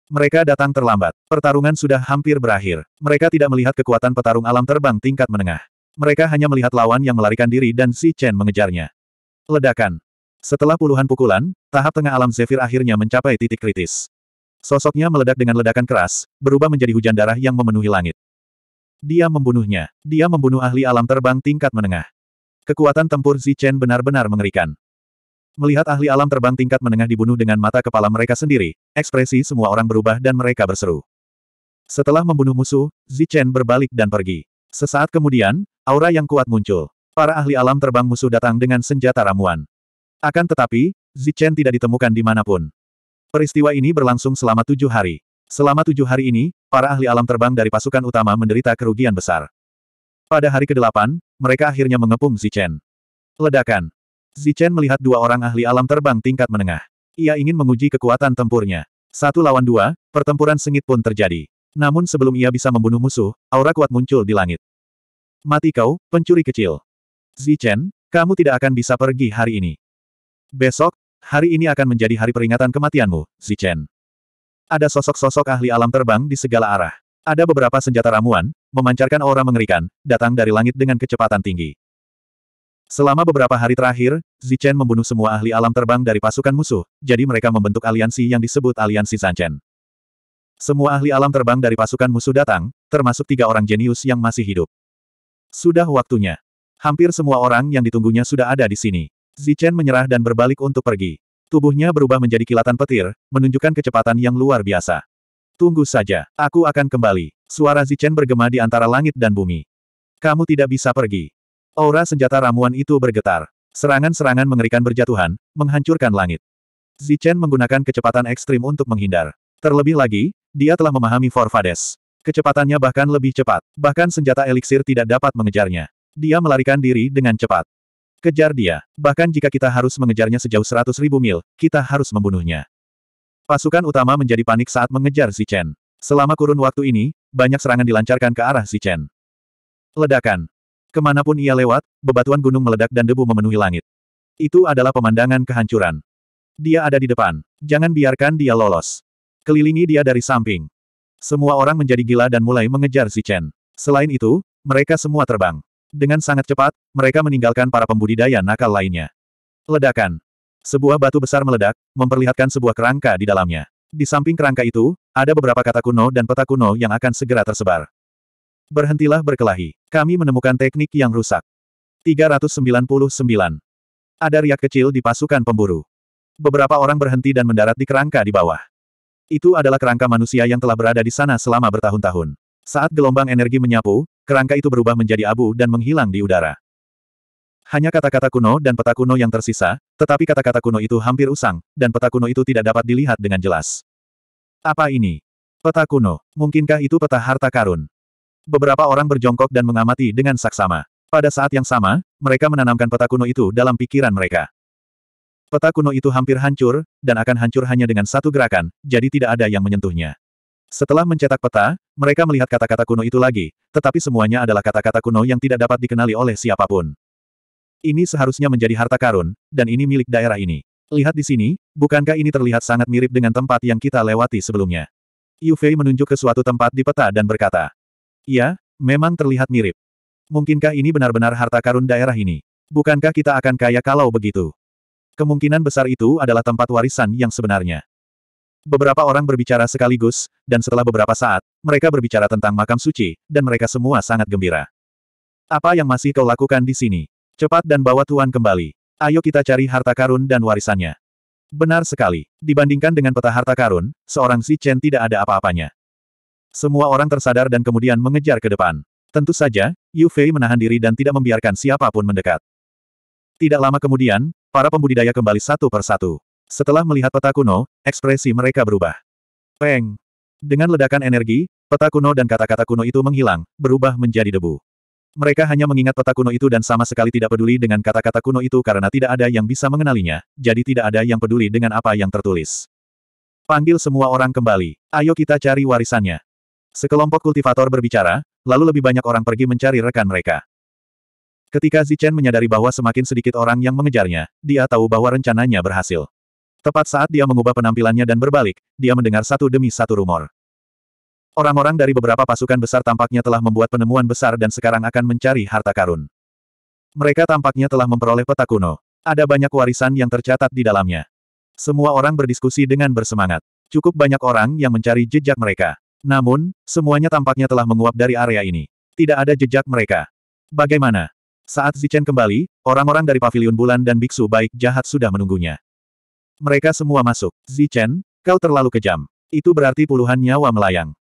Mereka datang terlambat. Pertarungan sudah hampir berakhir. Mereka tidak melihat kekuatan petarung alam terbang tingkat menengah. Mereka hanya melihat lawan yang melarikan diri dan si Chen mengejarnya. Ledakan. Setelah puluhan pukulan, tahap tengah alam Zephyr akhirnya mencapai titik kritis. Sosoknya meledak dengan ledakan keras, berubah menjadi hujan darah yang memenuhi langit. Dia membunuhnya. Dia membunuh ahli alam terbang tingkat menengah. Kekuatan tempur Zichen benar-benar mengerikan. Melihat ahli alam terbang tingkat menengah dibunuh dengan mata kepala mereka sendiri, ekspresi semua orang berubah dan mereka berseru. Setelah membunuh musuh, Zichen berbalik dan pergi. Sesaat kemudian, aura yang kuat muncul. Para ahli alam terbang musuh datang dengan senjata ramuan. Akan tetapi, Zichen tidak ditemukan di dimanapun. Peristiwa ini berlangsung selama tujuh hari. Selama tujuh hari ini, para ahli alam terbang dari pasukan utama menderita kerugian besar. Pada hari ke-8, mereka akhirnya mengepung Zichen. Ledakan. Zichen melihat dua orang ahli alam terbang tingkat menengah. Ia ingin menguji kekuatan tempurnya. Satu lawan dua, pertempuran sengit pun terjadi. Namun sebelum ia bisa membunuh musuh, aura kuat muncul di langit. Mati kau, pencuri kecil. Zichen, kamu tidak akan bisa pergi hari ini. Besok, hari ini akan menjadi hari peringatan kematianmu, Zichen. Ada sosok-sosok ahli alam terbang di segala arah. Ada beberapa senjata ramuan, memancarkan aura mengerikan, datang dari langit dengan kecepatan tinggi. Selama beberapa hari terakhir, Zichen membunuh semua ahli alam terbang dari pasukan musuh, jadi mereka membentuk aliansi yang disebut Aliansi Zanchen. Semua ahli alam terbang dari pasukan musuh datang, termasuk tiga orang jenius yang masih hidup. Sudah waktunya. Hampir semua orang yang ditunggunya sudah ada di sini. Zichen menyerah dan berbalik untuk pergi. Tubuhnya berubah menjadi kilatan petir, menunjukkan kecepatan yang luar biasa. Tunggu saja, aku akan kembali. Suara Zichen bergema di antara langit dan bumi. Kamu tidak bisa pergi. Aura senjata ramuan itu bergetar. Serangan-serangan mengerikan berjatuhan, menghancurkan langit. Zichen menggunakan kecepatan ekstrim untuk menghindar. Terlebih lagi, dia telah memahami Forfades. Kecepatannya bahkan lebih cepat, bahkan senjata eliksir tidak dapat mengejarnya. Dia melarikan diri dengan cepat. Kejar dia, bahkan jika kita harus mengejarnya sejauh seratus ribu mil, kita harus membunuhnya. Pasukan utama menjadi panik saat mengejar Zichen. Selama kurun waktu ini, banyak serangan dilancarkan ke arah Zichen. Ledakan. Kemanapun ia lewat, bebatuan gunung meledak dan debu memenuhi langit. Itu adalah pemandangan kehancuran. Dia ada di depan. Jangan biarkan dia lolos. Kelilingi dia dari samping. Semua orang menjadi gila dan mulai mengejar si Chen. Selain itu, mereka semua terbang. Dengan sangat cepat, mereka meninggalkan para pembudidaya nakal lainnya. Ledakan. Sebuah batu besar meledak, memperlihatkan sebuah kerangka di dalamnya. Di samping kerangka itu, ada beberapa kata kuno dan peta kuno yang akan segera tersebar. Berhentilah berkelahi. Kami menemukan teknik yang rusak. 399. Ada riak kecil di pasukan pemburu. Beberapa orang berhenti dan mendarat di kerangka di bawah. Itu adalah kerangka manusia yang telah berada di sana selama bertahun-tahun. Saat gelombang energi menyapu, kerangka itu berubah menjadi abu dan menghilang di udara. Hanya kata-kata kuno dan peta kuno yang tersisa, tetapi kata-kata kuno itu hampir usang, dan peta kuno itu tidak dapat dilihat dengan jelas. Apa ini? Peta kuno. Mungkinkah itu peta harta karun? Beberapa orang berjongkok dan mengamati dengan saksama. Pada saat yang sama, mereka menanamkan peta kuno itu dalam pikiran mereka. Peta kuno itu hampir hancur, dan akan hancur hanya dengan satu gerakan, jadi tidak ada yang menyentuhnya. Setelah mencetak peta, mereka melihat kata-kata kuno itu lagi, tetapi semuanya adalah kata-kata kuno yang tidak dapat dikenali oleh siapapun. Ini seharusnya menjadi harta karun, dan ini milik daerah ini. Lihat di sini, bukankah ini terlihat sangat mirip dengan tempat yang kita lewati sebelumnya? Yufei menunjuk ke suatu tempat di peta dan berkata, Iya, memang terlihat mirip. Mungkinkah ini benar-benar harta karun daerah ini? Bukankah kita akan kaya kalau begitu? Kemungkinan besar itu adalah tempat warisan yang sebenarnya. Beberapa orang berbicara sekaligus, dan setelah beberapa saat, mereka berbicara tentang makam suci, dan mereka semua sangat gembira. Apa yang masih kau lakukan di sini? Cepat dan bawa Tuan kembali. Ayo kita cari harta karun dan warisannya. Benar sekali. Dibandingkan dengan peta harta karun, seorang si Chen tidak ada apa-apanya. Semua orang tersadar dan kemudian mengejar ke depan. Tentu saja, Yu Fei menahan diri dan tidak membiarkan siapapun mendekat. Tidak lama kemudian, para pembudidaya kembali satu per satu. Setelah melihat peta kuno, ekspresi mereka berubah. Peng! Dengan ledakan energi, peta kuno dan kata-kata kuno itu menghilang, berubah menjadi debu. Mereka hanya mengingat peta kuno itu dan sama sekali tidak peduli dengan kata-kata kuno itu karena tidak ada yang bisa mengenalinya, jadi tidak ada yang peduli dengan apa yang tertulis. Panggil semua orang kembali, ayo kita cari warisannya. Sekelompok kultivator berbicara, lalu lebih banyak orang pergi mencari rekan mereka. Ketika Zichen menyadari bahwa semakin sedikit orang yang mengejarnya, dia tahu bahwa rencananya berhasil. Tepat saat dia mengubah penampilannya dan berbalik, dia mendengar satu demi satu rumor. Orang-orang dari beberapa pasukan besar tampaknya telah membuat penemuan besar dan sekarang akan mencari harta karun. Mereka tampaknya telah memperoleh peta kuno. Ada banyak warisan yang tercatat di dalamnya. Semua orang berdiskusi dengan bersemangat. Cukup banyak orang yang mencari jejak mereka. Namun, semuanya tampaknya telah menguap dari area ini. Tidak ada jejak mereka. Bagaimana? Saat Zichen kembali, orang-orang dari Paviliun Bulan dan Biksu baik jahat sudah menunggunya. Mereka semua masuk. Zichen, kau terlalu kejam. Itu berarti puluhan nyawa melayang.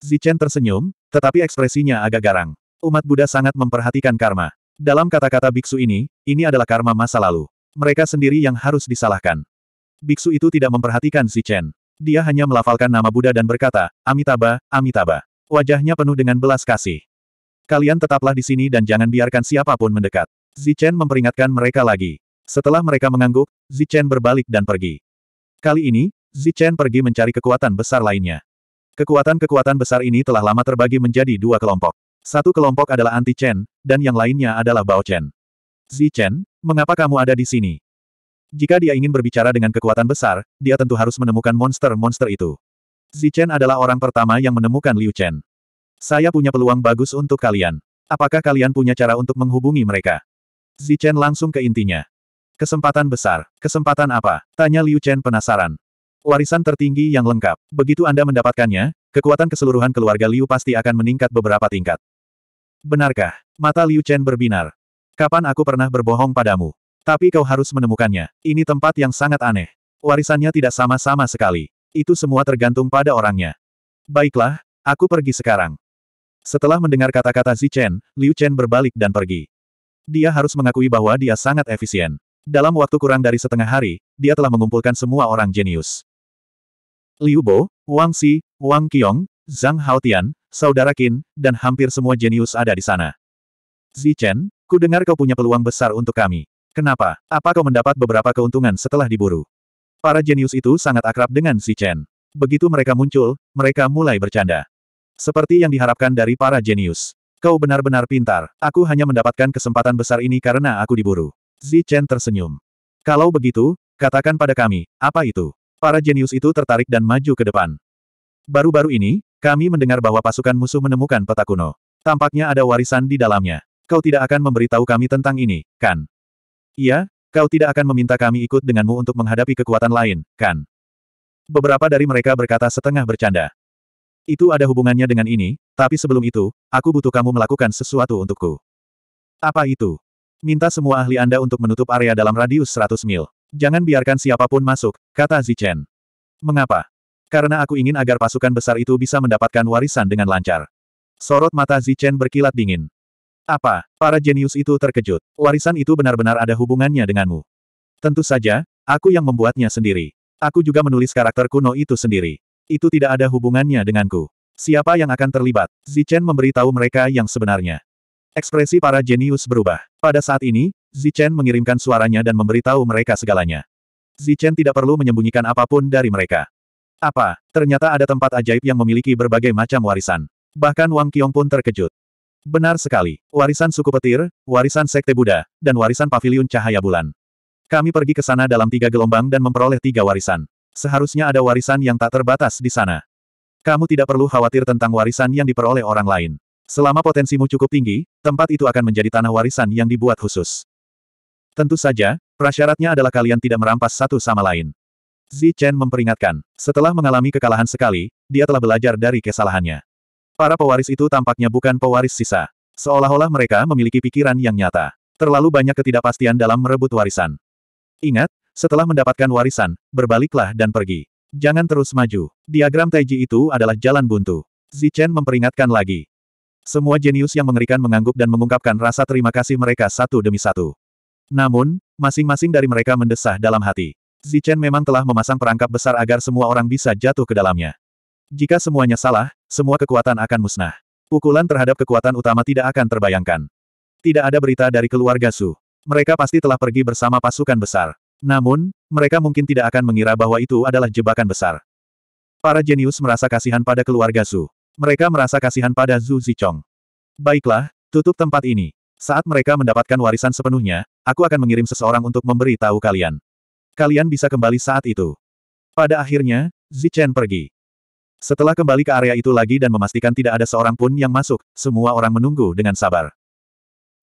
Zichen tersenyum, tetapi ekspresinya agak garang. Umat Buddha sangat memperhatikan karma. Dalam kata-kata biksu ini, ini adalah karma masa lalu. Mereka sendiri yang harus disalahkan. Biksu itu tidak memperhatikan Zichen. Dia hanya melafalkan nama Buddha dan berkata, Amitabha, Amitabha. Wajahnya penuh dengan belas kasih. Kalian tetaplah di sini dan jangan biarkan siapapun mendekat. Zichen memperingatkan mereka lagi. Setelah mereka mengangguk, Zichen berbalik dan pergi. Kali ini, Zichen pergi mencari kekuatan besar lainnya. Kekuatan-kekuatan besar ini telah lama terbagi menjadi dua kelompok. Satu kelompok adalah anti Chen, dan yang lainnya adalah Bao Chen. Zichen, mengapa kamu ada di sini? Jika dia ingin berbicara dengan kekuatan besar, dia tentu harus menemukan monster-monster itu. Zichen adalah orang pertama yang menemukan Liu Chen. Saya punya peluang bagus untuk kalian. Apakah kalian punya cara untuk menghubungi mereka? Zichen langsung ke intinya. Kesempatan besar. Kesempatan apa? Tanya Liu Chen penasaran. Warisan tertinggi yang lengkap. Begitu Anda mendapatkannya, kekuatan keseluruhan keluarga Liu pasti akan meningkat beberapa tingkat. Benarkah? Mata Liu Chen berbinar. Kapan aku pernah berbohong padamu? Tapi kau harus menemukannya. Ini tempat yang sangat aneh. Warisannya tidak sama-sama sekali. Itu semua tergantung pada orangnya. Baiklah, aku pergi sekarang. Setelah mendengar kata-kata Zichen, Liu Chen berbalik dan pergi. Dia harus mengakui bahwa dia sangat efisien. Dalam waktu kurang dari setengah hari, dia telah mengumpulkan semua orang jenius. Liu Bo, Wang Si, Wang Qiong, Zhang Haotian, Saudara Qin, dan hampir semua jenius ada di sana. Zichen, ku dengar kau punya peluang besar untuk kami. Kenapa? Apa kau mendapat beberapa keuntungan setelah diburu? Para jenius itu sangat akrab dengan si Chen. Begitu mereka muncul, mereka mulai bercanda. Seperti yang diharapkan dari para jenius. Kau benar-benar pintar. Aku hanya mendapatkan kesempatan besar ini karena aku diburu. Zi Chen tersenyum. Kalau begitu, katakan pada kami, apa itu? Para jenius itu tertarik dan maju ke depan. Baru-baru ini, kami mendengar bahwa pasukan musuh menemukan peta kuno. Tampaknya ada warisan di dalamnya. Kau tidak akan memberitahu kami tentang ini, kan? Iya, kau tidak akan meminta kami ikut denganmu untuk menghadapi kekuatan lain, kan? Beberapa dari mereka berkata setengah bercanda. Itu ada hubungannya dengan ini, tapi sebelum itu, aku butuh kamu melakukan sesuatu untukku. Apa itu? Minta semua ahli Anda untuk menutup area dalam radius 100 mil. Jangan biarkan siapapun masuk, kata Zichen. Mengapa? Karena aku ingin agar pasukan besar itu bisa mendapatkan warisan dengan lancar. Sorot mata Zichen berkilat dingin. Apa? Para jenius itu terkejut. Warisan itu benar-benar ada hubungannya denganmu. Tentu saja, aku yang membuatnya sendiri. Aku juga menulis karakter kuno itu sendiri. Itu tidak ada hubungannya denganku. Siapa yang akan terlibat? Zichen memberitahu mereka yang sebenarnya. Ekspresi para jenius berubah. Pada saat ini, Zichen mengirimkan suaranya dan memberitahu mereka segalanya. Zichen tidak perlu menyembunyikan apapun dari mereka. Apa? Ternyata ada tempat ajaib yang memiliki berbagai macam warisan. Bahkan Wang Qiong pun terkejut. Benar sekali. Warisan suku petir, warisan sekte Buddha, dan warisan pavilion cahaya bulan. Kami pergi ke sana dalam tiga gelombang dan memperoleh tiga warisan. Seharusnya ada warisan yang tak terbatas di sana. Kamu tidak perlu khawatir tentang warisan yang diperoleh orang lain. Selama potensimu cukup tinggi, tempat itu akan menjadi tanah warisan yang dibuat khusus. Tentu saja, prasyaratnya adalah kalian tidak merampas satu sama lain. Zi Chen memperingatkan, setelah mengalami kekalahan sekali, dia telah belajar dari kesalahannya. Para pewaris itu tampaknya bukan pewaris sisa. Seolah-olah mereka memiliki pikiran yang nyata. Terlalu banyak ketidakpastian dalam merebut warisan. Ingat, setelah mendapatkan warisan, berbaliklah dan pergi. Jangan terus maju. Diagram Taiji itu adalah jalan buntu. Zichen memperingatkan lagi. Semua jenius yang mengerikan mengangguk dan mengungkapkan rasa terima kasih mereka satu demi satu. Namun, masing-masing dari mereka mendesah dalam hati. Zichen memang telah memasang perangkap besar agar semua orang bisa jatuh ke dalamnya. Jika semuanya salah, semua kekuatan akan musnah. Pukulan terhadap kekuatan utama tidak akan terbayangkan. Tidak ada berita dari keluarga Su. Mereka pasti telah pergi bersama pasukan besar. Namun, mereka mungkin tidak akan mengira bahwa itu adalah jebakan besar. Para jenius merasa kasihan pada keluarga Su. Mereka merasa kasihan pada Zhu Zichong. Baiklah, tutup tempat ini. Saat mereka mendapatkan warisan sepenuhnya, aku akan mengirim seseorang untuk memberi tahu kalian. Kalian bisa kembali saat itu. Pada akhirnya, Zichen pergi. Setelah kembali ke area itu lagi dan memastikan tidak ada seorang pun yang masuk, semua orang menunggu dengan sabar.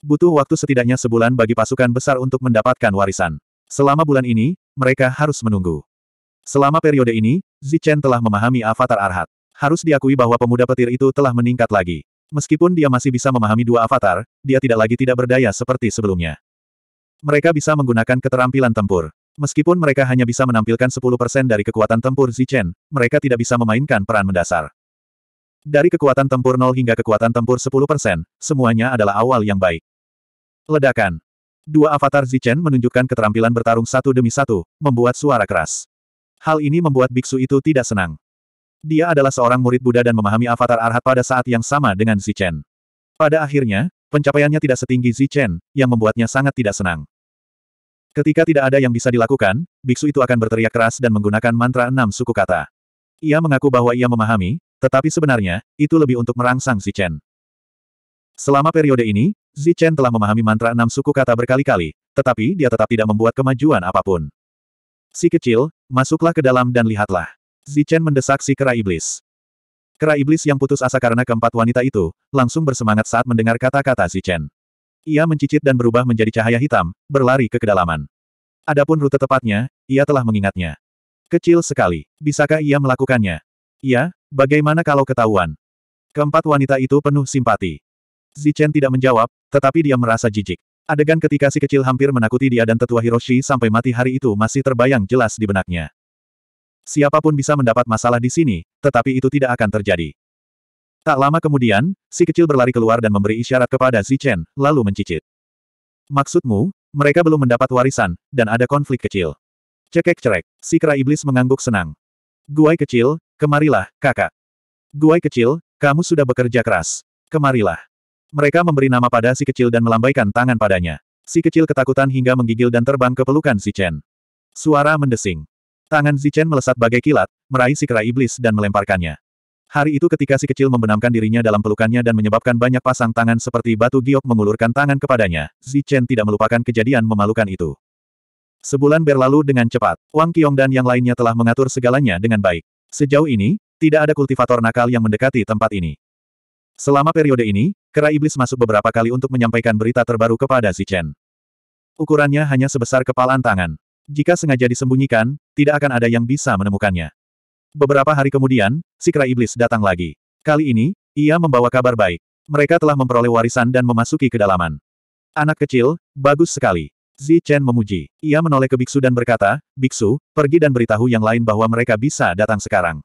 Butuh waktu setidaknya sebulan bagi pasukan besar untuk mendapatkan warisan. Selama bulan ini, mereka harus menunggu. Selama periode ini, Zichen telah memahami avatar Arhat. Harus diakui bahwa pemuda petir itu telah meningkat lagi. Meskipun dia masih bisa memahami dua avatar, dia tidak lagi tidak berdaya seperti sebelumnya. Mereka bisa menggunakan keterampilan tempur. Meskipun mereka hanya bisa menampilkan 10% dari kekuatan tempur Zichen, mereka tidak bisa memainkan peran mendasar. Dari kekuatan tempur 0 hingga kekuatan tempur 10%, semuanya adalah awal yang baik. Ledakan. Dua avatar Zichen menunjukkan keterampilan bertarung satu demi satu, membuat suara keras. Hal ini membuat biksu itu tidak senang. Dia adalah seorang murid Buddha dan memahami avatar Arhat pada saat yang sama dengan Zichen. Pada akhirnya, pencapaiannya tidak setinggi Zichen, yang membuatnya sangat tidak senang. Ketika tidak ada yang bisa dilakukan, biksu itu akan berteriak keras dan menggunakan mantra enam suku kata. Ia mengaku bahwa ia memahami, tetapi sebenarnya, itu lebih untuk merangsang Zichen. Selama periode ini, Zichen telah memahami mantra enam suku kata berkali-kali, tetapi dia tetap tidak membuat kemajuan apapun. Si kecil, masuklah ke dalam dan lihatlah. Zichen mendesak si kera iblis. Kera iblis yang putus asa karena keempat wanita itu, langsung bersemangat saat mendengar kata-kata Zichen. Chen. Ia mencicit dan berubah menjadi cahaya hitam, berlari ke kedalaman. Adapun rute tepatnya, ia telah mengingatnya. Kecil sekali. Bisakah ia melakukannya? Ya, bagaimana kalau ketahuan? Keempat wanita itu penuh simpati. Zichen tidak menjawab, tetapi dia merasa jijik. Adegan ketika si kecil hampir menakuti dia dan tetua Hiroshi sampai mati hari itu masih terbayang jelas di benaknya. Siapapun bisa mendapat masalah di sini, tetapi itu tidak akan terjadi. Tak lama kemudian, si kecil berlari keluar dan memberi isyarat kepada Zichen, lalu mencicit. Maksudmu, mereka belum mendapat warisan, dan ada konflik kecil. Cekek-cerek, si kera iblis mengangguk senang. Guai kecil, kemarilah, kakak. Guai kecil, kamu sudah bekerja keras. Kemarilah. Mereka memberi nama pada si kecil dan melambaikan tangan padanya. Si kecil ketakutan hingga menggigil dan terbang ke pelukan Zichen. Suara mendesing. Tangan Zichen melesat bagai kilat, meraih si kera iblis dan melemparkannya. Hari itu ketika si kecil membenamkan dirinya dalam pelukannya dan menyebabkan banyak pasang tangan seperti batu giok mengulurkan tangan kepadanya, Zi Chen tidak melupakan kejadian memalukan itu. Sebulan berlalu dengan cepat, Wang Qiong dan yang lainnya telah mengatur segalanya dengan baik. Sejauh ini, tidak ada kultivator nakal yang mendekati tempat ini. Selama periode ini, kera iblis masuk beberapa kali untuk menyampaikan berita terbaru kepada Zi Chen. Ukurannya hanya sebesar kepalan tangan. Jika sengaja disembunyikan, tidak akan ada yang bisa menemukannya. Beberapa hari kemudian, si kera iblis datang lagi. Kali ini, ia membawa kabar baik. Mereka telah memperoleh warisan dan memasuki kedalaman. Anak kecil, bagus sekali. Zi Chen memuji. Ia menoleh ke biksu dan berkata, Biksu, pergi dan beritahu yang lain bahwa mereka bisa datang sekarang.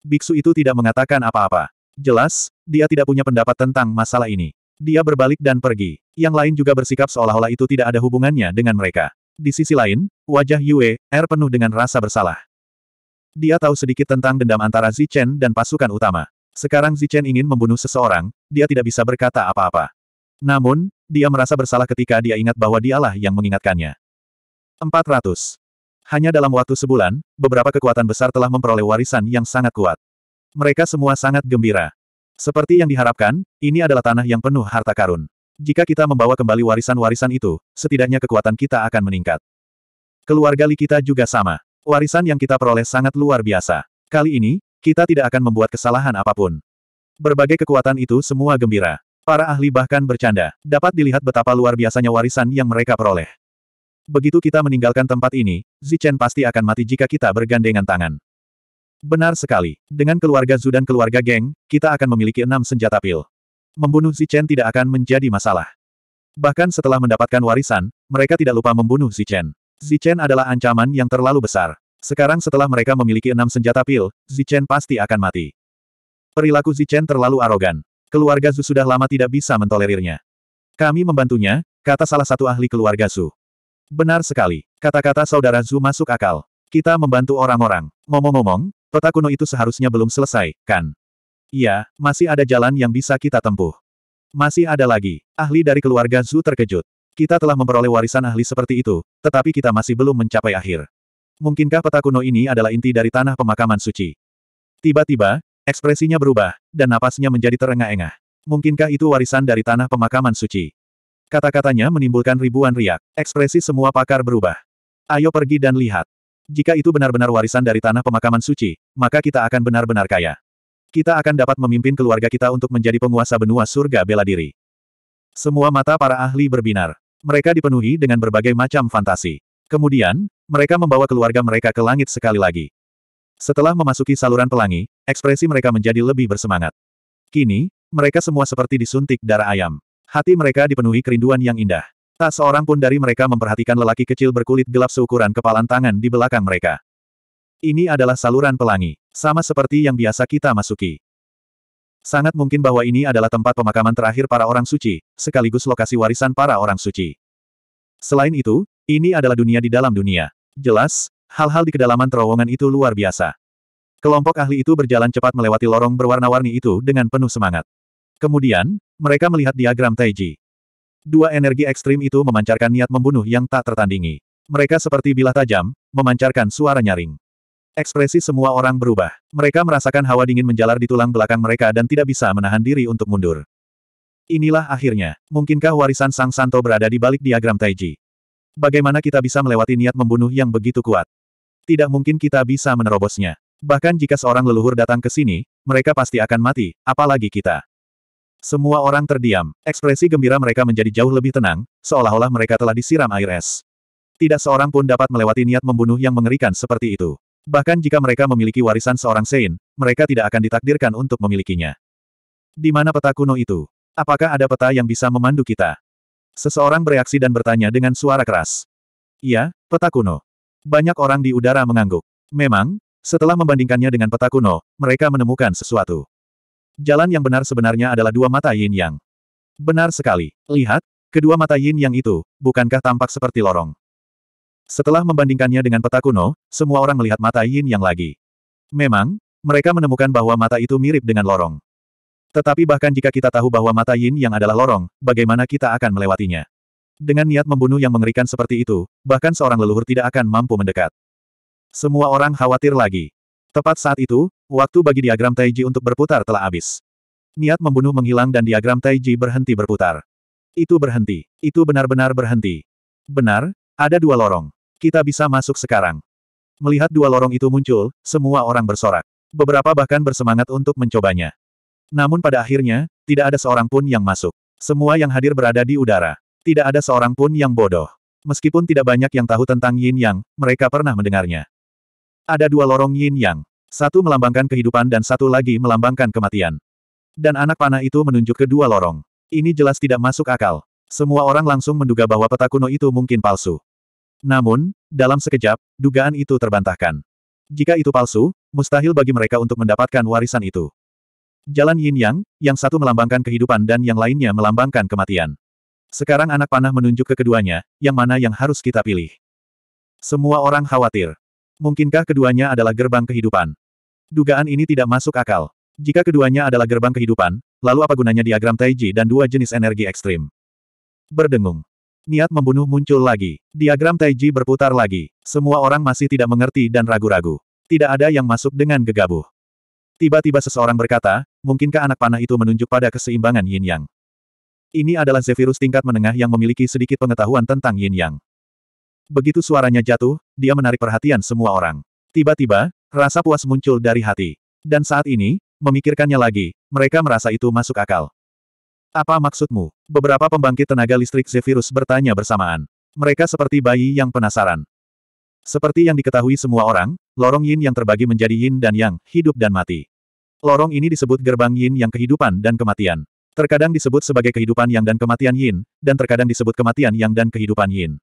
Biksu itu tidak mengatakan apa-apa. Jelas, dia tidak punya pendapat tentang masalah ini. Dia berbalik dan pergi. Yang lain juga bersikap seolah-olah itu tidak ada hubungannya dengan mereka. Di sisi lain, wajah Yue, Er penuh dengan rasa bersalah. Dia tahu sedikit tentang dendam antara Zichen dan pasukan utama. Sekarang Zichen ingin membunuh seseorang, dia tidak bisa berkata apa-apa. Namun, dia merasa bersalah ketika dia ingat bahwa dialah yang mengingatkannya. 400. Hanya dalam waktu sebulan, beberapa kekuatan besar telah memperoleh warisan yang sangat kuat. Mereka semua sangat gembira. Seperti yang diharapkan, ini adalah tanah yang penuh harta karun. Jika kita membawa kembali warisan-warisan itu, setidaknya kekuatan kita akan meningkat. Keluarga Li kita juga sama. Warisan yang kita peroleh sangat luar biasa. Kali ini, kita tidak akan membuat kesalahan apapun. Berbagai kekuatan itu semua gembira. Para ahli bahkan bercanda. Dapat dilihat betapa luar biasanya warisan yang mereka peroleh. Begitu kita meninggalkan tempat ini, Zichen pasti akan mati jika kita bergandengan tangan. Benar sekali. Dengan keluarga Zu dan keluarga geng, kita akan memiliki enam senjata pil. Membunuh Zichen tidak akan menjadi masalah. Bahkan setelah mendapatkan warisan, mereka tidak lupa membunuh Zichen. Zichen adalah ancaman yang terlalu besar. Sekarang setelah mereka memiliki enam senjata pil, Zichen pasti akan mati. Perilaku Zichen terlalu arogan. Keluarga Zu sudah lama tidak bisa mentolerirnya. Kami membantunya, kata salah satu ahli keluarga Zu. Benar sekali, kata-kata saudara Zu masuk akal. Kita membantu orang-orang. Ngomong-ngomong, peta kuno itu seharusnya belum selesai, kan? Iya, masih ada jalan yang bisa kita tempuh. Masih ada lagi. Ahli dari keluarga Zu terkejut. Kita telah memperoleh warisan ahli seperti itu, tetapi kita masih belum mencapai akhir. Mungkinkah peta kuno ini adalah inti dari tanah pemakaman suci? Tiba-tiba, ekspresinya berubah, dan napasnya menjadi terengah-engah. Mungkinkah itu warisan dari tanah pemakaman suci? Kata-katanya menimbulkan ribuan riak. Ekspresi semua pakar berubah. Ayo pergi dan lihat. Jika itu benar-benar warisan dari tanah pemakaman suci, maka kita akan benar-benar kaya. Kita akan dapat memimpin keluarga kita untuk menjadi penguasa benua surga bela diri. Semua mata para ahli berbinar. Mereka dipenuhi dengan berbagai macam fantasi. Kemudian, mereka membawa keluarga mereka ke langit sekali lagi. Setelah memasuki saluran pelangi, ekspresi mereka menjadi lebih bersemangat. Kini, mereka semua seperti disuntik darah ayam. Hati mereka dipenuhi kerinduan yang indah. Tak seorang pun dari mereka memperhatikan lelaki kecil berkulit gelap seukuran kepalan tangan di belakang mereka. Ini adalah saluran pelangi, sama seperti yang biasa kita masuki. Sangat mungkin bahwa ini adalah tempat pemakaman terakhir para orang suci, sekaligus lokasi warisan para orang suci. Selain itu, ini adalah dunia di dalam dunia. Jelas, hal-hal di kedalaman terowongan itu luar biasa. Kelompok ahli itu berjalan cepat melewati lorong berwarna-warni itu dengan penuh semangat. Kemudian, mereka melihat diagram Taiji. Dua energi ekstrim itu memancarkan niat membunuh yang tak tertandingi. Mereka seperti bilah tajam, memancarkan suara nyaring. Ekspresi semua orang berubah. Mereka merasakan hawa dingin menjalar di tulang belakang mereka dan tidak bisa menahan diri untuk mundur. Inilah akhirnya. Mungkinkah warisan Sang Santo berada di balik diagram Taiji? Bagaimana kita bisa melewati niat membunuh yang begitu kuat? Tidak mungkin kita bisa menerobosnya. Bahkan jika seorang leluhur datang ke sini, mereka pasti akan mati, apalagi kita. Semua orang terdiam. Ekspresi gembira mereka menjadi jauh lebih tenang, seolah-olah mereka telah disiram air es. Tidak seorang pun dapat melewati niat membunuh yang mengerikan seperti itu. Bahkan jika mereka memiliki warisan seorang Sein, mereka tidak akan ditakdirkan untuk memilikinya. Di mana peta kuno itu? Apakah ada peta yang bisa memandu kita? Seseorang bereaksi dan bertanya dengan suara keras. Iya, peta kuno. Banyak orang di udara mengangguk. Memang, setelah membandingkannya dengan peta kuno, mereka menemukan sesuatu. Jalan yang benar sebenarnya adalah dua mata yin yang. Benar sekali. Lihat, kedua mata yin yang itu, bukankah tampak seperti lorong? Setelah membandingkannya dengan peta kuno, semua orang melihat mata Yin Yang lagi. Memang, mereka menemukan bahwa mata itu mirip dengan lorong. Tetapi bahkan jika kita tahu bahwa mata Yin Yang adalah lorong, bagaimana kita akan melewatinya? Dengan niat membunuh yang mengerikan seperti itu, bahkan seorang leluhur tidak akan mampu mendekat. Semua orang khawatir lagi. Tepat saat itu, waktu bagi diagram Taiji untuk berputar telah habis. Niat membunuh menghilang dan diagram Taiji berhenti berputar. Itu berhenti. Itu benar-benar berhenti. Benar, ada dua lorong. Kita bisa masuk sekarang. Melihat dua lorong itu muncul, semua orang bersorak. Beberapa bahkan bersemangat untuk mencobanya. Namun pada akhirnya, tidak ada seorang pun yang masuk. Semua yang hadir berada di udara. Tidak ada seorang pun yang bodoh. Meskipun tidak banyak yang tahu tentang yin yang, mereka pernah mendengarnya. Ada dua lorong yin yang. Satu melambangkan kehidupan dan satu lagi melambangkan kematian. Dan anak panah itu menunjuk ke dua lorong. Ini jelas tidak masuk akal. Semua orang langsung menduga bahwa peta kuno itu mungkin palsu. Namun, dalam sekejap, dugaan itu terbantahkan. Jika itu palsu, mustahil bagi mereka untuk mendapatkan warisan itu. Jalan yin yang, yang satu melambangkan kehidupan dan yang lainnya melambangkan kematian. Sekarang anak panah menunjuk ke keduanya, yang mana yang harus kita pilih. Semua orang khawatir. Mungkinkah keduanya adalah gerbang kehidupan? Dugaan ini tidak masuk akal. Jika keduanya adalah gerbang kehidupan, lalu apa gunanya diagram Taiji dan dua jenis energi ekstrim? Berdengung. Niat membunuh muncul lagi. Diagram Taiji berputar lagi. Semua orang masih tidak mengerti dan ragu-ragu. Tidak ada yang masuk dengan gegabah. Tiba-tiba seseorang berkata, mungkinkah anak panah itu menunjuk pada keseimbangan yin-yang? Ini adalah Zephyrus tingkat menengah yang memiliki sedikit pengetahuan tentang yin-yang. Begitu suaranya jatuh, dia menarik perhatian semua orang. Tiba-tiba, rasa puas muncul dari hati. Dan saat ini, memikirkannya lagi, mereka merasa itu masuk akal. Apa maksudmu? Beberapa pembangkit tenaga listrik Zephyrus bertanya bersamaan. Mereka seperti bayi yang penasaran. Seperti yang diketahui semua orang, lorong yin yang terbagi menjadi yin dan yang, hidup dan mati. Lorong ini disebut gerbang yin yang kehidupan dan kematian. Terkadang disebut sebagai kehidupan yang dan kematian yin, dan terkadang disebut kematian yang dan kehidupan yin.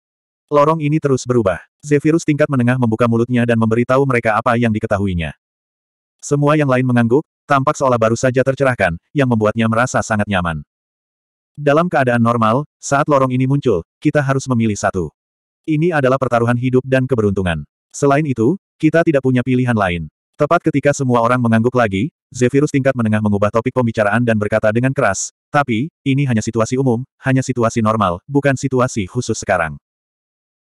Lorong ini terus berubah. Zephyrus tingkat menengah membuka mulutnya dan memberitahu mereka apa yang diketahuinya. Semua yang lain mengangguk, tampak seolah baru saja tercerahkan, yang membuatnya merasa sangat nyaman. Dalam keadaan normal, saat lorong ini muncul, kita harus memilih satu. Ini adalah pertaruhan hidup dan keberuntungan. Selain itu, kita tidak punya pilihan lain. Tepat ketika semua orang mengangguk lagi, Zephyrus tingkat menengah mengubah topik pembicaraan dan berkata dengan keras, tapi, ini hanya situasi umum, hanya situasi normal, bukan situasi khusus sekarang.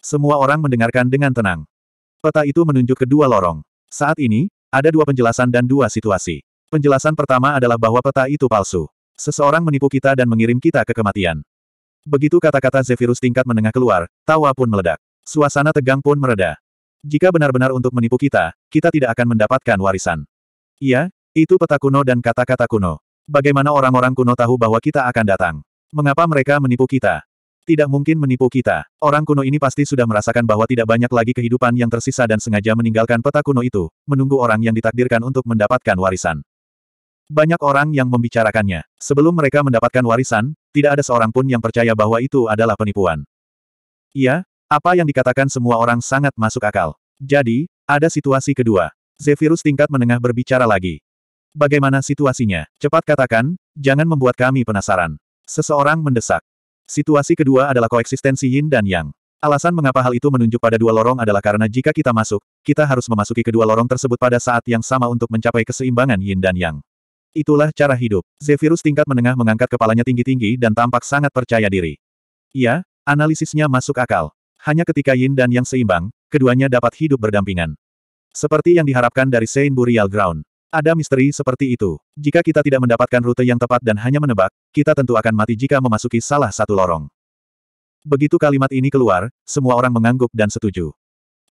Semua orang mendengarkan dengan tenang. Peta itu menunjuk kedua lorong. Saat ini, ada dua penjelasan dan dua situasi. Penjelasan pertama adalah bahwa peta itu palsu. Seseorang menipu kita dan mengirim kita ke kematian. Begitu kata-kata Zephyrus tingkat menengah keluar, tawa pun meledak. Suasana tegang pun mereda. Jika benar-benar untuk menipu kita, kita tidak akan mendapatkan warisan. Iya, itu peta kuno dan kata-kata kuno. Bagaimana orang-orang kuno tahu bahwa kita akan datang? Mengapa mereka menipu kita? Tidak mungkin menipu kita. Orang kuno ini pasti sudah merasakan bahwa tidak banyak lagi kehidupan yang tersisa dan sengaja meninggalkan peta kuno itu, menunggu orang yang ditakdirkan untuk mendapatkan warisan. Banyak orang yang membicarakannya. Sebelum mereka mendapatkan warisan, tidak ada seorang pun yang percaya bahwa itu adalah penipuan. Iya, apa yang dikatakan semua orang sangat masuk akal. Jadi, ada situasi kedua. Zephyrus tingkat menengah berbicara lagi. Bagaimana situasinya? Cepat katakan, jangan membuat kami penasaran. Seseorang mendesak. Situasi kedua adalah koeksistensi yin dan yang. Alasan mengapa hal itu menunjuk pada dua lorong adalah karena jika kita masuk, kita harus memasuki kedua lorong tersebut pada saat yang sama untuk mencapai keseimbangan yin dan yang. Itulah cara hidup. Zephyrus tingkat menengah mengangkat kepalanya tinggi-tinggi dan tampak sangat percaya diri. Iya, analisisnya masuk akal. Hanya ketika yin dan yang seimbang, keduanya dapat hidup berdampingan. Seperti yang diharapkan dari Saint Burial Ground. Ada misteri seperti itu. Jika kita tidak mendapatkan rute yang tepat dan hanya menebak, kita tentu akan mati jika memasuki salah satu lorong. Begitu kalimat ini keluar, semua orang mengangguk dan setuju.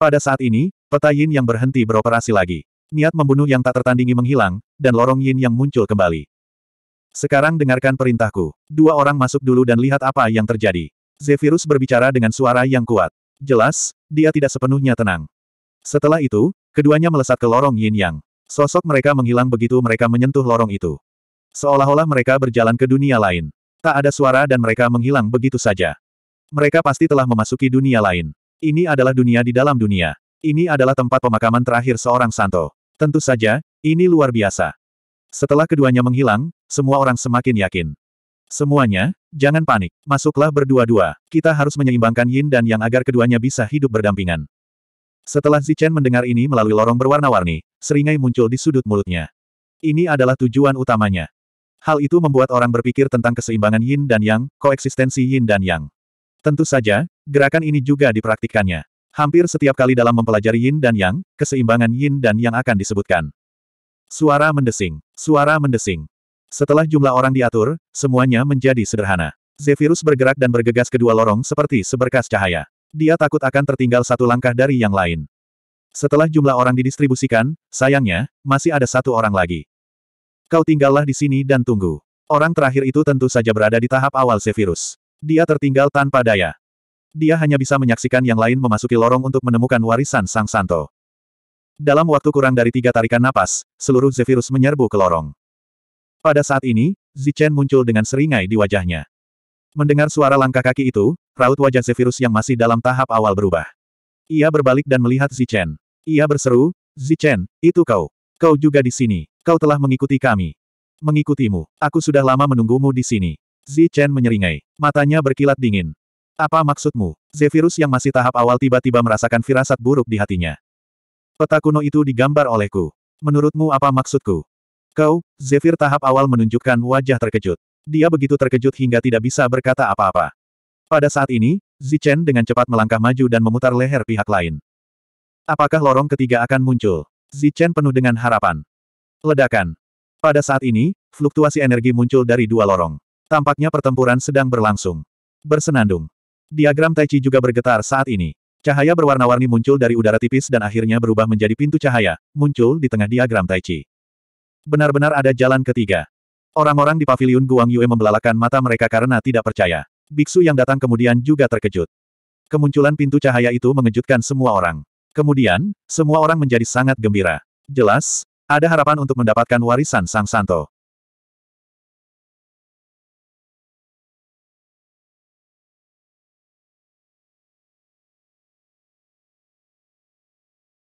Pada saat ini, peta yin yang berhenti beroperasi lagi. Niat membunuh yang tak tertandingi menghilang, dan lorong yin yang muncul kembali. Sekarang dengarkan perintahku. Dua orang masuk dulu dan lihat apa yang terjadi. Zephyrus berbicara dengan suara yang kuat. Jelas, dia tidak sepenuhnya tenang. Setelah itu, keduanya melesat ke lorong yin yang. Sosok mereka menghilang begitu mereka menyentuh lorong itu. Seolah-olah mereka berjalan ke dunia lain. Tak ada suara dan mereka menghilang begitu saja. Mereka pasti telah memasuki dunia lain. Ini adalah dunia di dalam dunia. Ini adalah tempat pemakaman terakhir seorang Santo. Tentu saja, ini luar biasa. Setelah keduanya menghilang, semua orang semakin yakin. Semuanya, jangan panik. Masuklah berdua-dua. Kita harus menyeimbangkan yin dan yang agar keduanya bisa hidup berdampingan. Setelah Zichen mendengar ini melalui lorong berwarna-warni, seringai muncul di sudut mulutnya. Ini adalah tujuan utamanya. Hal itu membuat orang berpikir tentang keseimbangan yin dan yang, koeksistensi yin dan yang. Tentu saja, gerakan ini juga dipraktikkannya. Hampir setiap kali dalam mempelajari yin dan yang, keseimbangan yin dan yang akan disebutkan. Suara mendesing. Suara mendesing. Setelah jumlah orang diatur, semuanya menjadi sederhana. Zephyrus bergerak dan bergegas kedua lorong seperti seberkas cahaya. Dia takut akan tertinggal satu langkah dari yang lain. Setelah jumlah orang didistribusikan, sayangnya, masih ada satu orang lagi. Kau tinggallah di sini dan tunggu. Orang terakhir itu tentu saja berada di tahap awal Zephyrus. Dia tertinggal tanpa daya dia hanya bisa menyaksikan yang lain memasuki lorong untuk menemukan warisan Sang Santo. Dalam waktu kurang dari tiga tarikan napas, seluruh Zephyrus menyerbu ke lorong. Pada saat ini, Zichen muncul dengan seringai di wajahnya. Mendengar suara langkah kaki itu, raut wajah Zephyrus yang masih dalam tahap awal berubah. Ia berbalik dan melihat Zichen. Ia berseru, Zichen, itu kau. Kau juga di sini. Kau telah mengikuti kami. Mengikutimu. Aku sudah lama menunggumu di sini. Zichen menyeringai. Matanya berkilat dingin. Apa maksudmu? Zephyrus yang masih tahap awal tiba-tiba merasakan firasat buruk di hatinya. Peta kuno itu digambar olehku. Menurutmu apa maksudku? Kau, Zephyr tahap awal menunjukkan wajah terkejut. Dia begitu terkejut hingga tidak bisa berkata apa-apa. Pada saat ini, Zichen dengan cepat melangkah maju dan memutar leher pihak lain. Apakah lorong ketiga akan muncul? Zichen penuh dengan harapan. Ledakan. Pada saat ini, fluktuasi energi muncul dari dua lorong. Tampaknya pertempuran sedang berlangsung. Bersenandung. Diagram Tai Chi juga bergetar saat ini. Cahaya berwarna-warni muncul dari udara tipis dan akhirnya berubah menjadi pintu cahaya, muncul di tengah diagram Tai Chi. Benar-benar ada jalan ketiga. Orang-orang di paviliun Guang Yue membelalakan mata mereka karena tidak percaya. Biksu yang datang kemudian juga terkejut. Kemunculan pintu cahaya itu mengejutkan semua orang. Kemudian, semua orang menjadi sangat gembira. Jelas, ada harapan untuk mendapatkan warisan Sang Santo.